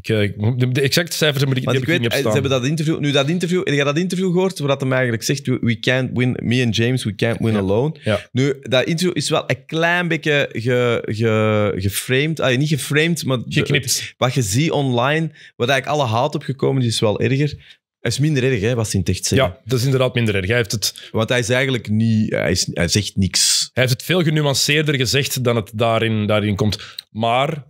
S2: Ik, eh, de exacte cijfers moet ik, niet ik weet, eh, Ze hebben dat interview, nu dat interview, heb je dat interview gehoord waar dat eigenlijk zegt, we can't win, me and James, we can't win alone. Nu, dat interview is wel een klein beetje ge, geframed, ah, niet geframed, maar Geknipt. wat je ziet online, wat eigenlijk alle haat op gekomen is, is wel erger. Het is minder erg, hè, wat ze in het echt zeggen. Ja, dat is inderdaad minder erg. Hij heeft het... Want hij is eigenlijk niet...
S1: Hij, hij zegt niks. Hij heeft het veel genuanceerder gezegd dan het daarin, daarin komt. Maar het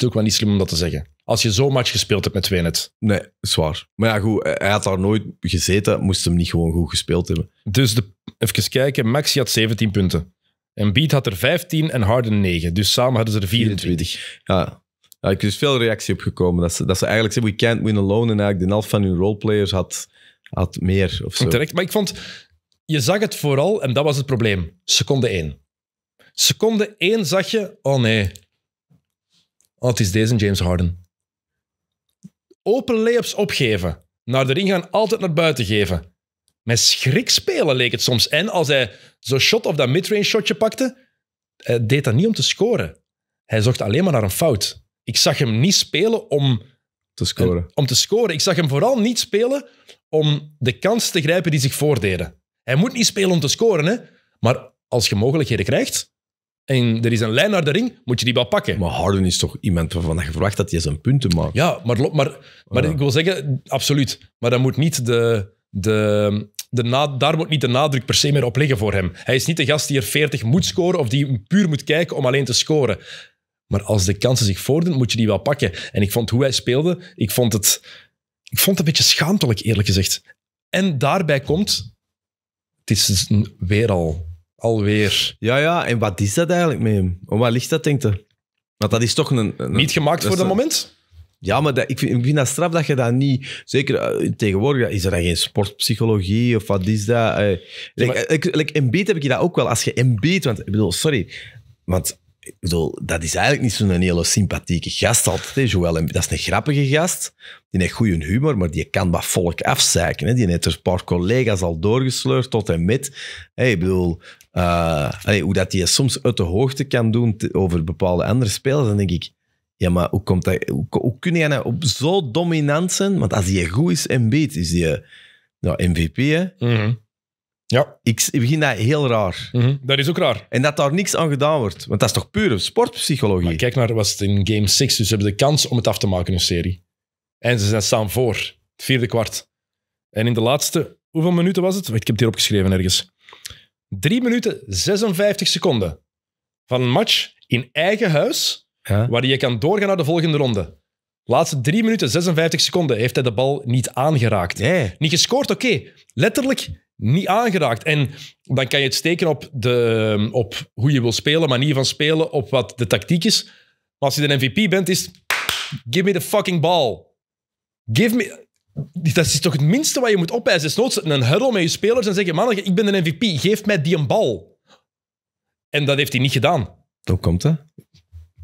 S1: is ook wel niet slim om
S2: dat te zeggen als je zo'n match gespeeld hebt met Wenet. Nee, zwaar. Maar ja, goed, hij had daar nooit gezeten, moest hem niet gewoon goed gespeeld hebben. Dus de, even kijken, Maxi had 17 punten. En Beat had er 15 en Harden 9. Dus samen hadden ze er 24. Ja. ik er is veel reactie op gekomen. Dat ze, dat ze eigenlijk zeggen, we can't win alone. En eigenlijk de helft van hun roleplayers had, had meer of zo. Terecht, maar ik vond... Je
S1: zag het vooral, en dat was het probleem. Seconde 1. Seconde 1 zag je, oh nee. Oh, het is deze James Harden open layups opgeven. Naar de ring gaan, altijd naar buiten geven. Met schrik spelen leek het soms. En als hij zo'n shot of dat midrange shotje pakte, eh, deed dat niet om te scoren. Hij zocht alleen maar naar een fout. Ik zag hem niet spelen om te scoren. Om te scoren. Ik zag hem vooral niet spelen om de kans te grijpen die zich voordeden. Hij moet niet spelen om te scoren, hè? maar als je mogelijkheden krijgt, en er is een lijn naar de ring, moet je die bal pakken. Maar Harden
S2: is toch iemand waarvan je verwacht dat hij zijn punten maakt? Ja, maar, maar,
S1: maar ik wil zeggen, absoluut. Maar dan moet niet de, de, de daar moet niet de nadruk per se meer op liggen voor hem. Hij is niet de gast die er 40 moet scoren of die puur moet kijken om alleen te scoren. Maar als de kansen zich voordoen, moet je die wel pakken. En ik vond hoe hij speelde, ik vond het, ik vond het een beetje
S2: schaamtelijk, eerlijk gezegd. En daarbij komt, het is dus weer al Alweer. Ja, ja. En wat is dat eigenlijk met hem? Om wat ligt dat, denk je? Want dat is toch een... Niet gemaakt voor dat moment? Ja, maar ik, vind, dat straf dat je dat niet... Zeker eh, tegenwoordig, is er dan geen sportpsychologie of wat is dat? Eh, ja, eh, heb ik dat ook wel. Als je een Want, ik bedoel, sorry. Want ik bedoel, dat is eigenlijk niet zo'n hele sympathieke gast altijd. Dat is een grappige gast. Die heeft goede humor, maar die kan wat volk afzeiken. Die heeft er een paar collega's al doorgesleurd tot en met. Hey, ik bedoel, eh, hoe dat hij soms uit de hoogte kan doen over bepaalde andere spelers, dan denk ik, ja, maar hoe, komt dat, hoe, hoe kun jij nou op zo dominant zijn? Want als hij goed is en beet, is hij nou, MVP, hè? Mhm. Ja. Ik, begin dat heel raar. Mhm. Dat is ook raar. En dat daar niks aan gedaan wordt. Want dat is toch pure sportpsychologie? Maar kijk naar, was
S1: het in game 6, dus ze hebben de kans om het af te maken in een serie. En ze zijn staan voor, het vierde kwart. En in de laatste, hoeveel minuten was het? Ik heb het hier opgeschreven ergens. 3 minuten 56 seconden van een match in eigen huis, waar je kan doorgaan naar de volgende ronde. Laatste 3 minuten 56 seconden heeft hij de bal niet aangeraakt. Niet gescoord, oké. Letterlijk niet aangeraakt. En dan kan je het steken op, de, op hoe je wil spelen, manier van spelen, op wat de tactiek is. Maar als je de MVP bent, is give me the fucking ball. Give me dat is toch het minste wat je moet opeisen. Is noods een huddle met je spelers en zeggen: man, ik ben een MVP, geef mij die een bal. En dat heeft hij niet gedaan.
S2: Hoe komt dat?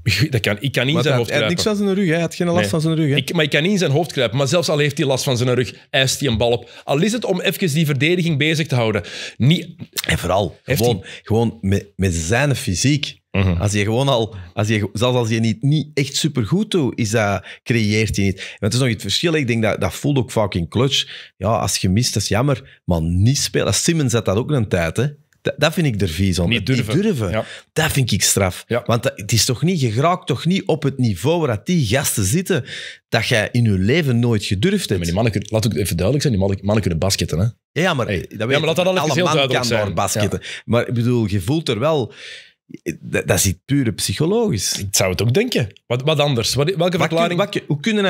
S1: Dat kan, ik kan niet in zijn hoofd kruipen. Hij had niks van
S2: zijn rug. Hij had geen last van zijn rug. Hè?
S1: Ik, maar ik kan niet in zijn hoofd kruipen. Maar zelfs al heeft hij last van zijn rug,
S2: eist hij een bal op. Al is het om even die verdediging bezig te houden. Niet, en vooral, gewoon, gewoon met, met zijn fysiek. Mhm. Als je gewoon al, als je, zelfs als je niet, niet echt supergoed doet, is dat, creëert hij niet. Want het is nog het verschil. Ik denk dat dat voelt ook vaak in clutch. Ja, als je mist, dat is jammer. Maar niet spelen. Simmons had dat ook een tijd. Hè? Dat, vind ik er vies om. Niet durven. Dat vind ik straf. Want het is toch niet, je raakt toch niet op het niveau waar die gasten zitten, dat jij in je leven nooit gedurfd hebt. maar die mannen, laat ook even duidelijk zijn, die mannen, kunnen basketten, hè? Ja, maar, hey. dat ja, maar laat dat al heel duidelijk basketten. Maar ik bedoel, je voelt er wel... Dat, zit pure psychologisch. Ik zou het ook denken. Wat, wat anders? welke verklaring? hoe kunnen,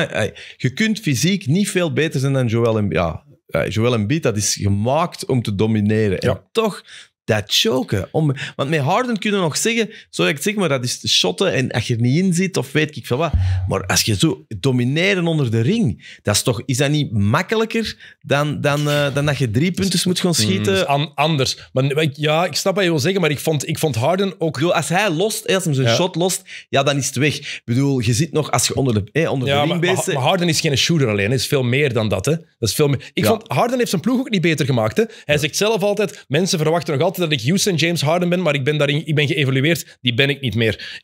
S2: je kunt fysiek niet veel beter zijn dan Joel en Ja, Joel Embiid, dat is gemaakt om te domineren. En toch dat choken. Om, want met Harden kunnen nog zeggen, sorry ik het zeg, maar dat is shotten en als je er niet in zit of weet ik veel wat. Maar als je zo domineren onder de ring, dat is, toch, is dat niet makkelijker dan, dan, eh, dan dat je drie punten moet gaan hmm, schieten? Mm, anders. Maar, ja, ik snap wat je wil zeggen, maar ik vond, ik vond Harden ook... Bedoel, als hij lost, als hij zijn shot lost, ja, dan is het weg. Ik bedoel, je zit nog, als je onder de, eh, onder de ring maar, Maar,
S1: Harden is geen shooter alleen, is veel meer dan dat. Hè. dat is veel meer. Ik vond, Harden heeft zijn ploeg ook niet beter gemaakt. Hè. Hij zegt zelf altijd, mensen verwachten nog altijd dat ik Houston James Harden ben, maar ik ben, daarin, ik ben geëvalueerd. Die ben ik niet meer.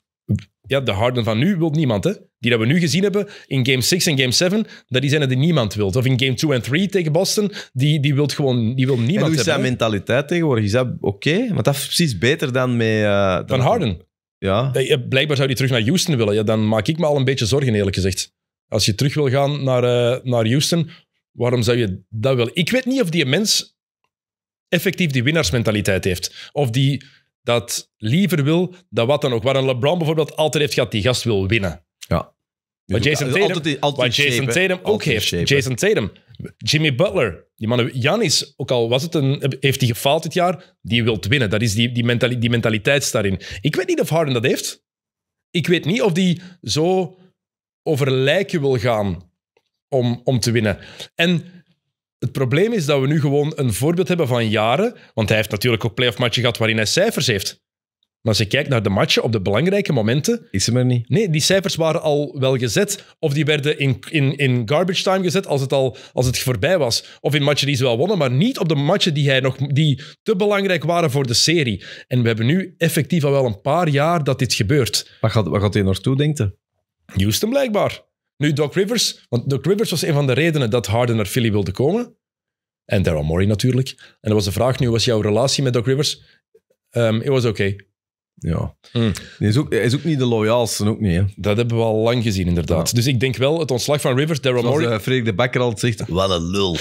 S1: Ja, de Harden van nu wil niemand. Hè? Die dat we nu gezien hebben in Game 6 en Game 7, dat die zijn die niemand wilt. Of in Game 2 en 3 tegen Boston, die, die wilt gewoon die wil niemand en hoe is zijn
S2: mentaliteit tegenwoordig? Is dat oké? Okay? Want dat is precies beter dan met... Eh, dan van Harden? Eh, ja. Blijkbaar zou die terug naar Houston willen. Ja,
S1: dan maak ik me al een beetje zorgen, eerlijk gezegd. Als je terug wil gaan naar, eh, naar Houston, waarom zou je dat willen? Ik weet niet of die mens effectief die winnaarsmentaliteit heeft. Of die dat liever wil dan wat dan ook. Waar een LeBron bijvoorbeeld altijd heeft gehad, die gast wil winnen. Ja. Wat Jason Tatum, altijd wat Jason Tatum ook heeft. Jason Tatum, Jimmy Butler, die man, Janis, ook al was het een, heeft hij gefaald dit jaar, die wil winnen. Dat is die, die, die mentaliteit daarin. Ik weet niet of Harden dat heeft. Ik weet niet of die zo over lijken wil gaan om, om te winnen. En het probleem is dat we nu gewoon een voorbeeld hebben van jaren. Want hij heeft natuurlijk ook playoff matchen gehad waarin hij cijfers heeft. Maar als je kijkt naar de matchen op de belangrijke momenten. Is ze maar niet? Nee, die cijfers waren al wel gezet. Of die werden in, in, in garbage time gezet als het, al, als het voorbij was. Of in matchen die ze wel wonnen, maar niet op de matchen die, hij nog, die te belangrijk waren voor de serie. En we hebben nu effectief al wel een paar jaar dat dit gebeurt. Wat gaat, wat gaat hij naartoe, denkt Houston blijkbaar. Nu, Doc Rivers, want Doc Rivers was een van de redenen dat Harden naar Philly wilde komen. En Daryl Morey natuurlijk. En dat was de vraag nu, was jouw relatie met Doc Rivers? Het ehm, was oké. Ja. Hmm. Hij, is ook, niet de loyaalste, ook niet. Hè? Dat hebben we al lang gezien, inderdaad. Dus ik denk wel, het ontslag van Rivers, Daryl Morey... Uh, eh, Frederik de Bakker altijd zegt, wat een
S2: lul.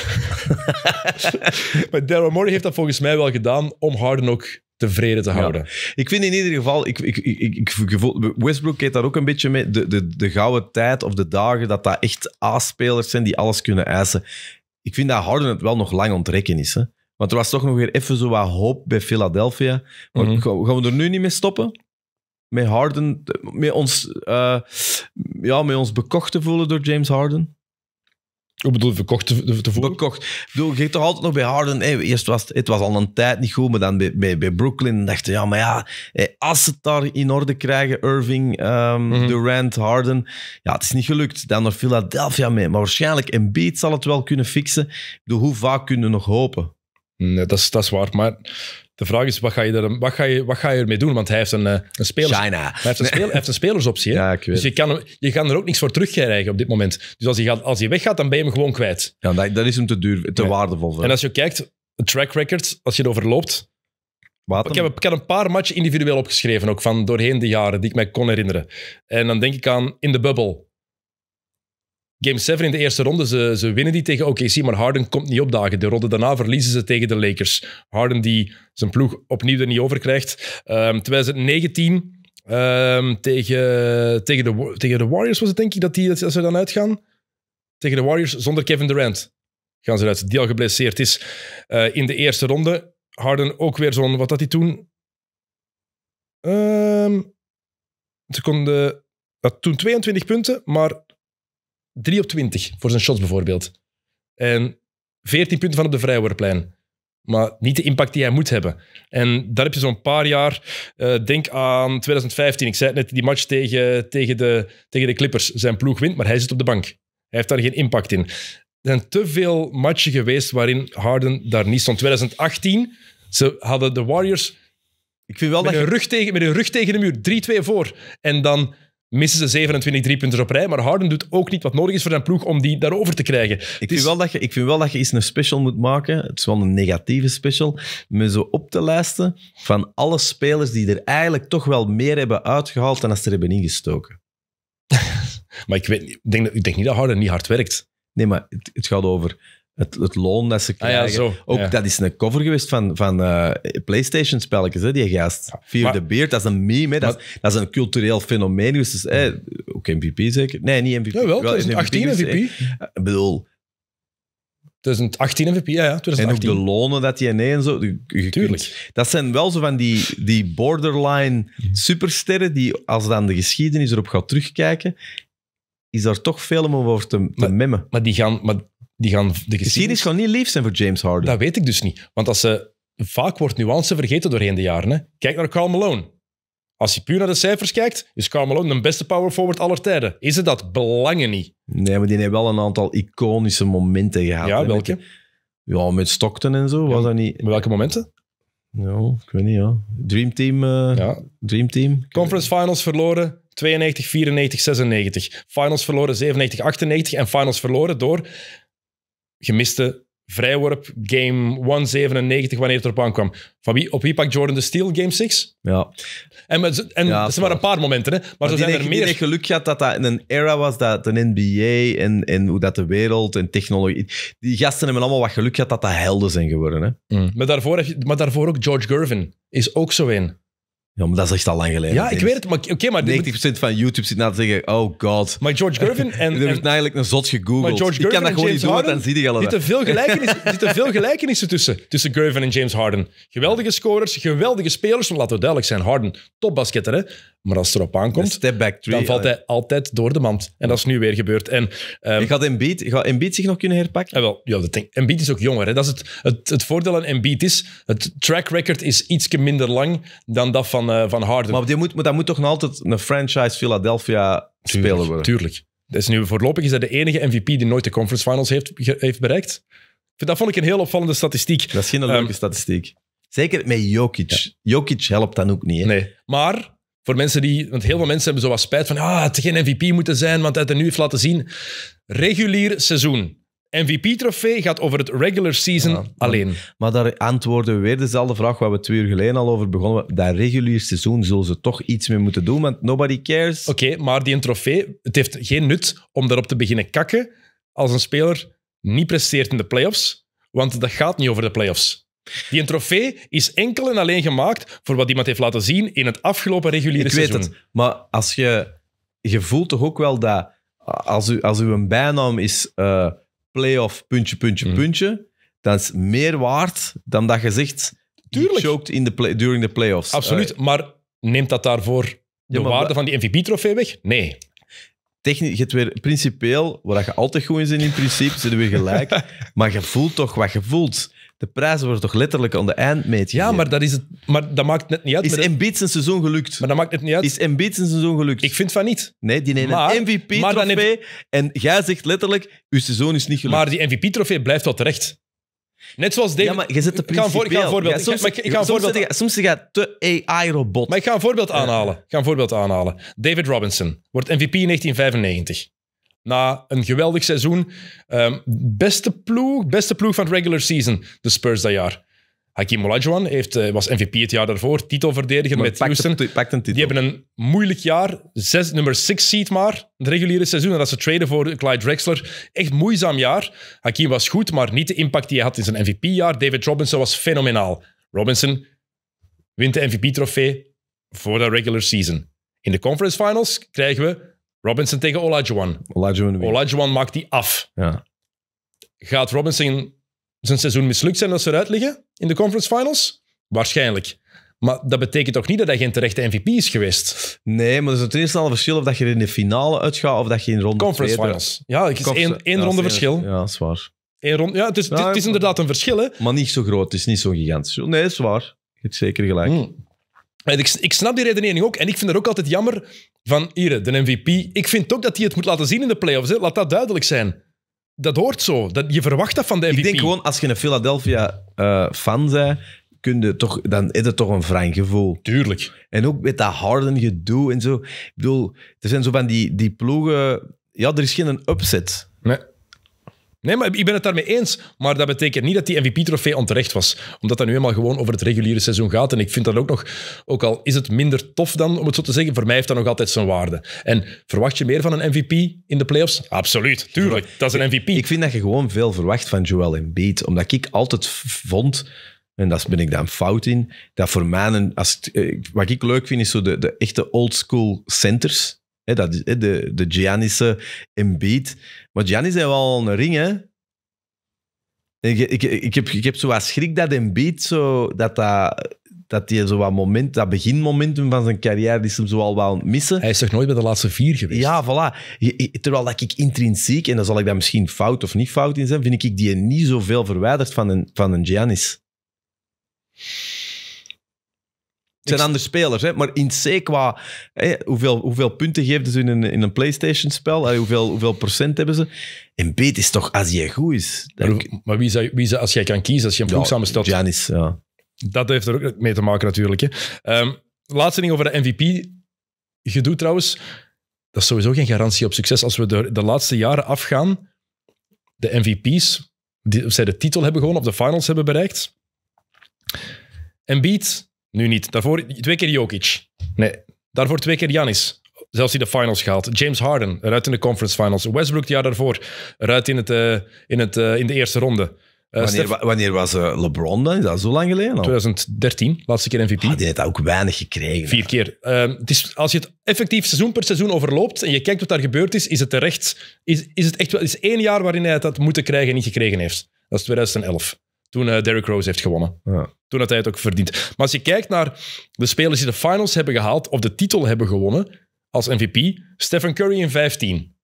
S2: maar Daryl Morey heeft dat volgens mij wel gedaan om Harden ook tevreden te houden. Ik vind in ieder geval, ik, ik, ik, ik gevoel, Westbrook keert daar ook een beetje mee, de, de, de gouden tijd of de dagen dat dat echt A-spelers zijn die alles kunnen eisen. Ik vind dat Harden het wel nog lang ontrekken is. Hè? Want er was toch nog weer even zo wat hoop bij Philadelphia. Maar mhm. gaan we er nu niet mee stoppen? Met Harden, met ons, eh, ja, met ons bekocht te voelen door James Harden? Ik bedoel, verkocht te, verkocht voeren? Ik bedoel, je toch altijd nog bij Harden... eerst was het, was al een tijd niet goed, maar dan bij, bij, Brooklyn dachten ja, maar ja, als ze het daar in orde krijgen, Irving, ehm, mhm. Durant, Harden... Ja, het is niet gelukt. Dan nog Philadelphia mee. Maar waarschijnlijk Embiid zal het wel kunnen fixen. Ik bedoel, hoe vaak kunnen we nog hopen? Nee, dat is, dat is waar. Maar de vraag is, wat ga
S1: je, er, wat ga je, wat ga je ermee doen? Want hij heeft een, eh, een, spelers, hij heeft een, speel, heeft een spelersoptie. Ja, ik weet dus je kan, je kan er ook niks voor terugkrijgen op dit moment. Dus als hij, gaat, als hij weggaat, dan ben je hem gewoon kwijt. Ja, dat, dat is hem te duur, te waardevol. En als je kijkt, een track record, als je erover loopt... Wat ik, heb, ik heb een paar matchen individueel opgeschreven, ook van doorheen de jaren, die ik mij kon herinneren. En dan denk ik aan In de Bubble, Game 7 in de eerste ronde, ze, ze winnen die tegen OKC, maar Harden komt niet opdagen. De ronde daarna verliezen ze tegen de Lakers. Harden die zijn ploeg opnieuw er niet over krijgt. Um, ehm, 2019 ehm, tegen, tegen, de, tegen de Warriors was het denk ik dat, die, dat ze dan uitgaan. Tegen de Warriors zonder Kevin Durant gaan ze eruit, die al geblesseerd is. Eh, in de eerste ronde Harden ook weer zo'n, wat had hij toen? ze ehm, konden, toen 22 punten, maar 3 op 20 voor zijn shots bijvoorbeeld. En 14 punten van op de vrijwoordplein. Maar niet de impact die hij moet hebben. En daar heb je zo'n paar jaar. Eh, denk aan 2015. Ik zei het net, die match tegen, tegen, de, tegen de Clippers. Zijn ploeg wint, maar hij zit op de bank. Hij heeft daar geen impact in. Er zijn te veel matchen geweest waarin Harden daar niet stond. 2018, ze hadden de Warriors ik vind wel met, dat een je... rug tegen, met een rug tegen de muur, 3-2 voor. En dan missen ze
S2: 27 driepunters op rij. Maar Harden doet ook niet wat nodig is voor zijn ploeg om die daarover te krijgen. Ik, vind, wel dat je, ik vind wel dat je eens een special moet maken. Het is wel een negatieve special. me zo op te lijsten van alle spelers die er eigenlijk toch wel meer hebben uitgehaald dan als ze er hebben ingestoken. maar ik, weet, ik, denk, ik denk niet dat Harden niet hard werkt. Nee, maar het gaat over het, het loon dat ze ah krijgen. ja, ook dat is een cover geweest van, van eh, PlayStation spelletjes, hè, die gast. Vier de Beard, dat is een meme, dat, is, dat, is, een cultureel fenomeen. Dus, ook MVP zeker? Nee, niet MVP. Ja, wel, 2018 MVP. MVP. ik bedoel, 2018 MVP, ja, ja 2018. En ook de lonen dat je nee en zo. Tuurlijk. dat zijn wel zo van die, die borderline supersterren die, als dan de geschiedenis erop gaat terugkijken, is daar toch veel om over te, memmen. Maar die gaan, maar die gaan de geschiedenis... gaan niet lief zijn voor James Harden. Dat weet ik dus niet. Want als ze, vaak wordt nuance vergeten doorheen de
S1: jaren. Hè. Kijk naar Carl Malone. Als je puur naar de cijfers kijkt, is Carl Malone de beste power forward aller tijden. Is het dat? Belangen niet.
S2: Nee, maar die heeft wel een aantal iconische momenten gehad. Ja, welke? Met, ja, met Stockton en zo, was dat niet... Maar welke momenten? Nou, ik weet niet, ja. Dream Team. Eh, ja. Dream team. Conference Finals verloren 92, 94,
S1: 96. Finals verloren 97, 98. En finals verloren door gemiste vrijworp, game 197, wanneer het erop aankwam. Van op wie pakt Jordan de Steel, game 6? Ja. En, en dat zijn maar een paar momenten, hè. Maar, zo zijn er meer...
S2: geluk gehad dat dat in een era was dat de NBA en, en hoe dat de wereld en technologie... Die gasten hebben allemaal wat geluk gehad dat dat helden zijn geworden, hè. Mm. Maar, daarvoor heb je, maar daarvoor ook George Gervin is ook zo een. Ja, maar dat is echt al lang geleden. Ja, ik weet het. Maar, oké, maar 90% van YouTube zit na te zeggen, oh god. Maar George Gervin en... er het eigenlijk een zot gegoogeld. Maar George ik kan dat gewoon niet doen, dan zie je al zitten veel,
S1: zitten veel gelijkenissen tussen, tussen Gervin en James Harden. Geweldige scorers, geweldige spelers. Maar laten we duidelijk zijn, Harden, topbasketter. Maar als het erop aankomt, dan valt hij altijd door de mand. En dat is nu weer gebeurd. En, um, gaat, Embiid, gaat Embiid zich nog kunnen herpakken? En ah, wel, ja, Embiid is ook jonger. Hè. Dat is het, het, het voordeel aan Embiid is, het track record is iets minder lang dan dat van, uh, van Harden. Maar, die moet, maar dat moet toch nog altijd een franchise Philadelphia tuurlijk, worden? Tuurlijk. nu, voorlopig is hij de enige MVP die nooit de conference finals heeft, heeft bereikt.
S2: Dat vond ik een heel opvallende statistiek. Dat is geen leuke ehm, statistiek. Zeker met Jokic. Jokic helpt dan ook niet. Hè? Nee, maar voor mensen die, want heel veel mensen hebben zo wat spijt van, ah, het geen
S1: MVP moeten zijn, want hij heeft nu heeft laten zien. Regulier seizoen. MVP-trofee gaat
S2: over het regular season alleen. Maar, daar antwoorden we weer dezelfde vraag waar we twee uur geleden al over begonnen. Dat regulier seizoen zullen ze toch iets mee moeten doen, want nobody cares. Oké, maar die
S1: trofee, het heeft geen nut om daarop te beginnen kakken als een speler niet presteert in de playoffs, want dat gaat niet over de playoffs. Die een trofee is enkel en alleen gemaakt voor wat iemand heeft laten zien in het afgelopen reguliere seizoen. Ik weet het,
S2: maar als je, je voelt toch ook wel dat als, u, als uw bijnaam is eh, playoff puntje, puntje, mm. puntje, dan is meer waard dan dat je zegt Tuurlijk. choked in de play, during the playoffs. Absoluut, eh, maar neemt dat daarvoor de waarde van die MVP-trofee weg? Nee technisch, je weer principeel, waar je altijd goed in zit in principe, zitten we gelijk. maar je voelt toch wat je voelt. De prijzen worden toch letterlijk aan de eindmeet Ja, maar dat, is het, maar dat maakt net niet uit. Is Embiid zijn seizoen gelukt? maar dat maakt net niet uit. Is Embiid zijn seizoen gelukt? Ik vind van niet. Nee, die neemt een MVP-trofee en jij zegt letterlijk, uw seizoen is niet gelukt. Maar die MVP-trofee blijft wel terecht. Net zoals David... ja, maar je zet de Ik een voorbeeld. ik ga een voorbeeld- Ja, soms- gaat het Soms zeg je
S1: te AI-robot. Maar ik ga een voorbeeld aanhalen. Ik ga een voorbeeld aanhalen. David Robinson wordt MVP in 1995 na een geweldig seizoen. Ehm, beste, ploeg, beste ploeg van het regular season, de Spurs dat jaar. Hakim Olajuwon heeft, eh, was MVP het jaar daarvoor, titelverdediger maar met Houston. titel. Die hebben een moeilijk jaar, zes, nummer 6 seed maar, het reguliere seizoen. En dat ze traden voor Clyde Drexler. Echt moeizaam jaar. Hakim was goed, maar niet de impact die hij had in zijn MVP-jaar. David Robinson was fenomenaal. Robinson wint de MVP-trofee voor de regular season. In de conference finals krijgen we Robinson tegen Olajuwon. Olajuwon, Olajuwon maakt die af. Ja. Gaat Robinson zijn seizoen mislukt zijn als ze eruit liggen in de conference finals? Waarschijnlijk. Maar
S2: dat betekent toch niet dat hij geen terechte MVP is geweest? Nee, maar er is het eerste al verschil of dat je er in de finale uitgaat of dat je in ronde Conference finals. Ja, het is één, ronde verschil. Ja, zwaar. Eén ronde, ja, het is, het is inderdaad een verschil. Maar niet zo groot, het is niet zo gigantisch. Nee, zwaar. is Je hebt zeker gelijk. Hmm
S1: ik, ik, snap die redenering ook. En ik vind het ook altijd jammer van, hier, de MVP. Ik vind ook dat hij het moet laten zien in de playoffs. Hè. Laat dat
S2: duidelijk zijn. Dat hoort zo. Dat, je verwacht dat van de MVP. Ik denk gewoon, als je een Philadelphia-fan eh, bent, kun je toch, dan is het toch een vreemd gevoel. Tuurlijk. En ook met dat harden gedoe en zo. Ik bedoel, er zijn zo van die, die ploegen... Ja, er is geen upset. Nee, maar ik ben het daarmee eens.
S1: Maar dat betekent niet dat die MVP-trofee onterecht was. Omdat dat nu helemaal gewoon over het reguliere seizoen gaat. En ik vind dat ook nog, ook al is het minder tof dan, om het zo te zeggen, voor mij heeft dat nog altijd zijn waarde. En verwacht je
S2: meer van een MVP in de playoffs? Absoluut, tuurlijk. Dat is een MVP. Ik vind dat je gewoon veel verwacht van Joel Embiid. Omdat ik altijd vond en daar ben ik dan fout in. Dat voor mij, een, als, eh, wat ik leuk vind, is zo de, de echte old school centers dat de, de Giannische Embiid. Maar Giannis heeft wel een ring, hè? Ik, ik, ik, heb, ik heb zo wat schrik dat Embiid zo... Dat dat dat die zo moment, dat beginmomentum van zijn carrière is hem zo al wel missen. Hij is toch nooit bij de laatste vier geweest? Ja, voilà. Terwijl dat ik intrinsiek, en dan zal ik daar misschien fout of niet fout in zijn, vind ik die niet zoveel verwijderd van een, van een Giannis. Het zijn andere spelers, hè? maar in C qua hè, hoeveel, hoeveel punten geven ze in een, in een PlayStation-spel, hoeveel, hoeveel procent hebben ze. En beat is toch als jij goed is. Maar, wie, zou, wie zou, als jij kan kiezen, als je een ploeg samenstelt. Janis, ja.
S1: Dat heeft er ook mee te maken natuurlijk. Hè. Ehm, laatste ding over de MVP-gedoe trouwens. Dat is sowieso geen garantie op succes. Als we de, de laatste jaren afgaan, de MVP's, die, of zij de titel hebben gewonnen of de finals hebben bereikt. En Beat nu niet. Daarvoor twee keer Jokic. Nee. Daarvoor twee keer Janis. Zelfs die de finals gehaald. James Harden, eruit in de conference finals. Westbrook het jaar daarvoor, eruit in, het, eh, in, het, eh, in de eerste ronde.
S2: Eh, wanneer, wanneer, was LeBron dan? Is dat zo lang geleden al? 2013, laatste keer MVP. Hij ah, die heeft ook weinig gekregen. Vier
S1: keer. Ehm, het is, als je het effectief seizoen per seizoen overloopt en je kijkt wat daar gebeurd is, is het terecht. Is, is het echt wel, is één jaar waarin hij het had moeten krijgen en niet gekregen heeft. Dat is 2011, toen Derrick Rose heeft gewonnen. Ja toen hij het ook verdiend. Maar als je kijkt naar de spelers die de finals hebben gehaald of de titel hebben gewonnen als MVP, Stephen Curry in 15.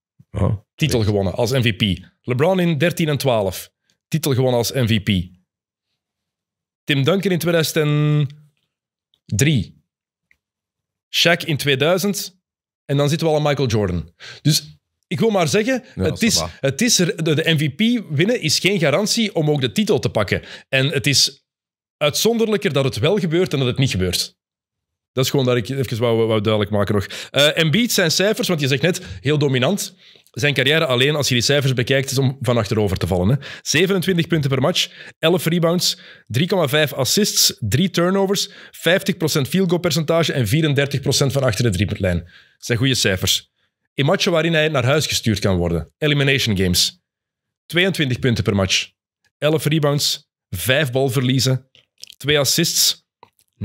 S1: titel gewonnen als MVP. LeBron in 13 en 12. Titel gewonnen als MVP. Tim Duncan in 2003. Shaq in 2000. En dan zitten we al aan Michael Jordan. Dus ik wil maar zeggen, het is, het is, de MVP winnen is geen garantie om ook de titel te pakken. En het is uitzonderlijker dat het wel gebeurt dan dat het niet gebeurt. Dat is gewoon dat ik even wou, wou duidelijk maken nog. Uh, eh, Embiid zijn cijfers, want je zegt net, heel dominant. Zijn carrière alleen, als je die cijfers bekijkt, is om van achterover te vallen. Hè. 27 punten per match, 11 rebounds, 3,5 assists, 3 turnovers, 50% field goal percentage en 34% van achter de driepuntlijn. Dat zijn goede cijfers. In matchen waarin hij naar huis gestuurd kan worden. Elimination games. 22 punten per match, 11 rebounds, 5 balverliezen, twee assists, 39%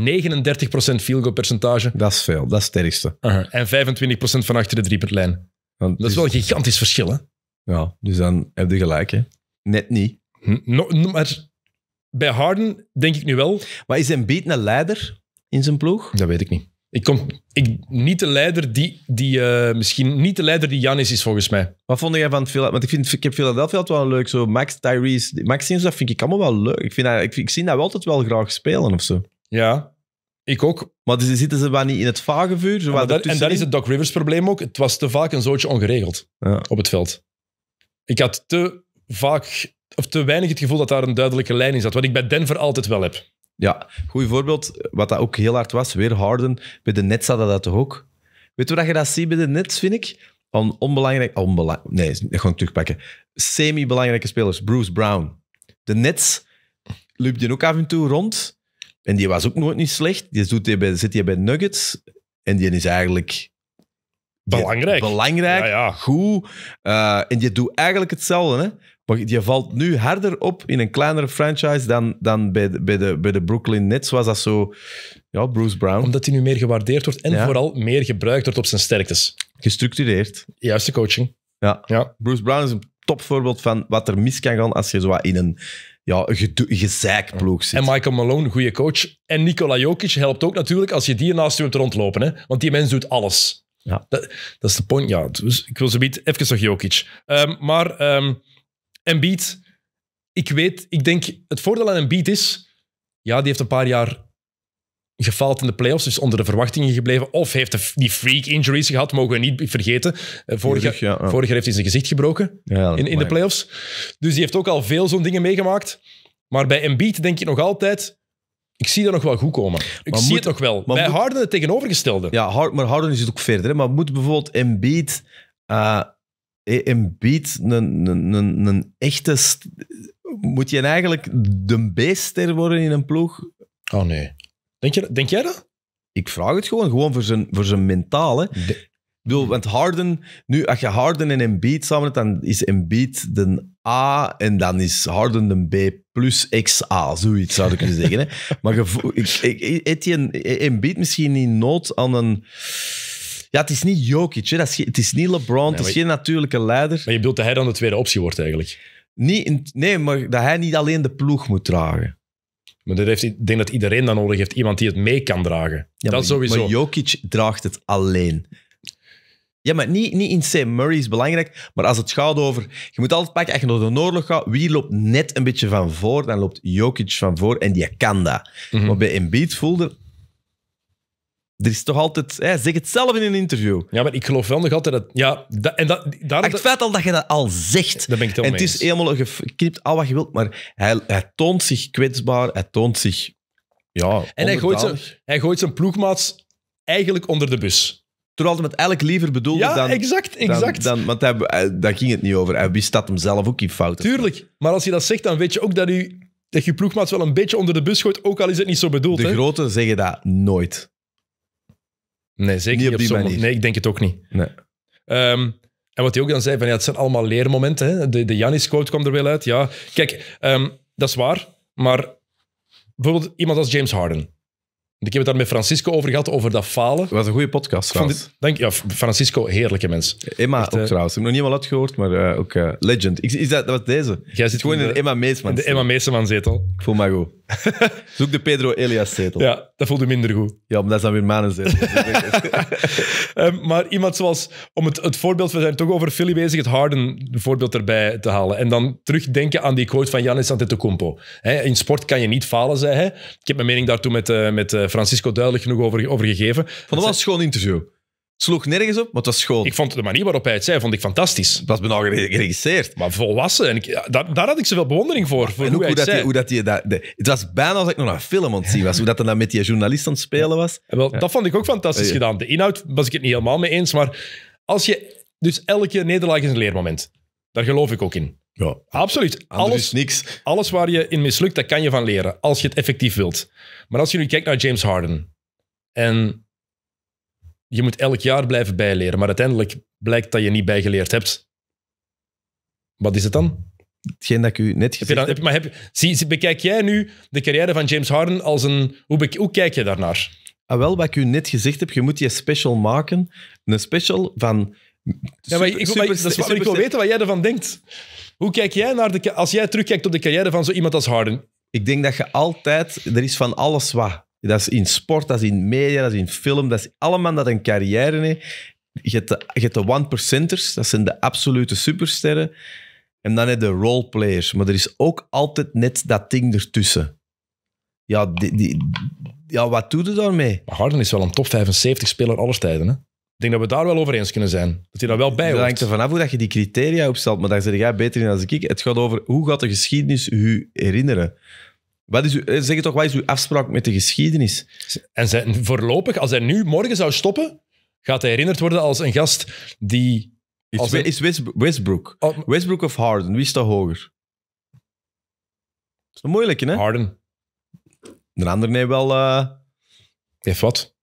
S1: field goal percentage. Dat is veel, dat is het sterkste. Uh uh-huh. En 25% van achter de driepuntlijn.
S2: Dat is dus- wel een gigantisch verschil, hè? Ja, dus dan heb je gelijk, hè? Net niet. Hm, maar bij Harden denk ik nu wel. Maar is Embiid een leider in zijn ploeg? Dat weet ik niet. Ik, kom, ik, niet de leider die, die eh, misschien niet de leider die Janis is, volgens mij. Wat vond jij van Philadelphia? Want ik, vind, ik heb Philadelphia altijd wel leuk. Zo Max, Tyrese, Maxine, dat vind ik allemaal wel leuk. Ik, vind dat, ik, ik zie dat wel altijd wel graag spelen of zo. Ja, ik ook. Maar dus zitten ze wel niet in het vage vuur? Zo ja, en dat is het Doc Rivers probleem ook. Het was te vaak een zootje ongeregeld op het veld.
S1: Ik had te vaak, of te weinig het gevoel dat daar een duidelijke lijn in zat. Wat ik bij Denver altijd wel heb.
S2: Ja, goed voorbeeld. Wat dat ook heel hard was, weer Harden. Bij de Nets had dat toch ook? Weet je wat je dat ziet bij de Nets, vind ik? Van onbelangrijk... Onbelang, nee, ik ga terugpakken. Semi-belangrijke spelers. Bruce Brown. De Nets liep je ook af en toe rond. En die was ook nooit niet slecht. Die, zit hier bij Nuggets. En die is eigenlijk Belangrijk. Belangrijk, goed. Eh, en je doet eigenlijk hetzelfde. Hè? Maar je valt nu harder op in een kleinere franchise dan, dan bij, de, bij, de, bij de Brooklyn Nets was dat zo... Ja, Bruce Brown. Omdat hij nu meer gewaardeerd wordt en vooral meer gebruikt wordt op zijn sterktes. Gestructureerd. Juiste coaching. Ja. ja. Bruce Brown is een topvoorbeeld van wat er mis kan gaan als je zo in een ja, gezeikploeg zit.
S1: En Michael Malone, goede coach. En Nikola Jokic helpt ook natuurlijk als je die naast je hebt rondlopen. Hè? Want die mens doet alles. Ja. Dat, dat is de point. Ja, dus ik wil zo biedt even nog Jokic. Um, maar um, Embiid, ik weet, ik denk, het voordeel aan Embiid is, ja, die heeft een paar jaar gefaald in de playoffs, dus onder de verwachtingen gebleven. Of heeft die freak injuries gehad, mogen we niet vergeten. Vorig, jaar vorig heeft hij zijn gezicht gebroken in, in de playoffs. Dus die heeft ook al veel zo'n dingen
S2: meegemaakt. Maar bij Embiid denk ik nog altijd, ik zie dat nog wel goed komen. Ik zie het nog wel. Bij moet, Harden het tegenovergestelde. Ja, maar Harden is het ook verder. Hè? Maar moet bijvoorbeeld Embiid... Uh, een, een, een, een echte... Moet je eigenlijk de beester worden in een ploeg? Oh nee. Denk, je, denk jij dat? Ik vraag het gewoon, gewoon voor zijn, voor zijn mentale. Ik bedoel, want Harden, nu als je Harden en Embiid samen hebt, dan is Embiid de A en dan is Harden de B plus XA, zoiets zou ik kunnen zeggen. Hè. Maar Etienne, e-, Embiid misschien niet nood aan een... Ja, het is niet Jokic, Dat is, het is niet LeBron, het is geen natuurlijke leider. Maar je bedoelt dat hij dan de tweede optie wordt eigenlijk? Niet nee, maar dat hij niet alleen de ploeg moet dragen. Maar dat heeft, ik denk dat iedereen dan nodig heeft. Iemand die het mee kan dragen. dat sowieso. Maar Jokic draagt het alleen. Ja, maar niet, niet in C. Murray is belangrijk, maar als het gaat over... Je moet altijd pakken, als je naar de oorlog gaat, wie loopt net een beetje van voor? Dan loopt Jokic van voor en die kan dat. Mhm. Mm Maar bij Embiid voelde... Er is toch altijd... Hè, zeg het zelf in een interview. Ja, maar ik geloof wel nog altijd dat... Ja, dat, en dat, daar, het feit al dat je dat al zegt. Dat ben ik het En het is helemaal geknipt, al ah, wat je wilt, maar hij, hij toont zich kwetsbaar, hij toont zich... Ja, en hij gooit, zijn, hij gooit zijn ploegmaats eigenlijk onder de bus. Terwijl het met elk liever bedoelde ja, dan... exact, exact. Dan, dan want eh, daar ging het niet over. en wie dat hem zelf ook in fout Tuurlijk, maar als je dat zegt, dan weet je ook dat je, dat je ploegmaat wel een beetje onder de bus gooit, ook al is het niet zo bedoeld. De grote zeggen dat nooit. Nee, zeker niet op, die manier. Nee, ik denk het ook niet. Nee.
S1: Ehm, en wat hij ook dan zei, van, ja, het zijn allemaal leermomenten. Hè? De, de Janis-quote kwam er wel uit. Ja. Kijk, ehm, dat is waar, maar bijvoorbeeld iemand als James Harden ik heb het daar met Francisco over gehad, over dat falen. Dat was een goede podcast trouwens.
S2: Dank ja, Francisco, heerlijke mens. Emma Echt, ook eh, trouwens. Ik heb nog niet helemaal gehoord maar eh, ook eh, legend. is dat, dat was deze. Jij zit gewoon in de, Emma Meesman. De Emma Meesman zetel. Ik voel me goed. Zoek de Pedro Elias zetel. Ja, dat voelde minder goed. Ja, omdat dat dan weer manen zetel. Ehm, maar iemand zoals, om het, het
S1: voorbeeld, we zijn toch over Philly bezig, het Harden voorbeeld erbij te halen. En dan terugdenken aan die quote van Janis Antetokounmpo. He, in sport kan je niet falen, zei hij. Ik heb mijn mening daartoe met, met Francisco duidelijk genoeg over, over gegeven. Vond het wel een schoon interview. Het sloeg nergens op, maar het was schoon. Ik vond de manier waarop hij het
S2: zei, vond ik fantastisch. Het was bijna nou geregisseerd. Maar volwassen. En ik, daar, had ik zoveel bewondering voor. voor en hoe, hoe, dat die, hoe dat hij dat, het was bijna als ik nog een film aan was. Hoe dat dan met die journalist aan het spelen was. wel, Dat vond ik ook fantastisch gedaan. De inhoud was ik het niet helemaal mee eens. Maar als je... Dus
S1: elke nederlaag is een leermoment. Daar geloof ik ook in. Ja, absoluut. Alles, niks. alles waar je in mislukt, dat kan je van leren. Als je het effectief wilt. Maar als je nu kijkt naar James Harden. En je moet elk jaar blijven bijleren. Maar uiteindelijk blijkt dat je niet
S2: bijgeleerd hebt. Wat is het dan? Hetgeen dat ik u net gezegd heb. Je maar heb, zie, zie, bekijk jij nu de carrière van James Harden als een... Hoe, bek, hoe kijk je daarnaar? Ah, wel, wat ik u net gezegd heb, je moet je special maken. Een special van...
S1: ja, maar ik, dat ik wil weten
S2: wat jij ervan denkt. Hoe kijk jij naar de... Als jij terugkijkt op de carrière van zo iemand als Harden? Ik denk dat je altijd... Er is van alles wat. Dat is in sport, dat is in media, dat is in film. Dat is allemaal dat een carrière heeft. Je hebt de, je hebt de one-percenters. Dat zijn de absolute supersterren. En dan heb je de roleplayers. Maar er is ook altijd net dat ding ertussen. Ja, die, die, ja wat doet het daarmee? Harden is wel een top 75-speler aller tijden, hè? Ik denk dat we daar wel over eens kunnen zijn. Dat hij daar wel bij hoort. Het hangt er vanaf hoe dat je die criteria opstelt, maar daar zit jij beter in dan ik. Het gaat over hoe gaat de geschiedenis u herinneren. Wat is uw, eh, zeg het toch, wat is uw afspraak met de geschiedenis? En zijn,
S1: voorlopig, als hij nu morgen zou stoppen, gaat hij herinnerd worden als een gast die...
S2: is, Westbrook. Oh, Westbrook of Harden? Wie staat hoger? Dat is een moeilijke, hè? Harden. De ander neemt wel... Uh... Heeft wat?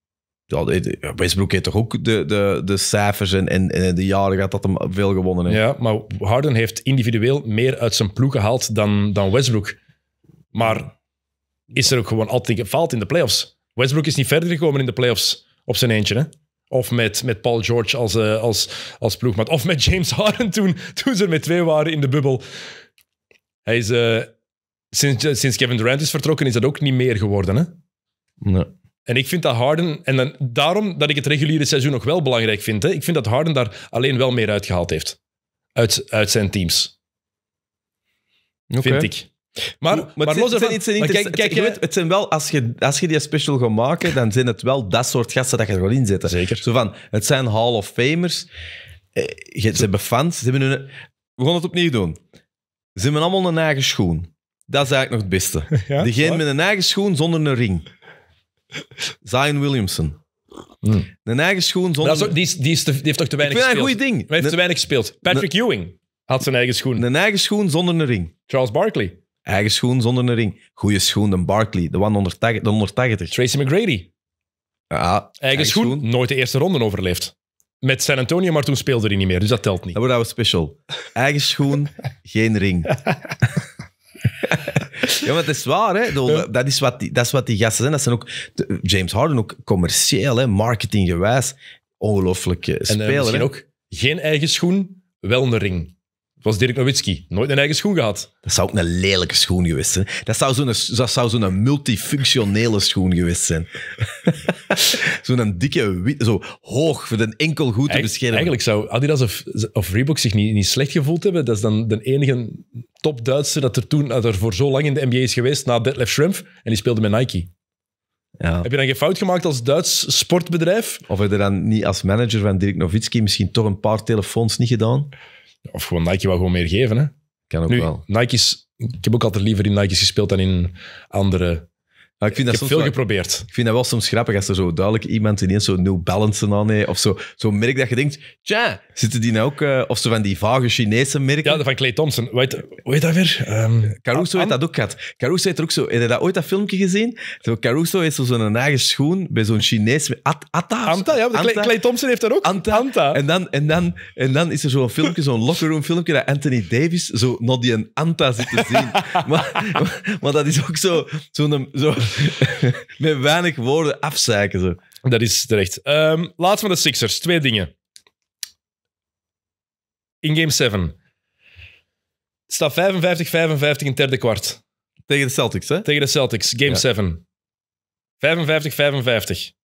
S2: ja, Westbrook heeft toch ook de, de, de cijfers en, en, de jaren gehad dat hem veel gewonnen heeft. Ja,
S1: maar Harden heeft individueel meer uit zijn ploeg gehaald dan, dan Westbrook. Maar is er ook gewoon altijd gefaald in de playoffs. Westbrook is niet verder gekomen in de playoffs op zijn eentje. Hè? Of met, met Paul George als, uh, als, als ploegmaat. Of met James Harden toen, toen ze er met twee waren in de bubbel. Hij is, eh, sinds, sinds Kevin Durant is vertrokken, is dat ook niet meer geworden. Hè? Nee. En ik vind dat Harden, en dan, daarom dat ik het reguliere seizoen nog wel belangrijk vind. Hè? Ik vind dat Harden daar alleen wel meer
S2: uitgehaald heeft. Uit, uit zijn teams. Okay. Vind ik.
S1: Maar, maar, maar zijn, het, kijk,
S2: het zijn wel, als je, als je die special gaat maken, dan zijn het wel dat soort gasten dat je er wel inzetten. Zeker. Zo van, het zijn Hall of Famers. Eh, ze hebben fans. Ze hebben hun, we gaan het opnieuw doen. Ze hebben allemaal een eigen schoen. Dat is eigenlijk nog het beste. Ja, Degene met een eigen schoen zonder een ring. Zion Williamson. Hmm. Een eigen schoen zonder... die, die, is die heeft toch te weinig gespeeld? een goed ding. Hij heeft te weinig gespeeld. Patrick Ewing had zijn eigen schoen. Een eigen schoen zonder een ring. Charles Barkley. Eigen schoen zonder een ring. Goeie schoen, dan Barkley. De 180. De 180. Tracy McGrady. eigen, schoen, nooit de eerste ronde overleefd. Met San Antonio, maar toen speelde hij niet meer, dus dat telt niet. Dat wordt nou special. Eigen schoen, geen ring. Ja, maar het is waar. Hè? Dat, is wat die, dat is wat die gasten zijn. Dat zijn ook, James Harden ook commercieel, hè? marketinggewijs. Ongelooflijk eh, eh, speler. En uh, misschien hè? ook geen eigen schoen, wel een ring was Dirk Nowitzki. Nooit een eigen schoen gehad. Dat zou ook een lelijke schoen geweest zijn. Dat zou zo'n, dat zou zo'n multifunctionele schoen geweest zijn. zo'n dikke, zo hoog, voor de enkel goed te beschermen. Eigenlijk zou Adidas of,
S1: of Reebok zich niet, niet slecht gevoeld hebben. Dat is dan de enige top-Duitse dat er toen dat er voor
S2: zo lang in de NBA is geweest, na Detlef Schrempf. En die speelde met Nike. Ja. Heb je dan geen fout gemaakt als Duits sportbedrijf? Of heb je dan niet als manager van Dirk Nowitzki misschien toch een paar telefoons niet gedaan? Of gewoon Nike wou gewoon meer geven. Hè? Kan ook nu, wel. Nike's, ik heb ook altijd liever in Nike's gespeeld dan in andere Ah, ik, vind dat heb veel wel, geprobeerd. Ik vind dat wel soms grappig als er zo duidelijk iemand ineens zo new balance aan heeft. Of zo, zo merk dat je denkt, tja, zitten die nou ook... Eh, of ze van die vage Chinese merken. Ja, van Clay Thompson. Hoe heet, dat weer? Ehm, Caruso heeft dat ook gehad. Caruso heeft er ook zo... Heb je dat ooit dat filmpje gezien? Zo, Caruso heeft zo'n eigen schoen bij zo'n Chinees... At, Atta? Anta, ja. Anta. Clay, Thompson heeft dat ook. Anta. Anta. En, dan, en, dan, en dan is er zo'n filmpje, zo'n locker room filmpje, dat Anthony Davis zo nog die een Anta zit te zien. maar, maar, dat is ook zo... Zo'n... Zo Met weinig woorden afzeiken ze. Dat is terecht. Um, laatst van de Sixers. Twee dingen.
S1: In game 7 staat 55-55 in het derde kwart. Tegen de Celtics, hè? Tegen de Celtics, game 7. 55-55.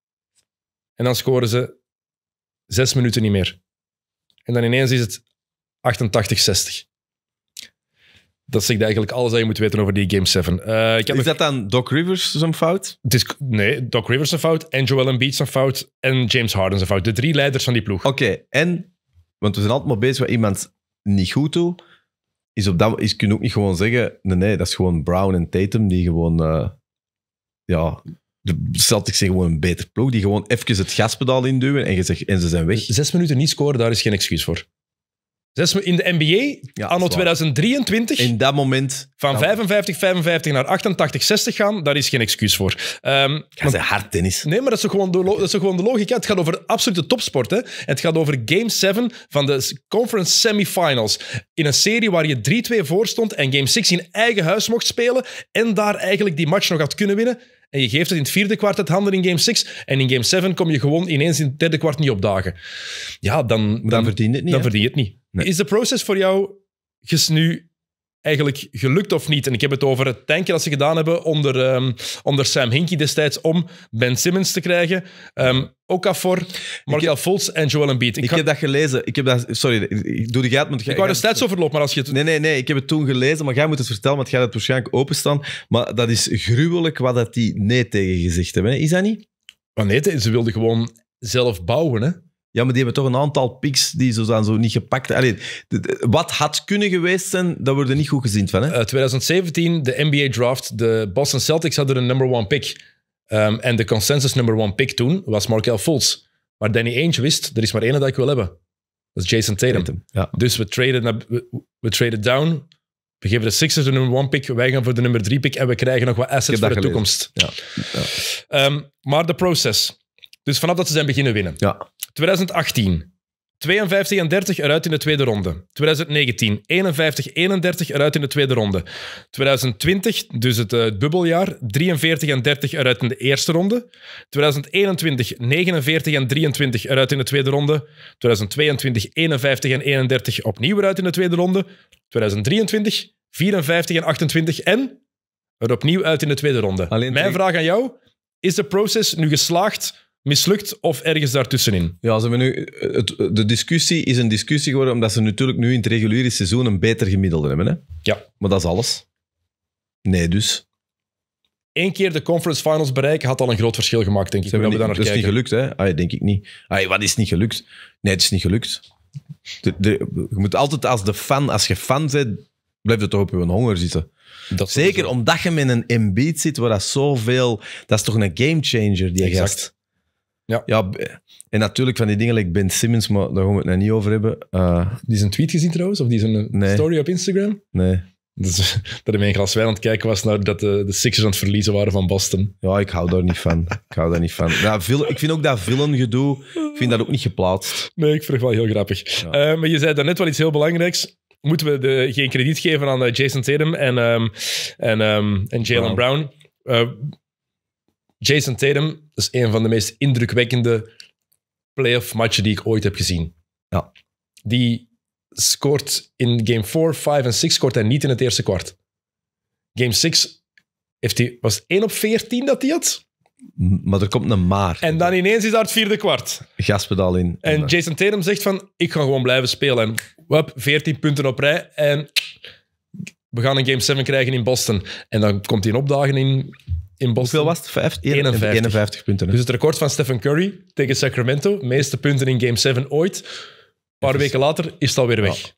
S1: En dan scoren ze zes minuten niet meer. En dan ineens is het 88-60. Dat zegt eigenlijk alles dat je moet weten over die Game 7. Eh, ik heb is dat dan Doc Rivers zijn fout? Het is, nee, Doc Rivers zijn fout en Joel
S2: Embiid zijn fout en James Harden zijn fout. De drie leiders van die ploeg. Oké, en, want we zijn altijd maar bezig wat iemand niet goed doet, is op dat is kun je ook niet gewoon zeggen, nee, nee, dat is gewoon Brown en Tatum die gewoon, uh, ja, de ik zijn gewoon een beter ploeg, die gewoon even het gaspedaal induwen en, je zegt, en ze zijn weg. Zes minuten niet scoren, daar is geen excuus voor.
S1: Zes in de NBA, anno 2023, In dat moment van 55, 55 naar 88, 60 gaan, daar is geen excuus voor. Ehm, gaan ze hard tennis. Nee, maar dat is, gewoon de, dat gewoon de logica. Het gaat over absolute topsport. Hè? het gaat over Game 7 van de Conference Semifinals. In een serie waar je 3-2 voor stond en Game 6 in eigen huis mocht spelen. En daar eigenlijk die match nog had kunnen winnen. En je geeft het in het vierde kwart uit handen in Game 6. En in Game 7 kom je gewoon ineens in het derde kwart niet opdagen. Ja, dan, dan, verdient het niet, Dan verdien je het niet. Is de proces voor jou gesnu eigenlijk gelukt of niet? En ik heb het over het tankje dat ze gedaan hebben onder, ehm, onder Sam Hinkie destijds om Ben Simmons te krijgen.
S2: Um, ehm, Okafor, Markel Fultz en Joel Embiid. Ik, heb dat gelezen. Ik heb dat, sorry, ik doe de gaten. maar ik wou er de overloop. maar als je het... Nee, nee, nee. Ik heb het toen gelezen, maar jij moet het vertellen, want jij had het waarschijnlijk openstaan. Maar dat is gruwelijk wat dat die nee tegen hebben. Is dat niet? Maar nee, ze wilden gewoon zelf bouwen, hè? Ja, maar die hebben toch een aantal picks die zo zijn zo niet gepakt. Alleen wat had kunnen geweest zijn, dat worden niet goed gezien van. Hè? 2017, eh, de
S1: NBA draft. De Boston Celtics hadden een number one pick. Ehm, en de consensus number one pick toen was Markel Fultz. Maar Danny Ainge wist, er is maar één dat ik wil hebben. Dat is Jason Tatum. ja. Dus we traden, we, we traden down. We geven de Sixers de nummer 1 pick, wij gaan voor de nummer 3 pick en we krijgen nog wat assets voor de toekomst. Ja. Ja. Ehm, maar de process. Dus vanaf dat ze zijn beginnen winnen. Ja. 2018. 52 en 30 eruit in de tweede ronde. 2019, 51, 31 eruit in de tweede ronde. 2020, dus het, dubbeljaar eh, bubbeljaar, 43 en 30 eruit in de eerste ronde. 2021, 49 en 23 eruit in de tweede ronde. 2022, 51 en 31 opnieuw eruit in de tweede ronde. 2023, 54 en 28 en er opnieuw uit in de tweede ronde. Mijn vraag aan jou, is de process nu geslaagd mislukt of ergens daartussenin.
S2: Ja, ze hebben nu, het, de discussie is een discussie geworden omdat ze natuurlijk nu in het reguliere seizoen een beter gemiddelde hebben. Hè? Ja. Maar dat is alles. Nee, dus. Eén keer de conference finals bereiken had al een groot verschil gemaakt, denk ik. Ze hebben niet, is dus niet gelukt, hè? denk ik niet. Ai, wat is niet gelukt? Nee, het is niet gelukt. je moet altijd als de fan, als je fan bent, blijft je toch op je honger zitten. Zeker omdat je met een Embiid zit waar dat zoveel... Dat is toch een gamechanger, die exact. gast. Ja. ja, en natuurlijk van die dingen, like Ben Simmons, maar daar gaan we het nog niet over hebben. Uh, die een tweet gezien trouwens, of die is een story
S1: op Instagram?
S2: Nee. dat ik mijn glas wijn aan het kijken was naar dat de, eh, de, Sixers aan het verliezen waren van Boston. Ja, ik hou daar niet van. Ik hou daar niet van. Ja, nou, veel, ik vind ook dat gedoe, ik vind dat ook niet geplaatst. Nee, ik vind het wel heel grappig. Eh,
S1: maar je zei daarnet wel iets heel belangrijks moeten we de, geen krediet geven aan Jason Tatum en, ehm, en, ehm, en Jalen Brown. Brown. Jason Tatum is een van de meest indrukwekkende playoff matchen die ik ooit heb gezien. Ja. Die scoort in game 4, 5 en 6 scoort hij niet in het eerste kwart. Game 6 was het 1 op 14 dat hij had. Maar er komt een maar. En dan ineens is daar het vierde kwart.
S2: Gaspedaal in.
S1: En, eh, Jason Tatum zegt van, ik ga gewoon blijven spelen. En hebben 14 punten op rij. En we gaan een game 7 krijgen in Boston. En dan komt hij een opdagen in in Boston. Hoeveel was het? 51. punten. Dus. dus het record van Stephen Curry tegen Sacramento. Meeste punten in Game 7 ooit. Een paar dus- weken later is het
S2: alweer weg.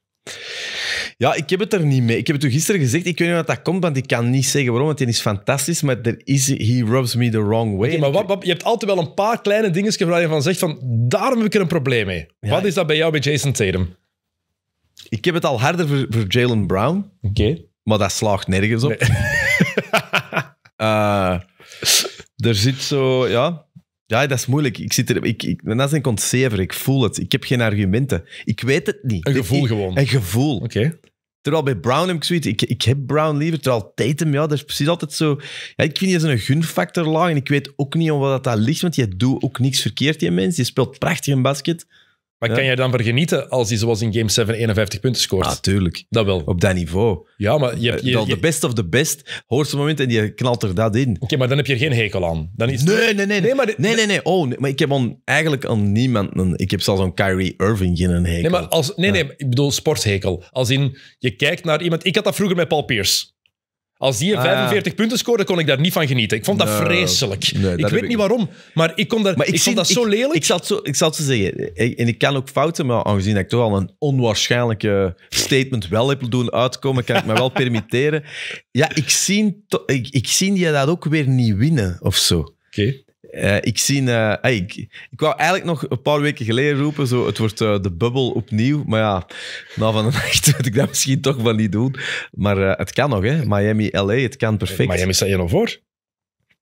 S2: Ja. ik heb het er niet mee. Ik heb het u gisteren gezegd. Ik weet niet wat dat komt, want ik kan niet zeggen waarom. Want hij is fantastisch, maar er is, he rubs me the wrong way. maar wat, je hebt altijd wel een paar kleine dingetjes waar je van zegt van, daarom heb ik er een probleem mee.
S1: wat is dat bij jou bij Jason Tatum?
S2: Ik heb het al harder voor, Jalen Brown. Oké. Maar dat slaagt nergens op. Eh, er zit zo, ja. Ja, dat is moeilijk. Ik zit er, ik, ik, dat is een conceiver. Ik voel het. Ik heb geen argumenten. Ik weet het niet. Een gevoel gewoon. Een gevoel. Oké. Terwijl bij Brown heb ik zoiets, ik, ik heb Brown liever. Terwijl Tatum, ja, dat is precies altijd zo. Ja, ik vind je zo'n gunfactor laag en ik weet ook niet om wat dat ligt, want je doet ook niks verkeerd, die mens. Je speelt prachtig een basket. Maar kan jij dan vergenieten genieten als hij zoals in Game 7 51 punten scoort? Natuurlijk. Ah, dat wel. Op dat niveau. Ja, maar je hebt... Eh, je, de best of the best hoort zo'n moment en je knalt er dat in. Oké, maar dan heb je er geen hekel aan. Dan is Nee, nee, nee. Nee, maar, nee, nee, nee. Oh, maar ik heb eigenlijk aan niemand een... Ik heb zelfs aan Kyrie Irving geen hekel. Nee, maar als, nee, nee, ik bedoel sporthekel. Als in, je kijkt naar iemand... Ik had dat vroeger met Paul Pierce. Als die
S1: 45 ah, punten scoorde, kon ik daar niet van genieten. Ik vond dat nou, vreselijk. ik weet niet waarom, maar ik, kon daar, ik, zie, vond dat ik, zo
S2: lelijk. Ik zal zo, ik zal het zeggen, en ik kan ook fouten, maar aangezien ik toch al een onwaarschijnlijke statement wel heb doen uitkomen, kan ik me wel permitteren. Ja, ik zie, ik, zie je dat ook weer niet winnen of zo. Oké. Eh, ik zie... Eh, ik, ik wou eigenlijk nog een paar weken geleden roepen, zo, het wordt eh, de bubbel opnieuw. Maar ja, na van de nacht moet ik dat misschien toch wel niet doen. Maar het kan nog, hè. Miami-LA, het kan perfect. Miami staat je nog voor.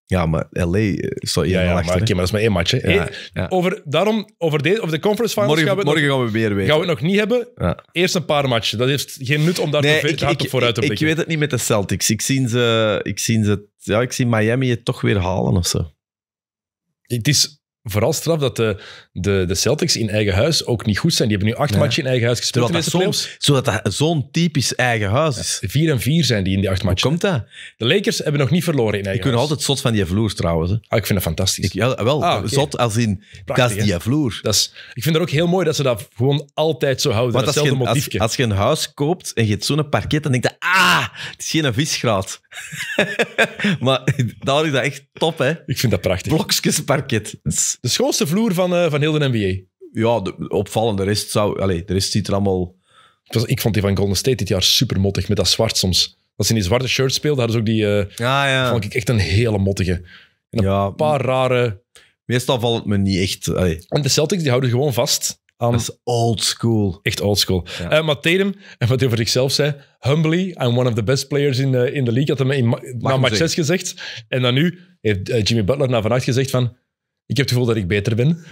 S2: Ja, maar LA staat ja, Maar, maar dat is maar één match. Hè.
S1: Over, daarom, over, de, over de conference finals morgen, gaan, we morgen gaan we weer weten. Gaan we het nog niet hebben.
S2: Eerst een paar matchen. Dat heeft geen nut om daar nee, te, ik, hard ik, op vooruit te blikken. Ik weet het niet met de Celtics. Ik zie ze... Ik zie, ze ja, ik zie Miami het toch weer halen of zo. Het is
S1: vooral straf dat de, de, de Celtics in eigen huis ook niet goed zijn. Die hebben nu acht matchen in eigen huis gespeeld. dat
S2: zodat dat zo'n typisch eigen huis is. vier en vier zijn die in die acht matchen. Hoe komt dat? De Lakers hebben nog niet verloren in eigen huis. Ik ben altijd zot van die vloer trouwens. Ah, ik vind dat fantastisch. ja, wel, ah, zot als in, dat is die vloer. Dat is, ik vind het ook heel mooi dat ze dat gewoon altijd zo houden. Want hetzelfde als, motiefje. Als, je een huis koopt en je hebt zo'n parket, dan denk je, ah, het is geen visgraat. maar daar is dat echt top, hè. Ik vind dat prachtig. Blokjes parket. De schoonste vloer van, eh, van heel de NBA. Ja, de, opvallende. De rest, zou, allee, de rest ziet er allemaal...
S1: Ik vond die van Golden State dit jaar super mottig, met dat zwart soms. Als ze in die zwarte shirt speelden, hadden ze ook die... eh, Ja, ja. Vond ik echt een hele mottige. Een ja paar rare... Meestal valt het me niet echt. En de Celtics, die houden gewoon vast aan... dat is old school. Echt old school. Eh Tatum, en wat hij over zichzelf zei, humbly, I'm one of the best players in, in the league, had hij in na match 6 gezegd. En dan nu heeft eh, Jimmy Butler na vannacht gezegd van, ik heb het gevoel dat ik beter ben.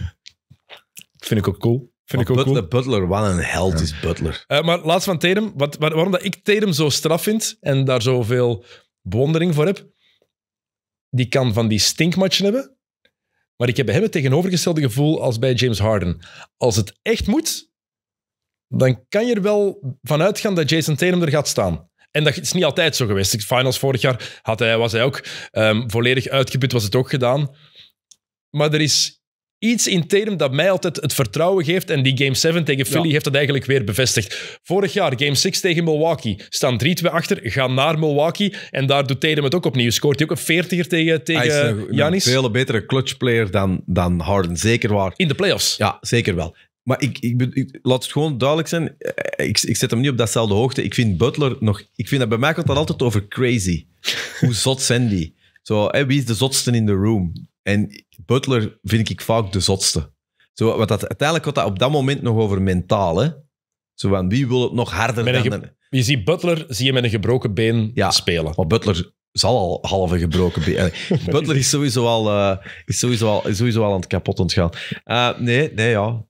S1: Vind ik ook cool. Vind ik ook Butler, cool.
S2: Butler, wat een held is
S1: Butler. Eh, maar laatst van Tatum. Wat, waarom dat ik Tatum zo straf vind en daar zoveel bewondering voor heb. Die kan van die stinkmatchen hebben. Maar ik heb hem het tegenovergestelde gevoel als bij James Harden. Als het echt moet, dan kan je er wel vanuit gaan dat Jason Tatum er gaat staan. En dat is niet altijd zo geweest. De finals vorig jaar had hij, was hij ook ehm, volledig uitgeput, was het ook gedaan. Maar er is iets in Tatum dat mij altijd het vertrouwen geeft. En die Game 7 tegen Philly heeft dat eigenlijk weer bevestigd. Vorig jaar, Game 6 tegen Milwaukee. Staan 3-2 achter, gaan naar Milwaukee. En daar doet Tatum het ook opnieuw. Scoort hij ook een 40er tegen, tegen Janis. Een veel
S2: betere player dan, dan Harden, zeker waar. In de playoffs. Ja, zeker wel. Maar ik, ik, laat het gewoon duidelijk zijn. Eh, ik, ik zet hem niet op datzelfde hoogte. Ik vind Butler nog. Ik vind dat bij mij dat altijd over crazy. Hoe zot zijn die? Zo, wie is de zotste in de room? En Butler vind ik vaak de zotste. Zo, wat dat, uiteindelijk gaat dat op dat moment nog over mentaal. Hè? Zo van, wie wil het nog harder dan... je ziet Butler zie je met een gebroken been ja, spelen. Maar Butler zal al halve gebroken been... Butler is sowieso al, eh, is sowieso al, is sowieso al aan het kapot ontgaan. Eh, nee, nee, ja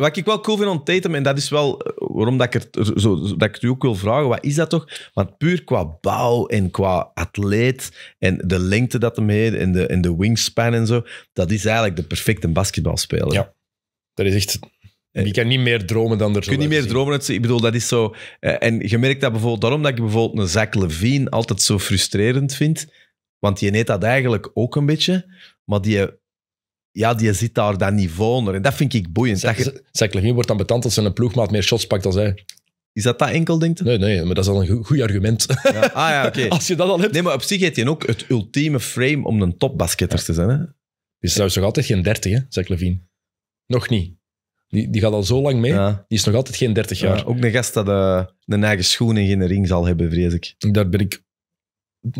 S2: wat ik wel cool vind aan Tatum, en dat is wel eh, waarom dat ik, er, zo, dat ik het u ook wil vragen, wat is dat toch? Want puur qua bouw en qua atleet en de lengte dat hem heeft en de, en de wingspan en zo, dat is eigenlijk de perfecte basketbalspeler. Ja, dat is echt... Eh, je kan niet meer dromen dan er zo Je kunt niet meer zien. dromen. Ik bedoel, dat is zo... Eh, en je merkt dat bijvoorbeeld... Daarom dat ik bijvoorbeeld een Zach Levine altijd zo frustrerend vind. Want je neet dat eigenlijk ook een beetje. Maar die ja, die zit daar dat niveau onder. En dat vind ik boeiend. Zeg, je... wordt dan betand als zijn ploegmaat meer shots pakt dan hij. Is dat dat enkel, denk je? Nee, nee, maar dat is al een goed argument. Ja. Ah ja, oké. Als je dat al hebt. Nee, maar op zich heeft hij ook het ultieme frame om een topbasketter te zijn. Hè? Dus trouwens nog altijd geen 30, hè, Zach Levine. Nog niet. Die, die gaat al zo lang mee. Die is nog altijd geen 30 jaar. ook een gast dat uh, een eigen schoen in geen ring zal hebben, vrees ik. Daar ben ik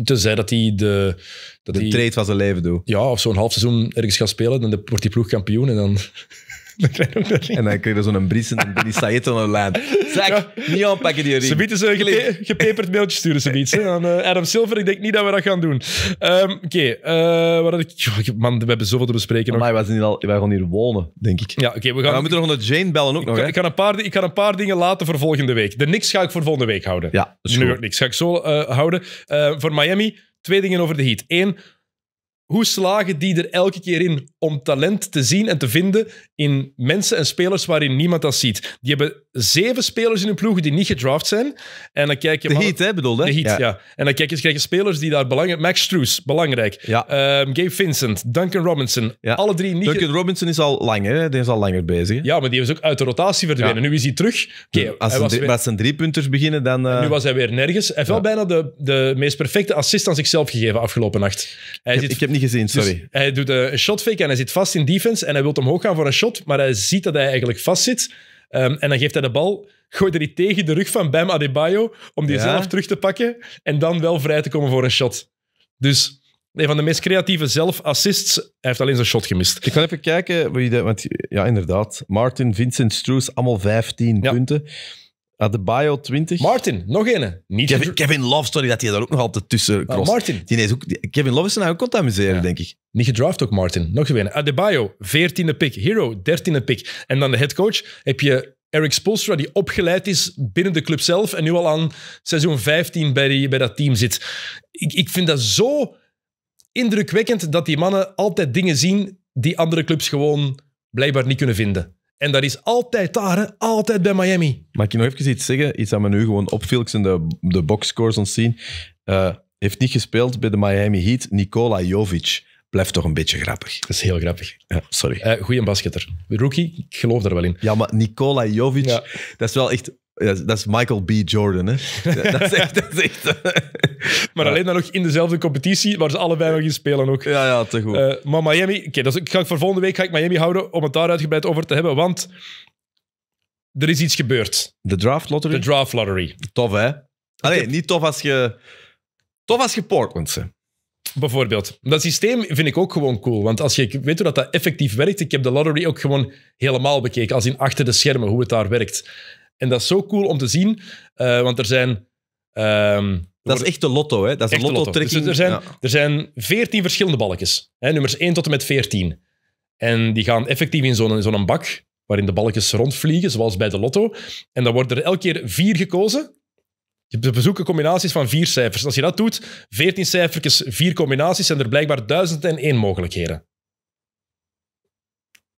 S2: Tenzij dat hij de... Dat de trade van zijn leven doet. Ja, of zo'n half seizoen ergens gaat spelen,
S1: dan wordt die ploeg kampioen en dan... En dan kreeg je zo'n Bries en die Benny
S2: Sayed online. Zeg, ja. niet aanpakken die ring. Ze bieden ze
S1: gepeperd mailtje sturen, ze bieden. Aan eh, Adam Silver, ik denk niet dat we dat gaan doen. Ehm, oké, eh, ik... man, we hebben zoveel te bespreken Maar wij,
S2: zijn hier al, gaan hier wonen, denk ik.
S1: Ja, oké. we, gaan... we moeten nog naar Jane bellen ook ik nog, ik, ga een paar, ik kan een paar dingen laten voor volgende week. De niks ga ik voor volgende week houden. Ja, Nu ook niks. Ga ik zo eh, houden. voor Miami, twee dingen over de Heat. Eén hoe slagen die er elke keer in om talent te zien en te vinden in mensen en spelers waarin niemand dat ziet. Die hebben zeven spelers in hun ploeg die niet gedraft zijn. En dan kijk je... De heat, hè, bedoelde? De heat, ja. En dan kijk je, krijg je spelers die daar belangrijk... Max Struis, belangrijk. Ja. Ehm, Gabe Vincent, Duncan Robinson. Alle drie niet... Duncan
S2: Robinson is al lang, hè? Die is al langer bezig. Ja, maar die is ook uit de rotatie verdwenen. Nu is hij terug. Oké. Als hij met zijn zijn driepunters beginnen, dan... Nu eh,
S1: was hij weer nergens. Hij heeft wel bijna de, de meest perfecte assist aan zichzelf gegeven afgelopen nacht. Hij ik, heb,
S2: ik heb niet gezien, dus
S1: sorry. hij doet een shot fake en hij zit vast in defense en hij wil omhoog gaan voor een shot maar hij ziet dat hij eigenlijk vastzit. Um, ehm, en dan geeft hij de bal, gooit hij tegen de rug van Bam Adebayo om die zelf terug te pakken en dan wel vrij te komen
S2: voor een shot. Dus een van de meest creatieve zelfassists. Hij heeft alleen zijn shot gemist. Ik ga even kijken, want ja, inderdaad. Martin, Vincent Stroes, allemaal 15 ja. punten. Ah, 20. Martin, nog een. Niet Kevin, Love, sorry dat hij daar ook nog altijd tussen ah, cross. Martin. Die is ook, Kevin Love is nou ook denk ik. Niet gedraft ook, Martin. Nog een.
S1: Adebayo, ah, 14e pick. Hero, 13e pick. En dan de headcoach heb je Eric Spoelstra, die opgeleid is binnen de club zelf en nu al aan seizoen 15 bij, bij dat team zit. Ik, ik vind dat zo indrukwekkend dat die mannen altijd dingen zien die andere clubs gewoon blijkbaar niet kunnen vinden. En dat is altijd daar, hè? altijd bij Miami.
S2: Mag ik nog even iets zeggen? Iets dat me nu gewoon opviel. Ik de, de boxscores ontzien. Eh, heeft niet gespeeld bij de Miami Heat. Nikola Jovic blijft toch een beetje grappig. Dat is heel grappig. Ja, sorry. Uh, goeie basketter. Rookie, ik geloof daar wel in. Ja, maar Nikola Jovic, dat is wel echt ja, dat is Michael B. Jordan, hè? Dat is
S1: echt... Dat is echt maar alleen dan nog in dezelfde competitie, waar ze allebei nog in spelen ook. Ja, ja, te goed. Eh, maar Miami... Oké, okay, ik ga voor volgende week ga ik Miami houden om het daar uitgebreid over te hebben, want er is iets gebeurd. De draft lottery? De draft lottery. Tof, hè? Allee, niet tof als je... Tof
S2: als je Portlandse.
S1: Bijvoorbeeld. Dat systeem vind ik ook gewoon cool. Want als je weet hoe dat, dat effectief werkt, ik heb de lottery ook gewoon helemaal bekeken. Als in achter de schermen, hoe het daar werkt. En dat is zo cool om te zien, eh, want er zijn... Ehm, dat is echt de lotto, hè? Dat is een lotto dus er, zijn, ja. er zijn 14 verschillende balkjes. Hè, nummers 1 tot en met 14. En die gaan effectief in zo'n zo'n bak, waarin de balkjes rondvliegen, zoals bij de lotto. En dan worden er elke keer vier gekozen. Je bezoeken combinaties van vier cijfers. Als je dat doet, 14 cijfertjes, vier combinaties, zijn er blijkbaar 1001 mogelijkheden.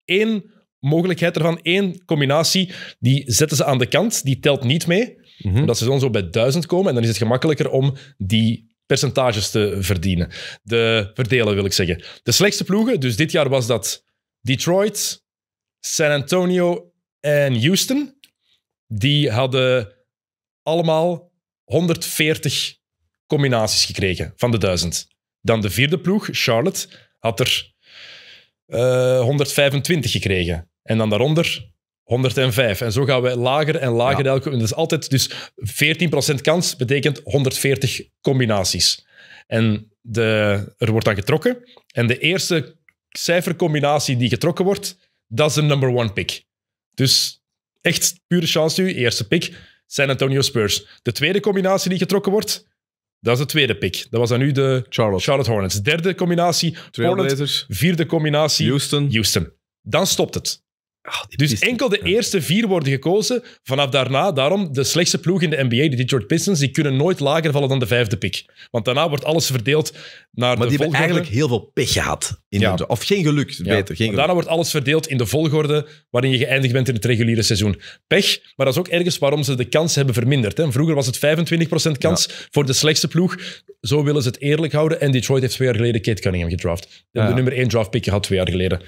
S1: Eén mogelijkheid ervan. Eén combinatie, die zetten ze aan de kant, die telt niet mee. Mhm. Omdat ze dan zo bij duizend komen en dan is het gemakkelijker om die percentages te verdienen. De verdelen wil ik zeggen. De slechtste ploegen, dus dit jaar was dat Detroit, San Antonio en Houston. Die hadden allemaal 140 combinaties gekregen van de 1000. Dan de vierde ploeg, Charlotte, had er 125 eh, gekregen. En dan daaronder 105. En zo gaan we lager en lager ja. elke. Dat is altijd dus 14% kans betekent 140 combinaties. En de, er wordt dan getrokken. En de eerste cijfercombinatie die getrokken wordt, dat is de number one pick. Dus echt pure chance nu, eerste pick, San Antonio Spurs. De tweede combinatie die getrokken wordt, dat is de tweede pick. Dat was dan nu de Charlotte, Charlotte Hornets. Derde combinatie, Portland. Vierde combinatie, Houston. Houston. Dan stopt het. Ah, dus enkel de eerste vier worden gekozen. Vanaf daarna, daarom, de slechtste ploeg in de NBA, de Detroit Pistons, die kunnen nooit lager vallen dan de vijfde pick. Want daarna wordt alles verdeeld naar de volgende... Maar die hebben eigenlijk heel veel pech gehad of geen geluk, beter. Geen Daarna wordt alles verdeeld in de volgorde waarin je geëindigd bent in het reguliere seizoen. Pech, maar dat is ook ergens waarom ze de kans hebben verminderd. Hè. Vroeger was het 25% kans voor de slechtste ploeg. Zo willen ze het eerlijk houden. En Detroit heeft twee jaar geleden Kate Cunningham gedraft. De, de nummer 1 draftpick had twee jaar geleden.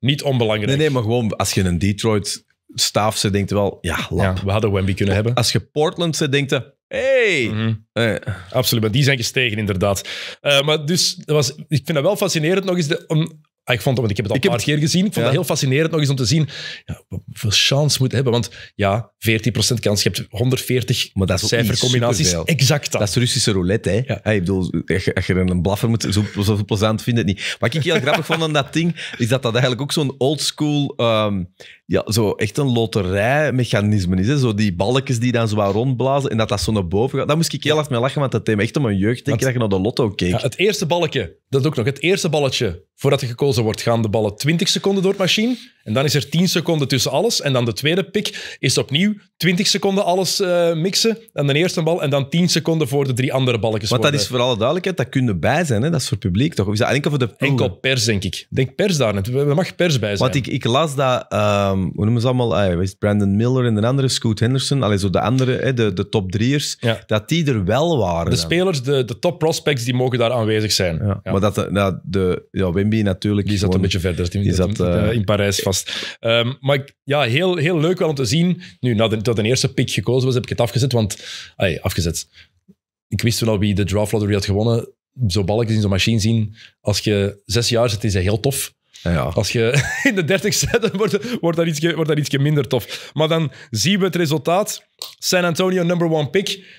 S2: Niet onbelangrijk. Nee, nee, maar gewoon als je een Detroit staafse ze denkt wel, ja, lap. we hadden Wemby kunnen hebben. Als je Portland denkt, Hey! Mhm. Eh. Absoluut, maar die zijn gestegen
S1: inderdaad. Eh, maar dus, dat was, ik vind dat wel fascinerend nog eens de, om, Ah, ik vond het, want ik heb het al een paar keer gezien. Ik vond dat heel fascinerend nog eens om te zien ja, hoeveel chance moet hebben. Want ja, 14%
S2: kans. Je hebt 140 maar dat is cijfercombinaties. Exact dat. dat. is Russische roulette. Hè? ik bedoel, als je een blaffer moet, zo, zo plezant vindt het niet. Wat ik heel grappig vond aan dat ding, is dat dat eigenlijk ook zo'n oldschool... Um, ehm, ja, zo echt een loterijmechanisme is. Hè? Zo die balkjes die dan zo rondblazen en dat dat zo naar boven gaat. Daar moest ik heel hard mee lachen, want dat deed me echt om mijn jeugd denken dat je naar de lotto keek. het eerste balkje, dat ook nog. Het eerste balletje, voordat je gekozen wordt gaan de ballen 20
S1: seconden door het machine. En dan is er 10 seconden tussen alles. En dan de tweede pick is opnieuw 20 seconden alles eh, mixen. En de eerste bal. En dan 10 seconden voor de drie andere balkjes. Want dat is voor
S2: alle duidelijkheid, dat kunnen bij zijn. Hè? Dat is voor het publiek toch? Of is dat enkel voor de Enkel pers, denk ik. Denk pers daar net. Er mag pers bij zijn. Want ik, ik las dat, ehm, hoe noemen ze allemaal? Ah, Brandon Miller en de andere, Scoot Henderson. Alleen zo de andere, de, de top drieërs. Dat die er wel waren. De spelers, de, de top prospects, die mogen daar aanwezig zijn. Ja. Maar eh, dat, de, ja, Wimby natuurlijk. Die zat een beetje verder. Die, die
S1: zat in eh, Parijs vast. Ehm, maar ja, heel, heel leuk wel om te zien. Nu, nadat de, eerste pick gekozen was, heb ik het afgezet. Want, ay, afgezet. Ik wist wel al wie de draft lottery had gewonnen. Zo balkjes in zo'n machine zien. Als je zes jaar zit, is dat heel tof. Ja. Als je in de dertig zet, wordt, wordt, dat ietsje, wordt dat ietsje minder tof. Maar dan zien we het resultaat.
S2: San Antonio number one pick.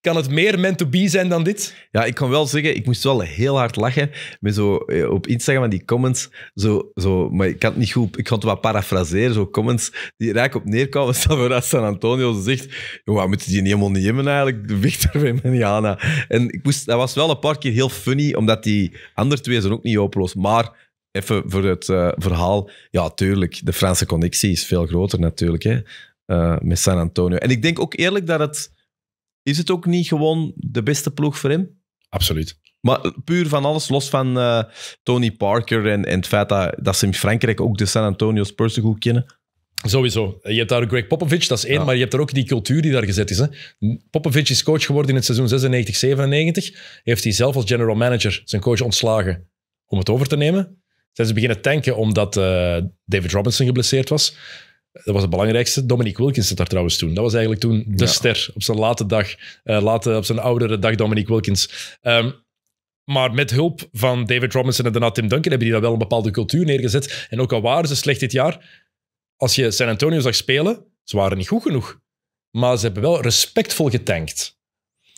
S2: Kan het meer meant to be zijn dan dit? Ja, ik kan wel zeggen, ik moest wel heel hard lachen met zo, eh, op Instagram van die comments. Zo, zo, maar ik kan het niet goed, ik kan het wat parafraseren. Zo comments die eigenlijk op neerkomen. Stel voor dat San Antonio zegt: we moeten die niet helemaal niet hebben eigenlijk? De Victor en En ik moest, dat was wel een paar keer heel funny, omdat die andere twee zijn ook niet oplost. Maar even voor het eh, verhaal. Ja, tuurlijk, de Franse connectie is veel groter natuurlijk hè, eh, met San Antonio. En ik denk ook eerlijk dat het is het ook niet gewoon de beste ploeg voor hem? Absoluut. Maar puur van alles, los van eh, Tony Parker en, en het feit dat, dat ze in Frankrijk ook de San Antonio Spurs goed kennen. Sowieso. Je hebt daar Greg Popovich, dat is
S1: één, maar je hebt daar ook die cultuur die daar gezet is. Hè. Popovich is coach geworden in het seizoen 96-97. Heeft hij zelf als general manager zijn coach ontslagen om het over te nemen. Zijn ze beginnen tanken omdat eh, David Robinson geblesseerd was. Dat was het belangrijkste. Dominique Wilkins zat daar trouwens toen. Dat was eigenlijk toen de ster op zijn late dag. Uh, late, op zijn oudere dag Dominique Wilkins. Ehm, maar met hulp van David Robinson en daarna Tim Duncan hebben die daar wel een bepaalde cultuur neergezet. En ook al waren ze slecht dit jaar, als je San Antonio zag spelen, ze waren niet goed genoeg. Maar ze hebben wel respectvol getankt.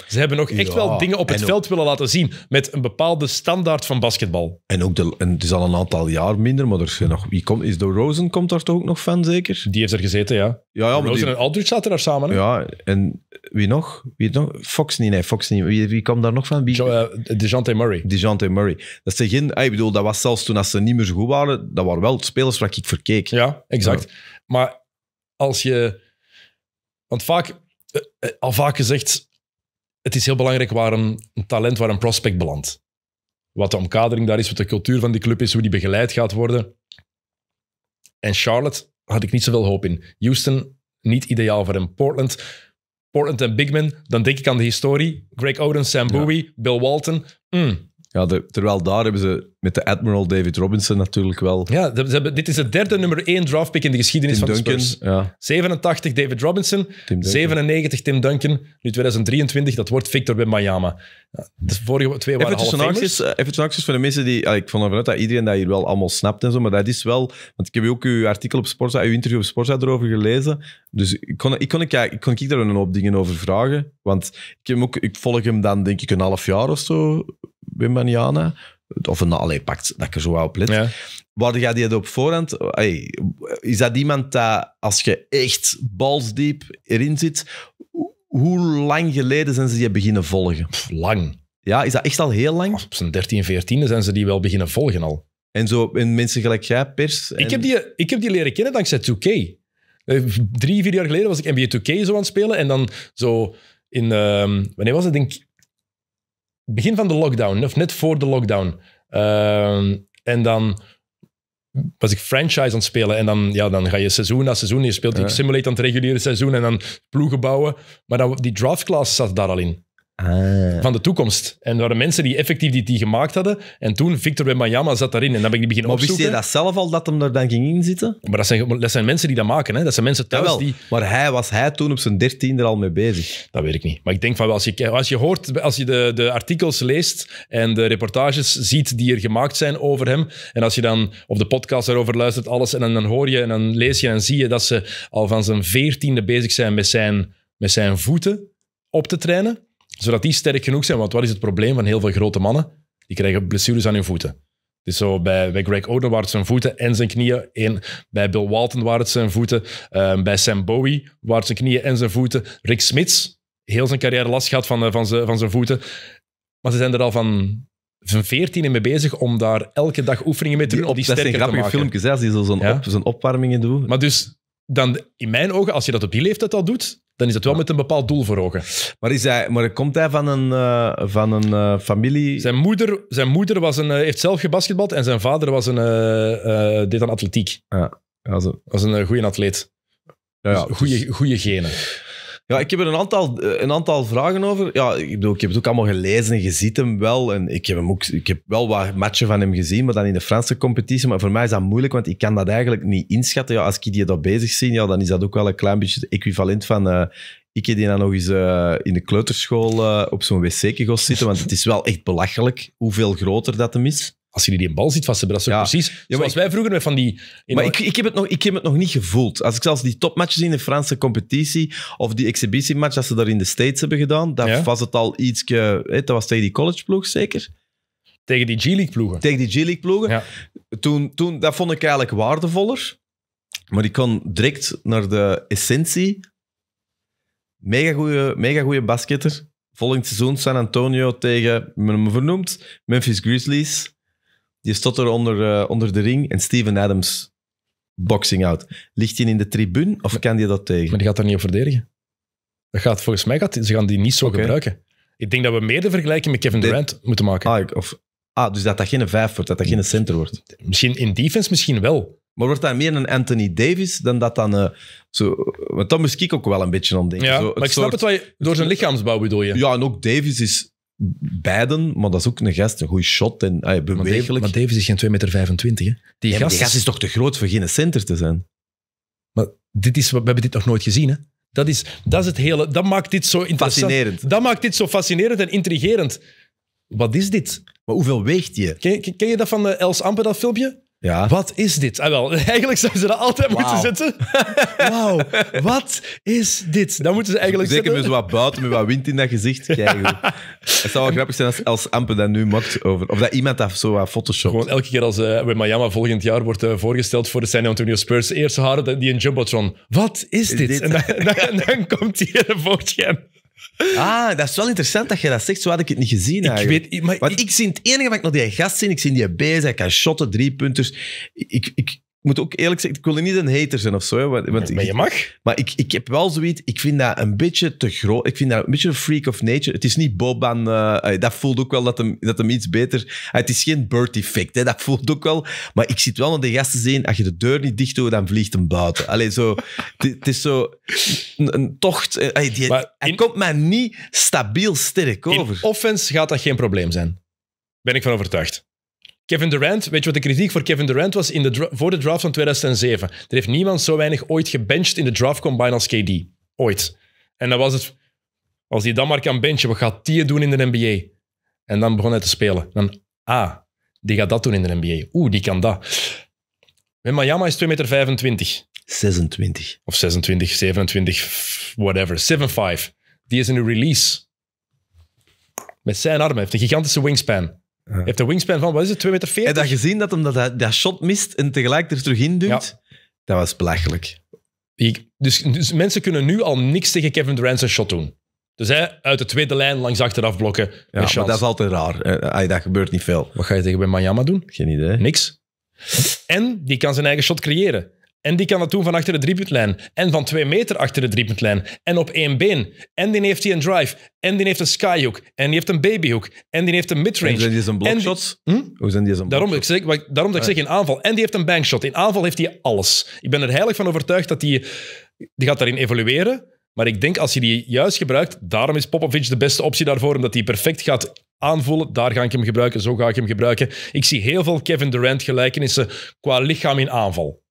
S1: Ze hebben nog echt wel dingen op het veld willen laten zien. Met een bepaalde standaard van basketbal.
S2: En, ook de, en het is al een aantal jaar minder, maar er is nog. Wie komt, is de Rosen komt daar toch ook nog van, zeker? Die heeft er gezeten, ja. ja,
S1: ja Rosen en Aldridge
S2: zaten daar samen. Hè? Ja, en wie nog? wie nog? Fox niet, nee, Fox niet. Wie, wie kwam daar nog van? Wie... Eh, DeJounte Murray. DeJounte Murray. Dat, is geen, ah, ik bedoel, dat was zelfs toen als ze niet meer zo goed waren, dat waren wel spelers waar ik verkeek. Ja, exact. Maar als je.
S1: Want vaak, eh, eh, al vaak gezegd, het is heel belangrijk waar een, talent, waar een prospect belandt. Wat de omkadering daar is, wat de cultuur van die club is, hoe die begeleid gaat worden. En Charlotte had ik niet zoveel hoop in. Houston, niet ideaal voor hem. Portland, Portland en Bigman, dan denk ik aan de historie. Greg Oden, Sam Bowie, Bill Walton. Mm. Ja,
S2: terwijl daar hebben ze met de Admiral David Robinson natuurlijk
S1: wel... Ja, ze hebben, dit is de derde nummer één draftpick in de geschiedenis Tim van Duncan, de Spurs. 87 David Robinson, Tim 97 Tim Duncan, nu 2023, dat wordt Victor bij Miami de vorige twee waren even acties,
S2: eh, Even een acties voor de mensen die... Ah, ik vond ervan uit dat iedereen dat hier wel allemaal snapt en zo, maar dat is wel... Want ik heb ook uw artikel op Sporza, uw interview op Sporza erover gelezen. Dus ik kon, ik, kon, ik, daar een hoop dingen over vragen. Want ik, ook, ik volg hem dan denk ik een half jaar of zo Bimaniana, of een allee, pakt dat ik er zo op let. Waar ga je op voorhand? Hey, is dat iemand dat, als je echt balsdiep erin zit, hoe lang geleden zijn ze je beginnen volgen? lang. Ja, is dat echt al heel lang? Op zijn 13, 14 zijn ze die wel beginnen volgen al. En zo in mensen gelijk jij, pers. Ik, heb die, ik heb die leren kennen dankzij 2K. Eh, drie, vier jaar geleden was ik
S1: NBA 2K zo aan het spelen en dan zo in, ehm, wanneer was het? Denk begin van de lockdown, of net voor de lockdown. Ehm, en dan was ik franchise aan het spelen. En dan, ja, dan ga je seizoen na seizoen. Je speelt ja. simulate aan het reguliere seizoen en dan ploegen bouwen. Maar dan, die draftclass zat daar al in. Ah. Van de toekomst. En er waren mensen die effectief die, die gemaakt hadden. En toen, Victor Wembanyama zat daarin. En dan ben ik die beginnen opzoeken. Maar wist je dat zelf al, dat hem daar dan ging inzitten? Maar dat zijn, dat zijn mensen die dat maken. Hè? Dat zijn mensen thuis die... Maar hij, was hij toen op zijn dertiende al mee bezig? Dat weet ik niet. Maar ik denk van wel, als je, als je hoort, als je de, de artikels leest en de reportages ziet die er gemaakt zijn over hem. En als je dan op de podcast daarover luistert, alles. En dan, hoor je en dan lees je en zie je dat ze al van zijn veertiende bezig zijn met zijn, met zijn voeten op te trainen zodat die sterk genoeg zijn. Want wat is het probleem van heel veel grote mannen? Die krijgen blessures aan hun voeten. is zo bij, bij Greg Oden waren het zijn voeten en zijn knieën. En bij Bill Walton waren het zijn voeten. Ehm, bij Sam Bowie waren het zijn knieën en zijn voeten. Rick Smits, heel zijn carrière last gehad van, eh, van, zijn, van zijn voeten. Maar ze zijn er al van van in mee bezig om daar elke dag oefeningen mee te doen. Die, op die dat zijn grappige filmpjes,
S2: hè, als die zo'n zo ja? op, opwarmingen doen. Maar dus, dan, in mijn ogen, als je dat op die leeftijd al doet, dan is dat wel met een bepaald doel voor ogen. Maar, is hij, maar komt hij van een, eh, van een
S1: eh, familie... Zijn moeder, zijn moeder was een, eh, heeft zelf gebasketbald en zijn vader was een,
S2: deed aan atletiek. Ja, een was een goede atleet. Ja, goede, dus goede dus- genen. Ja, ik heb er een aantal, eh, een aantal vragen over. Ja, ik, bedoel, ik heb het ook allemaal gelezen en je ziet hem wel. En ik heb, hem ook, ik heb wel wat matchen van hem gezien, maar dan in de Franse competitie. Maar voor mij is dat moeilijk, want ik kan dat eigenlijk niet inschatten. Ja, als ik die daar bezig zie, ja, dan is dat ook wel een klein beetje equivalent van... Eh, ik heb die dan nog eens eh, in de kleuterschool op zo'n wc-kegos zitten, want het is wel echt belachelijk hoeveel groter dat hem is als je die een bal ziet vast hebben, dat is precies ja, zoals wij vroeger met van die... Maar ik, ik, heb het nog, ik heb het nog niet gevoeld. Als ik zelfs die topmatches in de Franse competitie of die exhibitiematch dat ze daar in de States hebben gedaan, dat was het al iets... Dat was tegen die collegeploeg zeker? Tegen die G-League ploegen. Tegen die G-League ploegen. Toen, toen, dat vond ik eigenlijk waardevoller. Maar ik kon direct naar de essentie. Mega goede mega basketter. Volgend seizoen San Antonio tegen, me vernoemd, Memphis Grizzlies. Die stond er onder, eh, onder de ring en Steven Adams boxing out. Ligt hij in de tribune of kan je dat tegen? Maar die gaat er niet op verdedigen. Dat gaat, volgens mij gaat, ze gaan die niet zo gebruiken. Ik denk dat we meer de vergelijking met Kevin Durant moeten maken. Ah, of, ah, dus dat dat geen vijf wordt, dat dat geen center wordt. Misschien in defense misschien wel. Maar wordt dat meer een Anthony Davis dan dat dan... Uh, zo, want dan moest ik ook wel een beetje aan Ja, zo, maar ik snap het, wat je, door zijn
S1: lichaamsbouw bedoel je. Ja,
S2: en ook Davis is beiden, maar dat is ook een gast, een goede shot en ay, ah, bewegelijk. Davis is dus geen 2,25 meter. hè? Die, gast, is toch te groot voor geen center te zijn? Maar dit is, we hebben dit nog nooit gezien, hè?
S1: Dat is, dat is het hele. Dat maakt dit zo interessant. Fascinerend. Dat maakt dit zo fascinerend en intrigerend. Wat is dit? Maar hoeveel weegt je? Ken, ken je dat van eh, Els Amper, dat filmpje? Ja. Wat is dit? Ah, wel, eigenlijk zouden ze dat altijd moeten zitten.
S2: Wauw, wat is dit? Dan moeten ze eigenlijk Zeker met wat buiten, met wat wind in dat gezicht. het zou wel grappig zijn als, als Ampe dat nu maakt. Over, of dat iemand dat zo wat photoshopt. Gewoon elke keer als uh, Miami volgend jaar
S1: wordt eh, voorgesteld voor de San Antonio Spurs. Eerst harde die een jumbotron. Wat is dit? En dan,
S2: dan, komt hier een voortje. Ah, dat is wel interessant dat je dat zegt. Zo had ik het niet gezien eigenlijk. Ik weet, maar Want ik, zie het enige wat ik nog die gast zie, ik zie die bezig, hij kan shotten, drie punters. Ik, ik, ik moet ook eerlijk zeggen, ik wil niet een hater zijn of zo. want, maar je mag. Maar ik, ik heb wel zoiets, ik vind dat een beetje te groot. Ik vind dat een beetje een freak of nature. Het is niet Boban, eh, eh, dat voelt ook wel dat hem, dat hem iets beter... Ah, het is geen bird effect, hè, dat voelt ook wel. Maar ik zit wel aan de gasten zien, als je de deur niet dicht doet, dan vliegt hem buiten. Allee, zo, het is zo een, tocht. Eh, hij komt maar niet stabiel sterk over. In offense gaat dat geen
S1: probleem zijn. Ben ik van overtuigd. Kevin Durant, weet je wat de kritiek voor Kevin Durant was in de voor de draft van 2007? Er heeft niemand zo weinig ooit gebenched in de draft combine als KD. Ooit. En dan was het. Als hij dan maar kan benchen, wat gaat die doen in de NBA? En dan begon hij te spelen. Dan, ah, die gaat dat doen in de NBA. Oeh, die kan dat. Miami is 2,25 meter. 25. 26. Of 26, 27, whatever. 7,5. Die is in de release. Met zijn armen. heeft
S2: een gigantische wingspan. Hij heeft een wingspan van, wat is het, 2 meter 40? Heb je dat gezien, dat hij dat, dat shot mist en tegelijk er terug in duwt, Dat was belachelijk. Ik, dus, dus, mensen kunnen nu
S1: al niks tegen Kevin Durant zijn shot doen. Dus hij uit de tweede lijn langs achteraf blokken. Ja, dat is altijd raar. Eh, eh, Ay, dat gebeurt niet veel. Wat ga je tegen bij doen? Geen idee. Niks. En die kan zijn eigen shot creëren. En die kan dat doen van achter de driepuntlijn. En van twee meter achter de driepuntlijn. En op één been. En die heeft hij een drive. En die heeft een skyhook. En die heeft een babyhook. En die heeft een midrange. Hoe zijn die zijn blockshots?
S2: Die... Hm? Hm? Hoe zijn die zijn
S1: daarom, ik zeg, daarom dat ik ah. zeg in aanval. En die heeft een bankshot. In aanval heeft hij alles. Ik ben er heilig van overtuigd dat hij... Die, die gaat daarin evolueren. Maar ik denk als je die juist gebruikt, daarom is Popovic de beste optie daarvoor, omdat hij perfect gaat aanvoelen. Daar ga ik hem gebruiken, zo ga ik hem gebruiken. Ik zie heel veel Kevin Durant gelijkenissen qua lichaam in aanval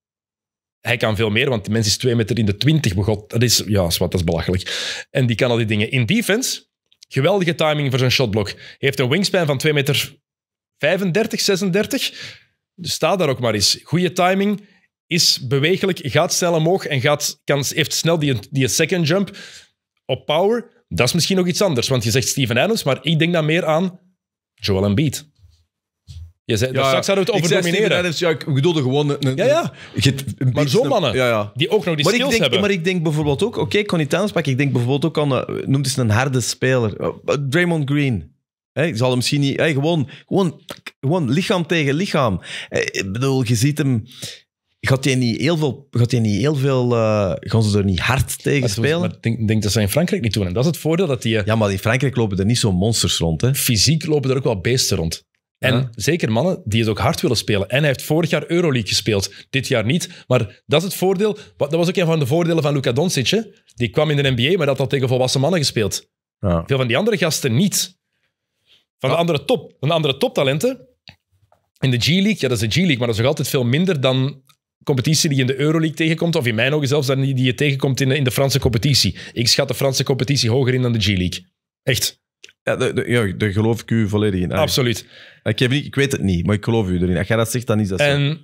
S1: hij kan veel meer, want die mens is 2 meter in de 20 Dat is, ja, dat is belachelijk. En die kan al die dingen. In defense, geweldige timing voor zijn shotblok. Heeft een wingspan van 2 meter 35, 36. Dus sta daar ook maar eens. Goede timing, is bewegelijk, gaat snel omhoog en gaat, kan, heeft snel die, die second jump op power. Dat is misschien nog iets anders, want je zegt Steven Adams, maar ik denk dan meer aan Joel Embiid. Je zei, ja, straks hadden we het over domineren.
S2: ja, ik bedoelde gewoon... Een, een, ja, ja. maar zo'n mannen, die ook nog die maar denk, hebben. Maar ik denk bijvoorbeeld ook... Oké, okay, ik kon Ik denk bijvoorbeeld ook aan... Eh, Noem eens een harde speler. Oh, eh, Draymond Green. Hey, ik zal hem misschien niet... Hey, gewoon, gewoon, gewoon lichaam tegen lichaam. Eh, ik bedoel, je ziet hem... Gaat hij niet heel veel... Gaat hij niet heel veel uh, gaan ze er niet hard tegen spelen? Maar ik denk, denk, dat ze in Frankrijk niet doen. En dat is het voordeel dat die... Ja, maar in Frankrijk lopen er niet zo'n monsters rond. Hè? Fysiek
S1: lopen er ook wel beesten rond. En zeker mannen die het ook hard willen spelen. En hij heeft vorig jaar Euroleague gespeeld, dit jaar niet. Maar dat is het voordeel. Dat was ook een van de voordelen van Luca Doncic. Die kwam in de NBA, maar dat had tegen volwassen mannen gespeeld. Ja. Veel van die andere gasten niet. Van de andere top, van de andere toptalenten. In de G-League, ja, dat is de G-League, maar dat is nog altijd veel minder dan competitie die je in de Euroleague tegenkomt, of in mijn ogen zelfs dan die je tegenkomt in de, in de Franse competitie.
S2: Ik schat de Franse competitie hoger in dan de G-League. Echt. Ja, de, ja, daar geloof ik u volledig in. Absoluut. Ik, heb niet, ik weet het niet, maar ik geloof u erin. Als jij dat zegt, dan is dat zo. En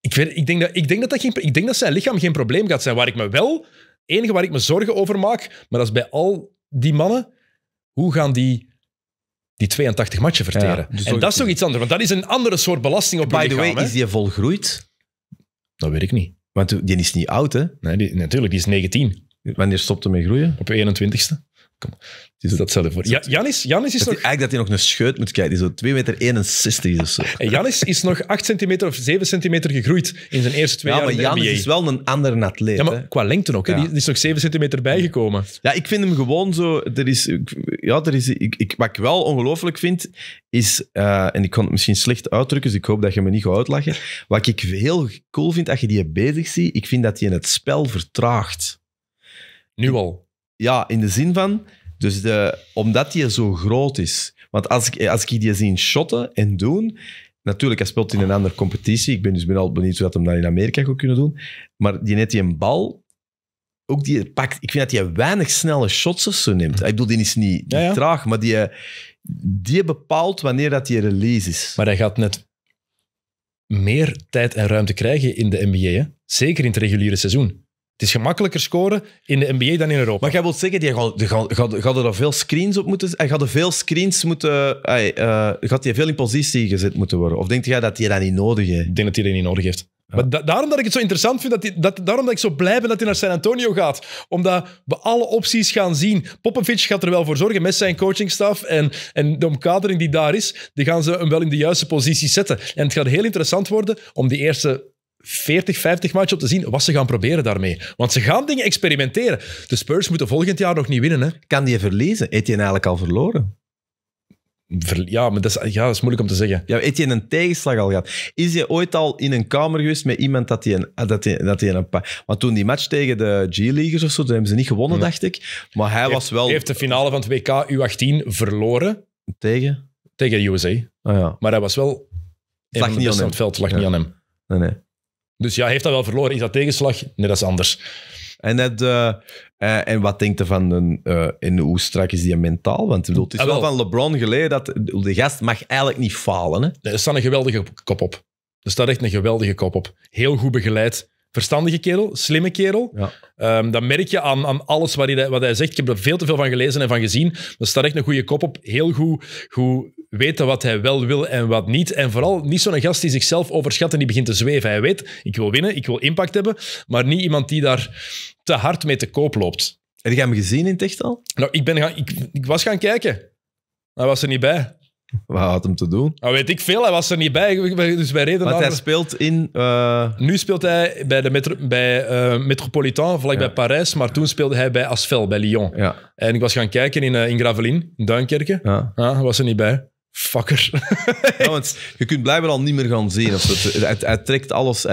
S2: ik,
S1: weet, ik, denk dat, ik,
S2: denk dat dat geen, ik denk dat zijn lichaam geen probleem gaat zijn. Waar ik me wel, enige waar ik me
S1: zorgen over maak, maar dat is bij al die mannen, hoe gaan die die
S2: 82 matchen
S1: verteren? Dus en dat is toch iets anders, want dat is een andere soort belasting op je By the way, is die
S2: volgroeid? Dat weet ik niet. Want die is niet oud, hè? Nee, die, natuurlijk, die is 19. Wanneer stopt hij met groeien? Op 21ste. Kom, het is datzelfde voor. Ja, Janis, is nog... eigenlijk dat hij nog een scheut moet kijken, die zo 2,61 meter zo. En Janis is nog 8 centimeter of 7 centimeter gegroeid in zijn eerste twee ja, maar Janis is wel een andere atleet. Ja, maar qua lengte ook. Ja. is nog 7 centimeter bijgekomen. Ja, ik vind hem gewoon zo... Er is, ja, er is, ik, wat ik wel ongelooflijk vind, is... Eh, en ik kan het misschien slecht uitdrukken, dus ik hoop dat je me niet gaat uitlachen. Wat ik heel cool vind, als je die bezig ziet, ik vind dat hij het spel vertraagt. Nu al. Ja, in de zin van, dus de, omdat hij zo groot is. Want als ik, als ik die zie shotten en doen, Natuurlijk, hij speelt in een andere competitie. Ik ben dus ben al benieuwd hoe dat hem dat in Amerika ook kunnen doen. Maar die net die een bal, ook die pakt. Ik vind dat hij weinig snelle shots zo neemt. Ik bedoel, die is niet, traag, maar die, die bepaalt wanneer dat die release is. Maar hij gaat net meer tijd en
S1: ruimte krijgen in de NBA. Hè? Zeker in het reguliere seizoen. Het is gemakkelijker scoren in de NBA
S2: dan in Europa. Maar jij wilt zeggen, die gaat, gaat, gaat, gaat er veel screens op moeten... Hij gaat er veel screens moeten... Hij eh, gaat die veel in positie gezet moeten worden? Of denkt jij dat hij dat niet nodig heeft? Ik denk dat hij dat niet nodig heeft. Maar daarom dat ik het zo interessant vind, dat, dat daarom dat ik zo blij ben dat hij naar San Antonio gaat. Omdat
S1: we alle opties gaan zien. Popovic gaat er wel voor zorgen met zijn coachingstaf en, en de omkadering die daar is, die gaan ze hem wel in de juiste positie zetten. En het gaat heel interessant worden om die eerste 40, 50 matchen op te zien wat ze gaan proberen daarmee. Want ze gaan dingen experimenteren.
S2: De Spurs moeten volgend jaar nog niet winnen. Hè. Kan die verliezen? hij eigenlijk al verloren? Ja, maar dat is, ja, dat is moeilijk om te zeggen. Ja, je hij een tegenslag al gehad? Is je ooit al in een kamer geweest met iemand dat hij een, dat hij, dat een paar... Want toen die match tegen de G-Leaguers of zo, toen hebben ze niet gewonnen, dacht ik. Maar hij was wel... Hij heeft de finale
S1: van het WK U18 verloren. Tegen? Tegen de USA. Oh, ah, ja. Maar hij was wel...
S2: Lag niet aan hem. Het veld lag niet aan hem. Nee, nee. Dus ja, heeft dat wel verloren? Is dat tegenslag? Nee, dat is anders. En, net eh, eh, en wat denkt je van een, eh, en hoe strak is die mentaal? Want bedoel, het is ah, wel. wel van LeBron geleerd dat de gast mag eigenlijk niet falen. Hè? er staat een geweldige kop op. Er staat echt een geweldige kop
S1: op. Heel goed begeleid. Verstandige kerel, slimme kerel. Ja. Ehm, dat merk je aan, aan alles wat hij, wat hij zegt. Ik heb er veel te veel van gelezen en van gezien. Er staat echt een goede kop op. Heel goed, goed weten wat hij wel wil en wat niet. En vooral niet zo'n gast die zichzelf overschat en die begint te zweven. Hij weet, ik wil winnen, ik wil impact hebben, maar niet iemand die daar te hard mee te koop loopt. Heb je hem gezien in het Nou, ik, ben ik, ik was gaan kijken. Hij was er niet bij.
S2: Wat had hem te doen? Nou,
S1: weet ik veel. Hij was er niet bij. Dus wij reden Want naar... hij speelt in... Eh, nu speelt hij bij, de metro... bij eh, Metropolitan, vlakbij ja. Parijs. Maar toen speelde hij bij Asvel, bij Lyon. Ja. En ik was gaan kijken in, uh, in Gravelines, in Duinkerken. ja ah, was er niet bij fucker.
S2: want je kunt blijkbaar al niet meer gaan zien. Of het, trekt alles. Die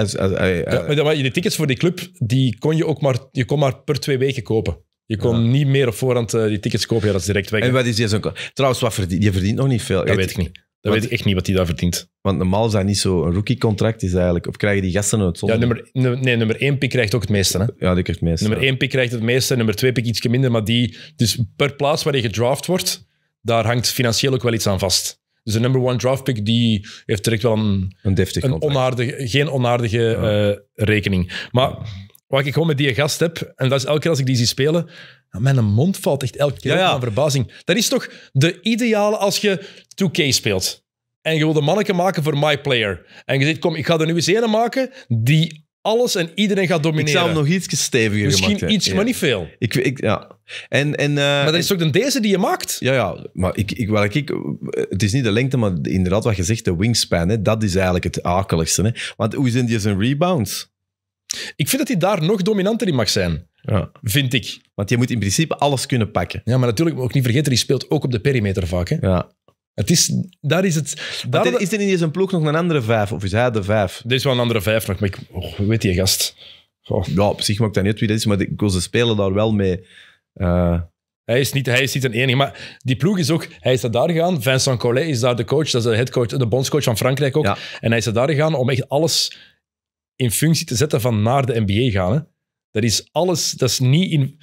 S1: maar de tickets voor die club, die kon je ook maar, je kon maar per twee weken kopen.
S2: Je kon niet meer op voorhand eh, die tickets kopen, ja, dat is direct weg. En wat is die zo'n... Trouwens, wat verdient, je verdient nog niet veel. Dat weet, ik niet. Dat weet ik echt niet wat hij daar verdient. Want normaal is dat niet zo. Een contract is eigenlijk... Of krijgen die gasten het zonder... Ja, nummer, nee, nummer één pick krijgt ook het meeste. Hè? Ja, die krijgt het meeste. Nummer
S1: één pick krijgt het meeste, nummer twee pick ietsje minder. Maar die... Dus per plaats waar je gedraft wordt, daar hangt financieel ook wel iets aan vast. Dus de number one draft pick die heeft direct wel een, een, onaardige, geen onaardige eh, rekening. Maar wat ik gewoon met die gast heb, en dat is elke keer als ik die zie spelen, mijn mond valt echt elke keer aan verbazing. Dat is toch de ideale als je 2K speelt. En je wil de manneke maken voor My Player. En je zegt, kom, ik ga er nu eens een maken die alles en iedereen gaat domineren. Ik zou hem nog
S2: iets steviger Misschien gemaakt Misschien iets, maar niet veel. Ik, ik, ja. en, en, eh, maar dat is ook de deze die je maakt? Ja, ja. Maar ik, ik, wat ik, het is niet de lengte, maar inderdaad wat je zegt, de wingspan. Hè, dat is eigenlijk het akeligste. Hè. Want hoe zijn die zijn rebounds? Ik vind dat hij daar nog dominanter in mag zijn. Ja. Vind ik.
S1: Want je moet in principe alles kunnen pakken. Ja, maar natuurlijk, moet ook niet vergeten, die speelt ook op de perimeter vaak. Hè? Ja. Het is,
S2: daar is het... Daar er, is er in deze ploeg nog een andere vijf? Of is hij de vijf? Er is wel een andere vijf nog, maar ik oh, weet die gast. Ja, op zich maakt dat niet wie dat is, maar ik wil ze spelen daar wel mee.
S1: Eh. Hij, is niet, hij is niet een enige, maar die ploeg is ook... Hij is daar gegaan, Vincent Collet is daar de coach, dat is de headcoach, de bondscoach van Frankrijk ook. En hij is daar gegaan om echt alles in functie te zetten van naar de NBA gaan. Hè. Dat is alles, dat is niet in...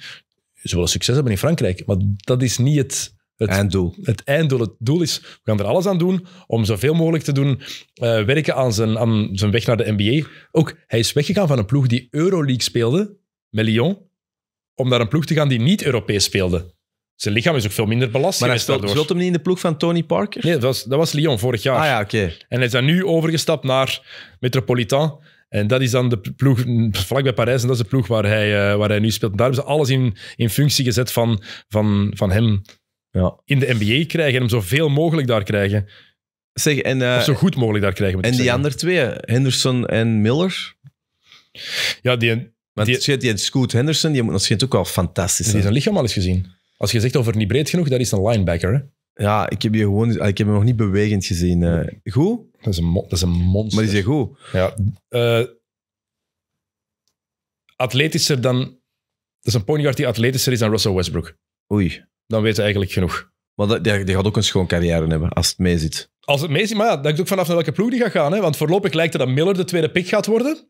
S1: Ze willen succes hebben in Frankrijk, maar dat is niet het het einddoel. Het einddoel. Het doel is, we gaan er alles aan doen om zoveel mogelijk te doen eh, werken aan zijn, aan zijn weg naar de NBA. Ook, hij is weggegaan van een ploeg die Euroleague speelde, met Lyon, om naar een ploeg te gaan die niet Europees speelde. Zijn lichaam is ook veel minder belast. Maar hij speelt,
S2: hem niet in de ploeg van Tony Parker?
S1: Nee, dat was, dat was Lyon vorig jaar. Ah ja, oké. En hij is dan nu overgestapt naar Metropolitan. En dat is dan de ploeg vlakbij Parijs. En dat is de ploeg waar hij, eh, waar hij nu speelt. En daar hebben ze alles in, in functie gezet van, van, van hem ja. in de NBA krijgen en hem zoveel mogelijk daar
S2: krijgen. Zeg, en, eh, of zo goed mogelijk daar krijgen. En die andere twee, Henderson en Miller? Ja, die... Want die, die, die Scoot Henderson, die moet misschien ook wel fantastisch zijn. Die zijn lichaam al eens gezien. Als je zegt over niet breed genoeg, dat is een linebacker. Hè? Ja, ik heb, je gewoon, ah, ik heb hem nog niet bewegend gezien. Eh. Goed? Dat is, een, dat is een monster. Maar is goed? Ja.
S1: Eh, atletischer dan... Dat is een point die atletischer
S2: is dan Russell Westbrook. Oei dan weet ze eigenlijk genoeg. Maar dat, die, gaat ook een schoon carrière hebben als het meezit.
S1: Als het meezit, maar ja, dat ik ook vanaf naar welke ploeg die gaat gaan. Hè? Want voorlopig lijkt het dat Miller de tweede pick gaat worden.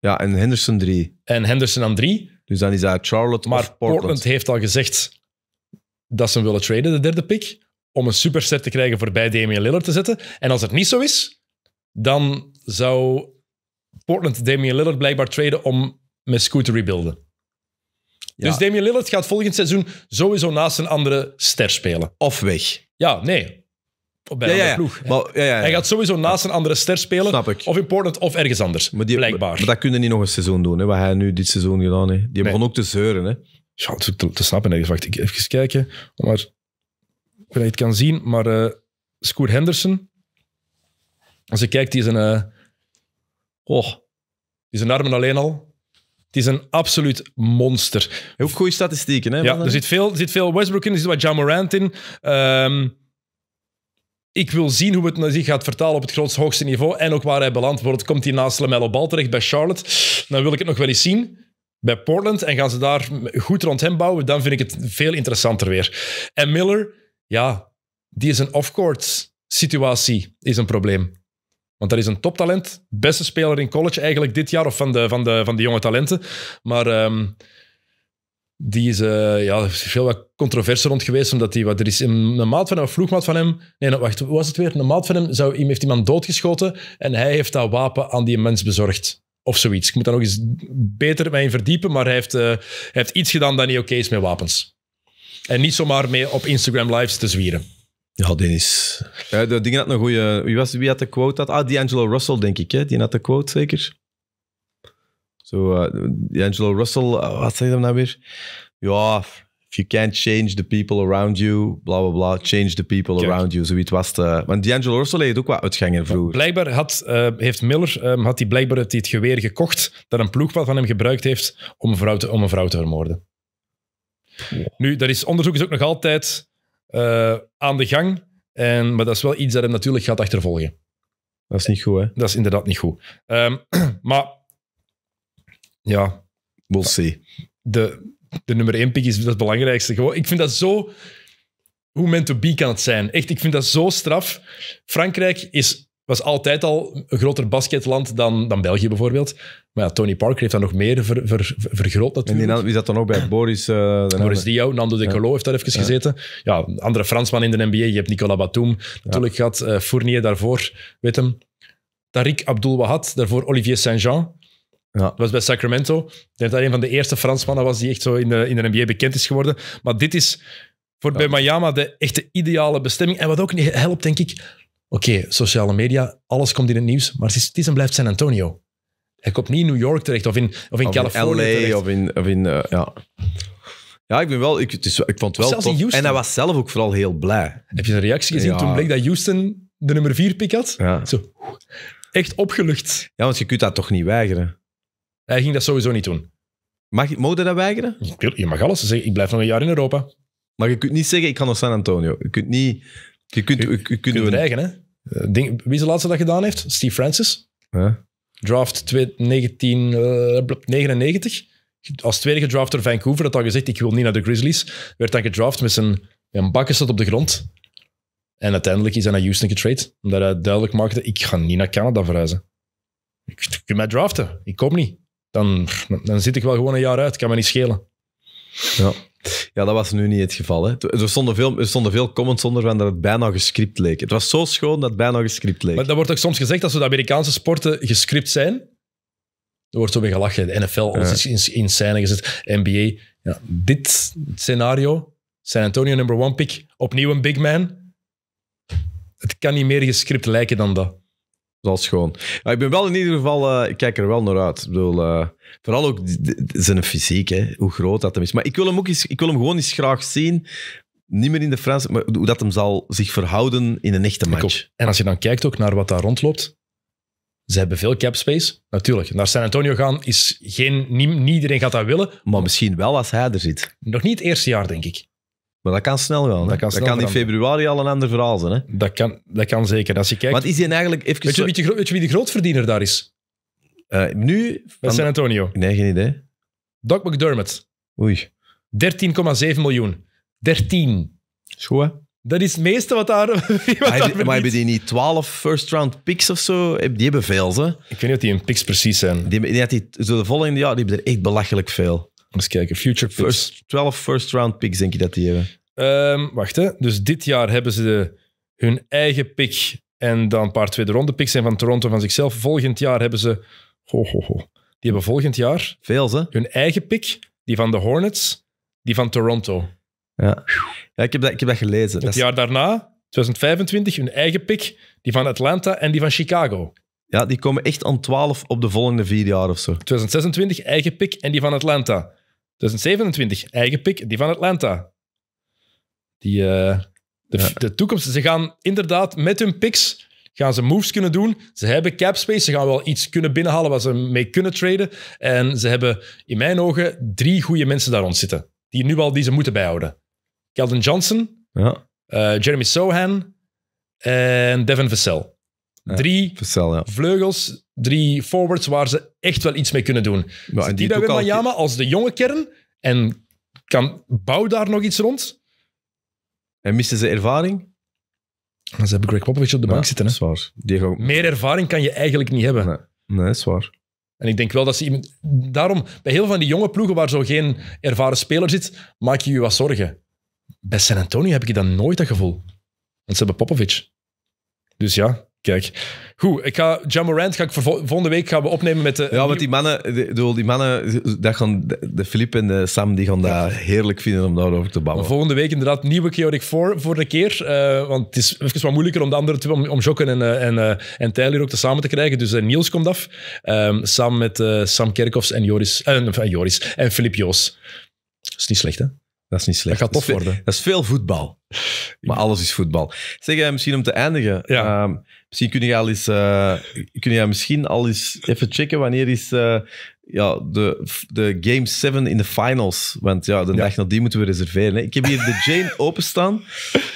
S2: Ja, en Henderson 3. En Henderson aan 3. Dus dan is dat Charlotte
S1: maar Portland. Portland heeft al gezegd dat ze hem willen traden, de derde pick, om een superset te krijgen voorbij Damian Lillard te zetten. En als het niet zo is, dan zou Portland Damian Lillard blijkbaar traden om met Scoot te rebuilden. Dus Damian Lillard gaat volgend seizoen sowieso naast een andere ster spelen. Of weg. Ja, nee. Bij een ja, ja, ploeg. Hij gaat sowieso naast een andere ster spelen. Snap ik. Of in Portland of ergens anders. Maar blijkbaar. Maar,
S2: dat kunnen niet nog een seizoen doen, hè, wat hij nu dit seizoen gedaan heeft. Die begon ook te zeuren. Hè. Ja, te, te snappen ergens. Wacht, ik even kijken. Maar, ik weet het kan zien,
S1: maar uh, Henderson. Als je kijkt, die is een. Eh, oh, die is een armen alleen al. Het is een absoluut monster. Ook goede statistieken, hè? Ja, er zit, veel, er zit veel Westbrook in, er zit wat John Morant in. Ehm, ik wil zien hoe het zich gaat vertalen op het grootste, hoogste niveau en ook waar hij belandt. wordt. Komt hij naast LaMelo Bal terecht bij Charlotte? Dan wil ik het nog wel eens zien bij Portland en gaan ze daar goed rond hem bouwen, dan vind ik het veel interessanter weer. En Miller, ja, die is een off-court situatie, is een probleem. Want dat is een toptalent. Beste speler in college eigenlijk dit jaar, of van de, van de, van de jonge talenten. Maar ehm, die is, eh, ja, veel wat controverse rond geweest, omdat hij, wat, er is een maat van hem, een vloegmaat van hem, nee, nou, wacht, hoe was het weer? Een maat van hem, zou, heeft iemand doodgeschoten en hij heeft dat wapen aan die mens bezorgd. Of zoiets. Ik moet daar nog eens beter mee in verdiepen, maar hij heeft, eh, hij heeft iets
S2: gedaan dat niet oké is met wapens. En niet zomaar mee op Instagram lives te zwieren. Ja, Dennis. Uh, eh, ding had een goede. Wie, was, wie had de quote? Dat? Ah, D'Angelo Russell, denk ik. Hè? Die had de quote zeker. Zo, so, eh, D'Angelo Russell, eh, wat zei hij nou weer? Ja, if you can't change the people around you, bla bla bla, change the people around you. Zoiets was het. Want D'Angelo Russell heeft ook wat uitgangen vroeger.
S1: Blijkbaar had, heeft Miller ehm, had die blijkbaar het, het geweer gekocht dat een ploegpad van hem gebruikt heeft om een vrouw te, om een vrouw te vermoorden. Nu, dat is, onderzoek is ook nog altijd eh, aan de gang. En, maar dat is wel iets dat hem natuurlijk gaat achtervolgen.
S2: Dat is niet goed, hè?
S1: Dat is inderdaad niet goed. Ehm, maar,
S2: ja. We'll see.
S1: De, de nummer één pick is het belangrijkste. Gewoon, ik vind dat zo... Hoe meant to be kan het zijn. Echt, ik vind dat zo straf. Frankrijk is was altijd al een groter basketland dan, dan België bijvoorbeeld. Maar ja, Tony Parker heeft dat nog meer vergroot natuurlijk. En die, wie zat dan ook bij Boris? Uh, Boris Diaw, Nando De Colo heeft daar even gezeten. Ja, andere Fransman in de NBA. Je hebt Nicolas Batum natuurlijk gehad. Eh, Fournier daarvoor, weet hem. Tariq Abdul-Wahad, daarvoor Olivier Saint-Jean. Ja. Dat was bij Sacramento. Ik denk dat dat een van de eerste Fransmannen was die echt zo in de, in de NBA bekend is geworden. Maar dit is voor bij Miami de echte ideale bestemming. En wat ook helpt, denk ik, oké, sociale media, alles komt in het nieuws, maar het is, en blijft San Antonio. Hij komt niet in New York terecht of in, of in of Californië. In LA, terecht.
S2: of in, of in eh, ja. Ja, ik, ben wel, ik, het is, ik vond het wel tof. En hij was zelf ook vooral heel blij. Heb je een reactie gezien toen bleek dat Houston de nummer 4 pick had? Ja. Zo, echt opgelucht. Ja, want je kunt dat toch niet weigeren? Hij ging dat sowieso niet doen. Mag, je mogen dat weigeren? Je mag alles zeggen. Ik blijf nog een jaar in Europa. Maar je kunt niet zeggen, ik ga naar San Antonio. Je kunt niet je kunt, je, je kunt, hè. Eh, ding, wie is de laatste dat gedaan heeft? Steve Francis. Ja.
S1: Draft 1999. Eh, als tweede gedraft door Vancouver had gezegd, ik wil niet naar de Grizzlies. Werd dan gedraft met zijn, een bakken zat op de grond. En uiteindelijk is hij naar Houston getrade. Omdat hij duidelijk maakte, ik ga niet naar Canada verhuizen. Ik kan mij draften, ik kom niet. Dan, dan zit ik wel gewoon een jaar uit, kan me niet schelen.
S2: Ja. Ja, dat was nu niet het geval. Hè. Er, stonden veel, er stonden veel comments onder van dat het bijna gescript leek. Het was zo schoon dat het bijna gescript leek.
S1: Maar dat wordt ook soms gezegd dat zo'n de Amerikaanse sporten gescript zijn.
S2: Er wordt zo mee gelachen. De NFL ja. is in, scène gezet. NBA. Ja,
S1: dit scenario, San Antonio number one pick, opnieuw een big man.
S2: Het kan niet meer gescript lijken dan dat. Dat is schoon. Ja, ik ben wel in ieder geval, eh, ik kijk er wel naar uit. Ik bedoel, eh, vooral ook zijn fysiek, hè, hoe groot dat hem is. Maar ik wil hem, ook eens, ik wil hem gewoon eens graag zien. Niet meer in de Franse, maar hoe dat hem zal zich verhouden in een echte match. En als je dan kijkt ook naar wat daar rondloopt. Ze hebben veel cap
S1: space, natuurlijk. Naar San Antonio gaan is geen... Niet, niet iedereen gaat dat willen. Maar misschien wel als hij er zit. Nog niet het eerste jaar, denk ik. Maar dat kan snel wel. Dat kan, snel dat kan in
S2: februari al een ander verhaal
S1: zijn. Hè? Dat, kan, dat kan zeker. Als je kijkt... Wat is die eigenlijk... Even weet, je, weet je wie de grootverdiener daar is? Eh, nu... Van San Antonio. Nee, geen idee. Doc McDermott. Oei. 13,7 miljoen. 13. hè?
S2: Dat is het meeste wat daar. Wat maar, maar hebben die niet 12 first round picks of zo? Die hebben veel, hè? Ik weet niet of die in picks precies zijn. Die, die, die, zo de volgende jaar die hebben er echt belachelijk veel. Eens kijken, future First, 12 first round picks denk je dat die hebben.
S1: Ehm, wacht hè. Dus dit jaar hebben ze hun eigen pick en dan een paar tweede ronde picks zijn van Toronto van zichzelf. Volgend jaar hebben ze... Ho, ho, ho. Die hebben volgend jaar... Veel, hè? Hun eigen pick, die van de Hornets, die van Toronto. Ja, ja ik, heb dat, ik heb dat gelezen. Het dat jaar daarna, 2025, hun eigen pick, die van Atlanta en die van Chicago. Ja, die komen echt aan 12 op de volgende vier jaar of zo. 2026, eigen pick en die van Atlanta. 2027, eigen pick, die van Atlanta. Die, eh, de, toekomst. Ze gaan inderdaad met hun picks gaan ze moves kunnen doen. Ze hebben cap space. Ze gaan wel iets kunnen binnenhalen waar ze mee kunnen traden. En ze hebben in mijn ogen drie goede mensen daar rond zitten. Die nu al die ze moeten bijhouden. Keldon Johnson, ja. Eh, Jeremy Sohan en Devin Vassell. drie Vassell, vleugels drie forwards waar ze echt wel iets mee kunnen doen. Ja, en die Jama als de jonge kern en kan, bouw daar nog iets rond. En missen ze ervaring? Ze hebben Greg Popovich op de bank zitten. Hè? is waar. Die Meer ervaring kan je eigenlijk niet hebben. Nee, nee is waar. En ik denk wel dat ze... Daarom, bij heel van die jonge ploegen waar zo geen ervaren speler zit, maak je je wat zorgen. Bij San Antonio heb ik dan nooit dat gevoel. Want ze hebben
S2: Popovic. Dus ja, Kijk. Goed, ik ga, John Rand. ga ik volgende week gaan we opnemen met de... Ja, met die mannen, die, die mannen dat gaan, de Filip en de Sam, die gaan dat heerlijk vinden om daarover te babbelen. Volgende week inderdaad nieuwe keer. 4 voor de keer. Eh, want het is
S1: even wat moeilijker om de andere twee, om, om Jokken en, uh, en, eh, en Tyler ook te samen te krijgen. Dus Niels komt af, ehm, samen met Sam Kerkhoffs en Joris, en, Joris en Filip Joos. Dat
S2: is niet slecht, hè? Dat is niet slecht. Dat gaat tof worden. Dat is veel voetbal. Maar alles is voetbal. Zeg, eh, misschien om te eindigen. Ehm, misschien kun je, al eens, eh, kun je misschien al eens even checken wanneer is eh, ja, de, de Game 7 in de finals. Want ja, de ja. dag die moeten we reserveren. Hè. Ik heb hier de Jane openstaan.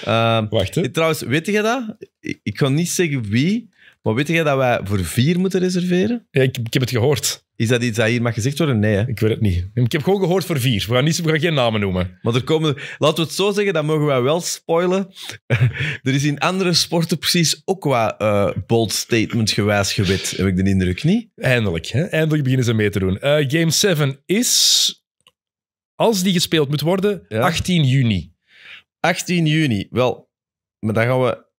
S2: Um, Wacht, Trouwens, weet je dat? Ik, ik kan niet zeggen wie, maar weet je dat wij voor vier moeten reserveren? Ja, ik, ik heb het gehoord. Is dat iets dat hier mag gezegd worden? Nee, hè? Ik weet het niet. Ik heb gewoon gehoord voor vier. We gaan, niet, we gaan geen namen noemen. Maar er komen... Laten we het zo zeggen, dat mogen wij wel spoilen. er is in andere sporten precies ook qua uh, eh, bold statement gewijs gewet, heb ik de indruk, niet? Eindelijk. Hè? Eindelijk beginnen ze mee te doen.
S1: Eh, game 7 is... Als die
S2: gespeeld moet worden, 18 juni. 18 juni. Wel, maar dan gaan we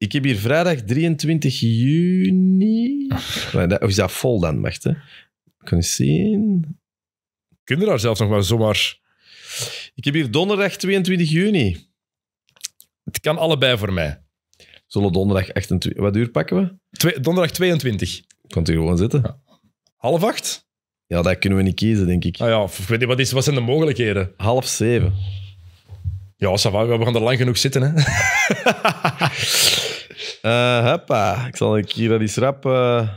S2: ik heb hier vrijdag 23 juni. Of is dat vol dan? Wacht, hè. Kun je zien? Kunnen daar zelfs nog maar zomaar. Ik heb hier donderdag 22 juni. Het kan allebei voor mij. Zullen donderdag 28... Wat uur pakken we? Twee, donderdag 22. Komt u hier gewoon zitten. Ja. Half acht? Ja, dat kunnen we niet kiezen, denk ik. Ah
S1: ja, weet niet, wat, is, wat zijn de mogelijkheden?
S2: Half zeven. Ja, we gaan er lang genoeg zitten. Hè? Uh, eh, hoppa. Ik zal een keer dat is rap... Uh...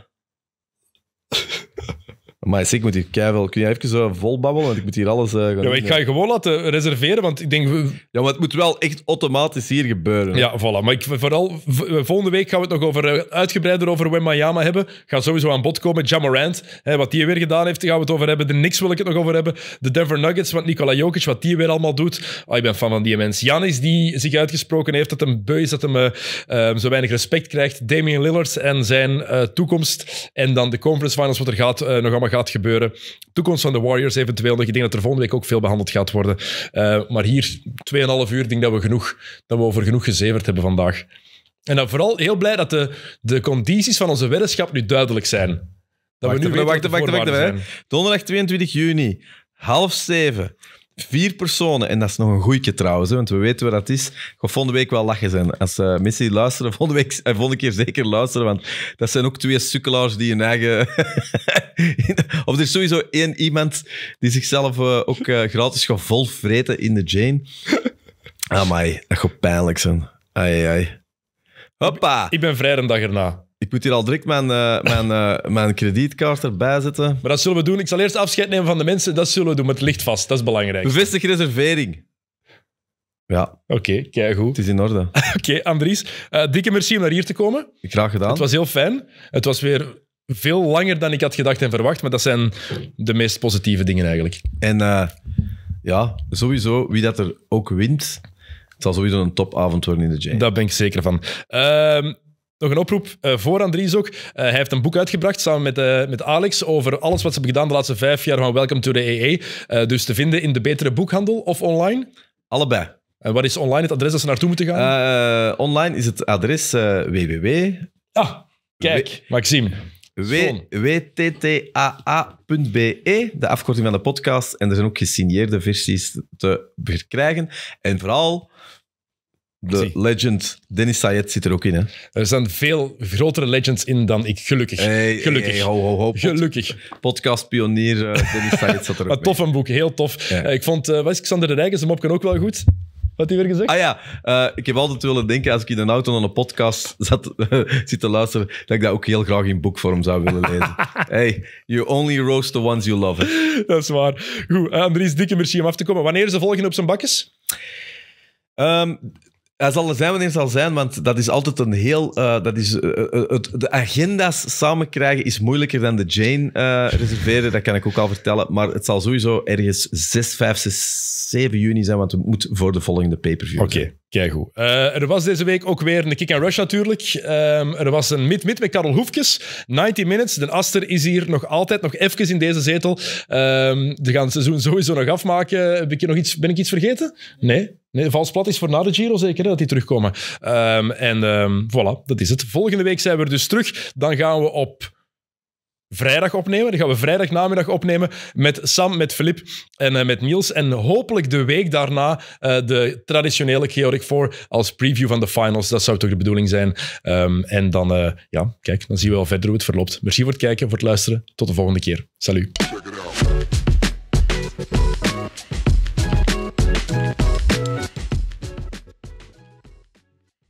S2: Maar ik moet hier keihard. Kun je even zo vol Want ik moet hier alles. Uh, gaan ja, ik ga je
S1: gewoon laten reserveren. Want ik denk. Ja, maar het moet wel echt automatisch hier gebeuren. Ja, voilà. Maar ik, vooral eh, volgende week gaan we het nog over, eh, uitgebreider over Wembayama hebben. Gaat sowieso aan bod komen. Jamarant, hè, wat die weer gedaan heeft, gaan we het over hebben. De Knicks wil ik het nog over hebben. De Denver Nuggets, want Nikola Jokic, wat die weer allemaal doet. Oh, ik ben fan van die mens. Janis, die zich uitgesproken heeft dat hem beu is, dat hem zo weinig respect krijgt. Damian Lillard en zijn toekomst. En dan de conference finals, wat er gaat, nog allemaal gaat gebeuren. Toekomst van de Warriors eventueel. Ik denk dat er volgende week ook veel behandeld gaat worden. Eh, maar hier 2,5 uur, denk dat we, genoeg, dat we over genoeg gezeverd hebben vandaag. En dan vooral heel blij dat de, de condities van onze weddenschap nu duidelijk zijn. Dat wacht we nu even, weten wacht, wacht, wacht, wacht,
S2: Donderdag 22 juni, half zeven vier personen, en dat is nog een goeie trouwens, hè, want we weten wat dat is. Ik ga volgende week wel lachen zijn. Als uh, eh, mensen die luisteren, volgende, week, vond eh, volgende keer zeker luisteren, want dat zijn ook twee sukkelaars die hun eigen... of er is sowieso één iemand die zichzelf uh, ook gratis gaat volvreten in de Jane. Amai, dat gaat pijnlijk zijn. Ai, ai. Hoppa. Ik ben vrijdag erna. Ik moet hier al direct mijn, eh, mijn, eh, mijn kredietkaart erbij zetten. Maar dat zullen we doen. Ik zal eerst afscheid nemen van de mensen. Dat zullen we doen, met het ligt vast. Dat is belangrijk.
S1: Bevestig reservering.
S2: Ja. Oké, Kijk goed. Het is in orde.
S1: Oké, Andries. Uh, dikke merci om naar hier te komen. Graag gedaan. Het was heel fijn. Het was weer veel langer
S2: dan ik had gedacht en verwacht. Maar dat zijn de meest positieve dingen eigenlijk. En ja, sowieso, wie dat er ook wint, het zal sowieso een topavond worden in de J. Daar ben ik zeker van.
S1: Uh, nog een oproep uh, voor Andries ook. Eh, hij heeft een boek uitgebracht samen met, eh, met Alex over alles wat ze hebben gedaan de laatste vijf jaar van Welcome to the EE. dus te vinden in de betere
S2: boekhandel of online? Allebei. En wat is online het adres dat ze naartoe moeten gaan? online is het adres www. Ah, kijk, w Maxime. WTTAA.be, de afkorting van de podcast. En er zijn ook gesigneerde versies te verkrijgen. En vooral de legend Dennis Sayed zit er ook in. Hè? Er zijn veel grotere legends in dan ik, gelukkig. gelukkig. Hey, ho, ho, ho. gelukkig. Podcastpionier eh, Dennis Sayed zat er ook Maar
S1: tof een boek, heel tof. Eh, ik vond, uh, eh, was Xander de Rijken, zijn mopken ook wel goed. Wat hij weer gezegd? Ah
S2: ja, ik heb altijd willen denken, als ik in een auto naar een podcast zat, zit te luisteren, dat ik dat ook heel graag in boekvorm zou willen lezen. hey, you only roast the ones you love. dat is waar. Goed, Andries, dikke merci om af te
S1: komen. Wanneer ze volgen op zijn bakjes?
S2: Ehm, hij zal er zijn wanneer hij zal zijn, want dat is altijd een heel... Uh, dat is, eh, eh, het, de agenda's samen krijgen is moeilijker dan de Jane uh, reserveren. Dat kan ik ook al vertellen. Maar het zal sowieso ergens 6, 5, 6, 7 juni zijn, want we moeten voor de volgende pay-per-view Oké.
S1: Uh, er was deze week ook weer een kick-and-rush natuurlijk. Ehm, er was een mid-mid met Karel Hoefkes. 90 minutes. De Aster is hier nog altijd, nog even in deze zetel. Um, ehm, de gaan het seizoen sowieso nog afmaken. Heb ik nog iets, ben ik iets vergeten? Nee? Nee, vals plat is voor na de Giro zeker, dat die terugkomen. Ehm, en voilà, dat is het. Volgende week zijn we er dus terug. Dan gaan we op vrijdag opnemen. Die gaan we vrijdag namiddag opnemen met Sam, met Filip en eh, met Niels. En hopelijk de week daarna uh, de traditionele Georic 4 als preview van de finals. Dat zou toch de bedoeling zijn. Ehm, en dan, eh, ja, kijk, dan zien we wel verder hoe het verloopt. Merci voor het kijken, voor het luisteren. Tot de volgende keer. Salut.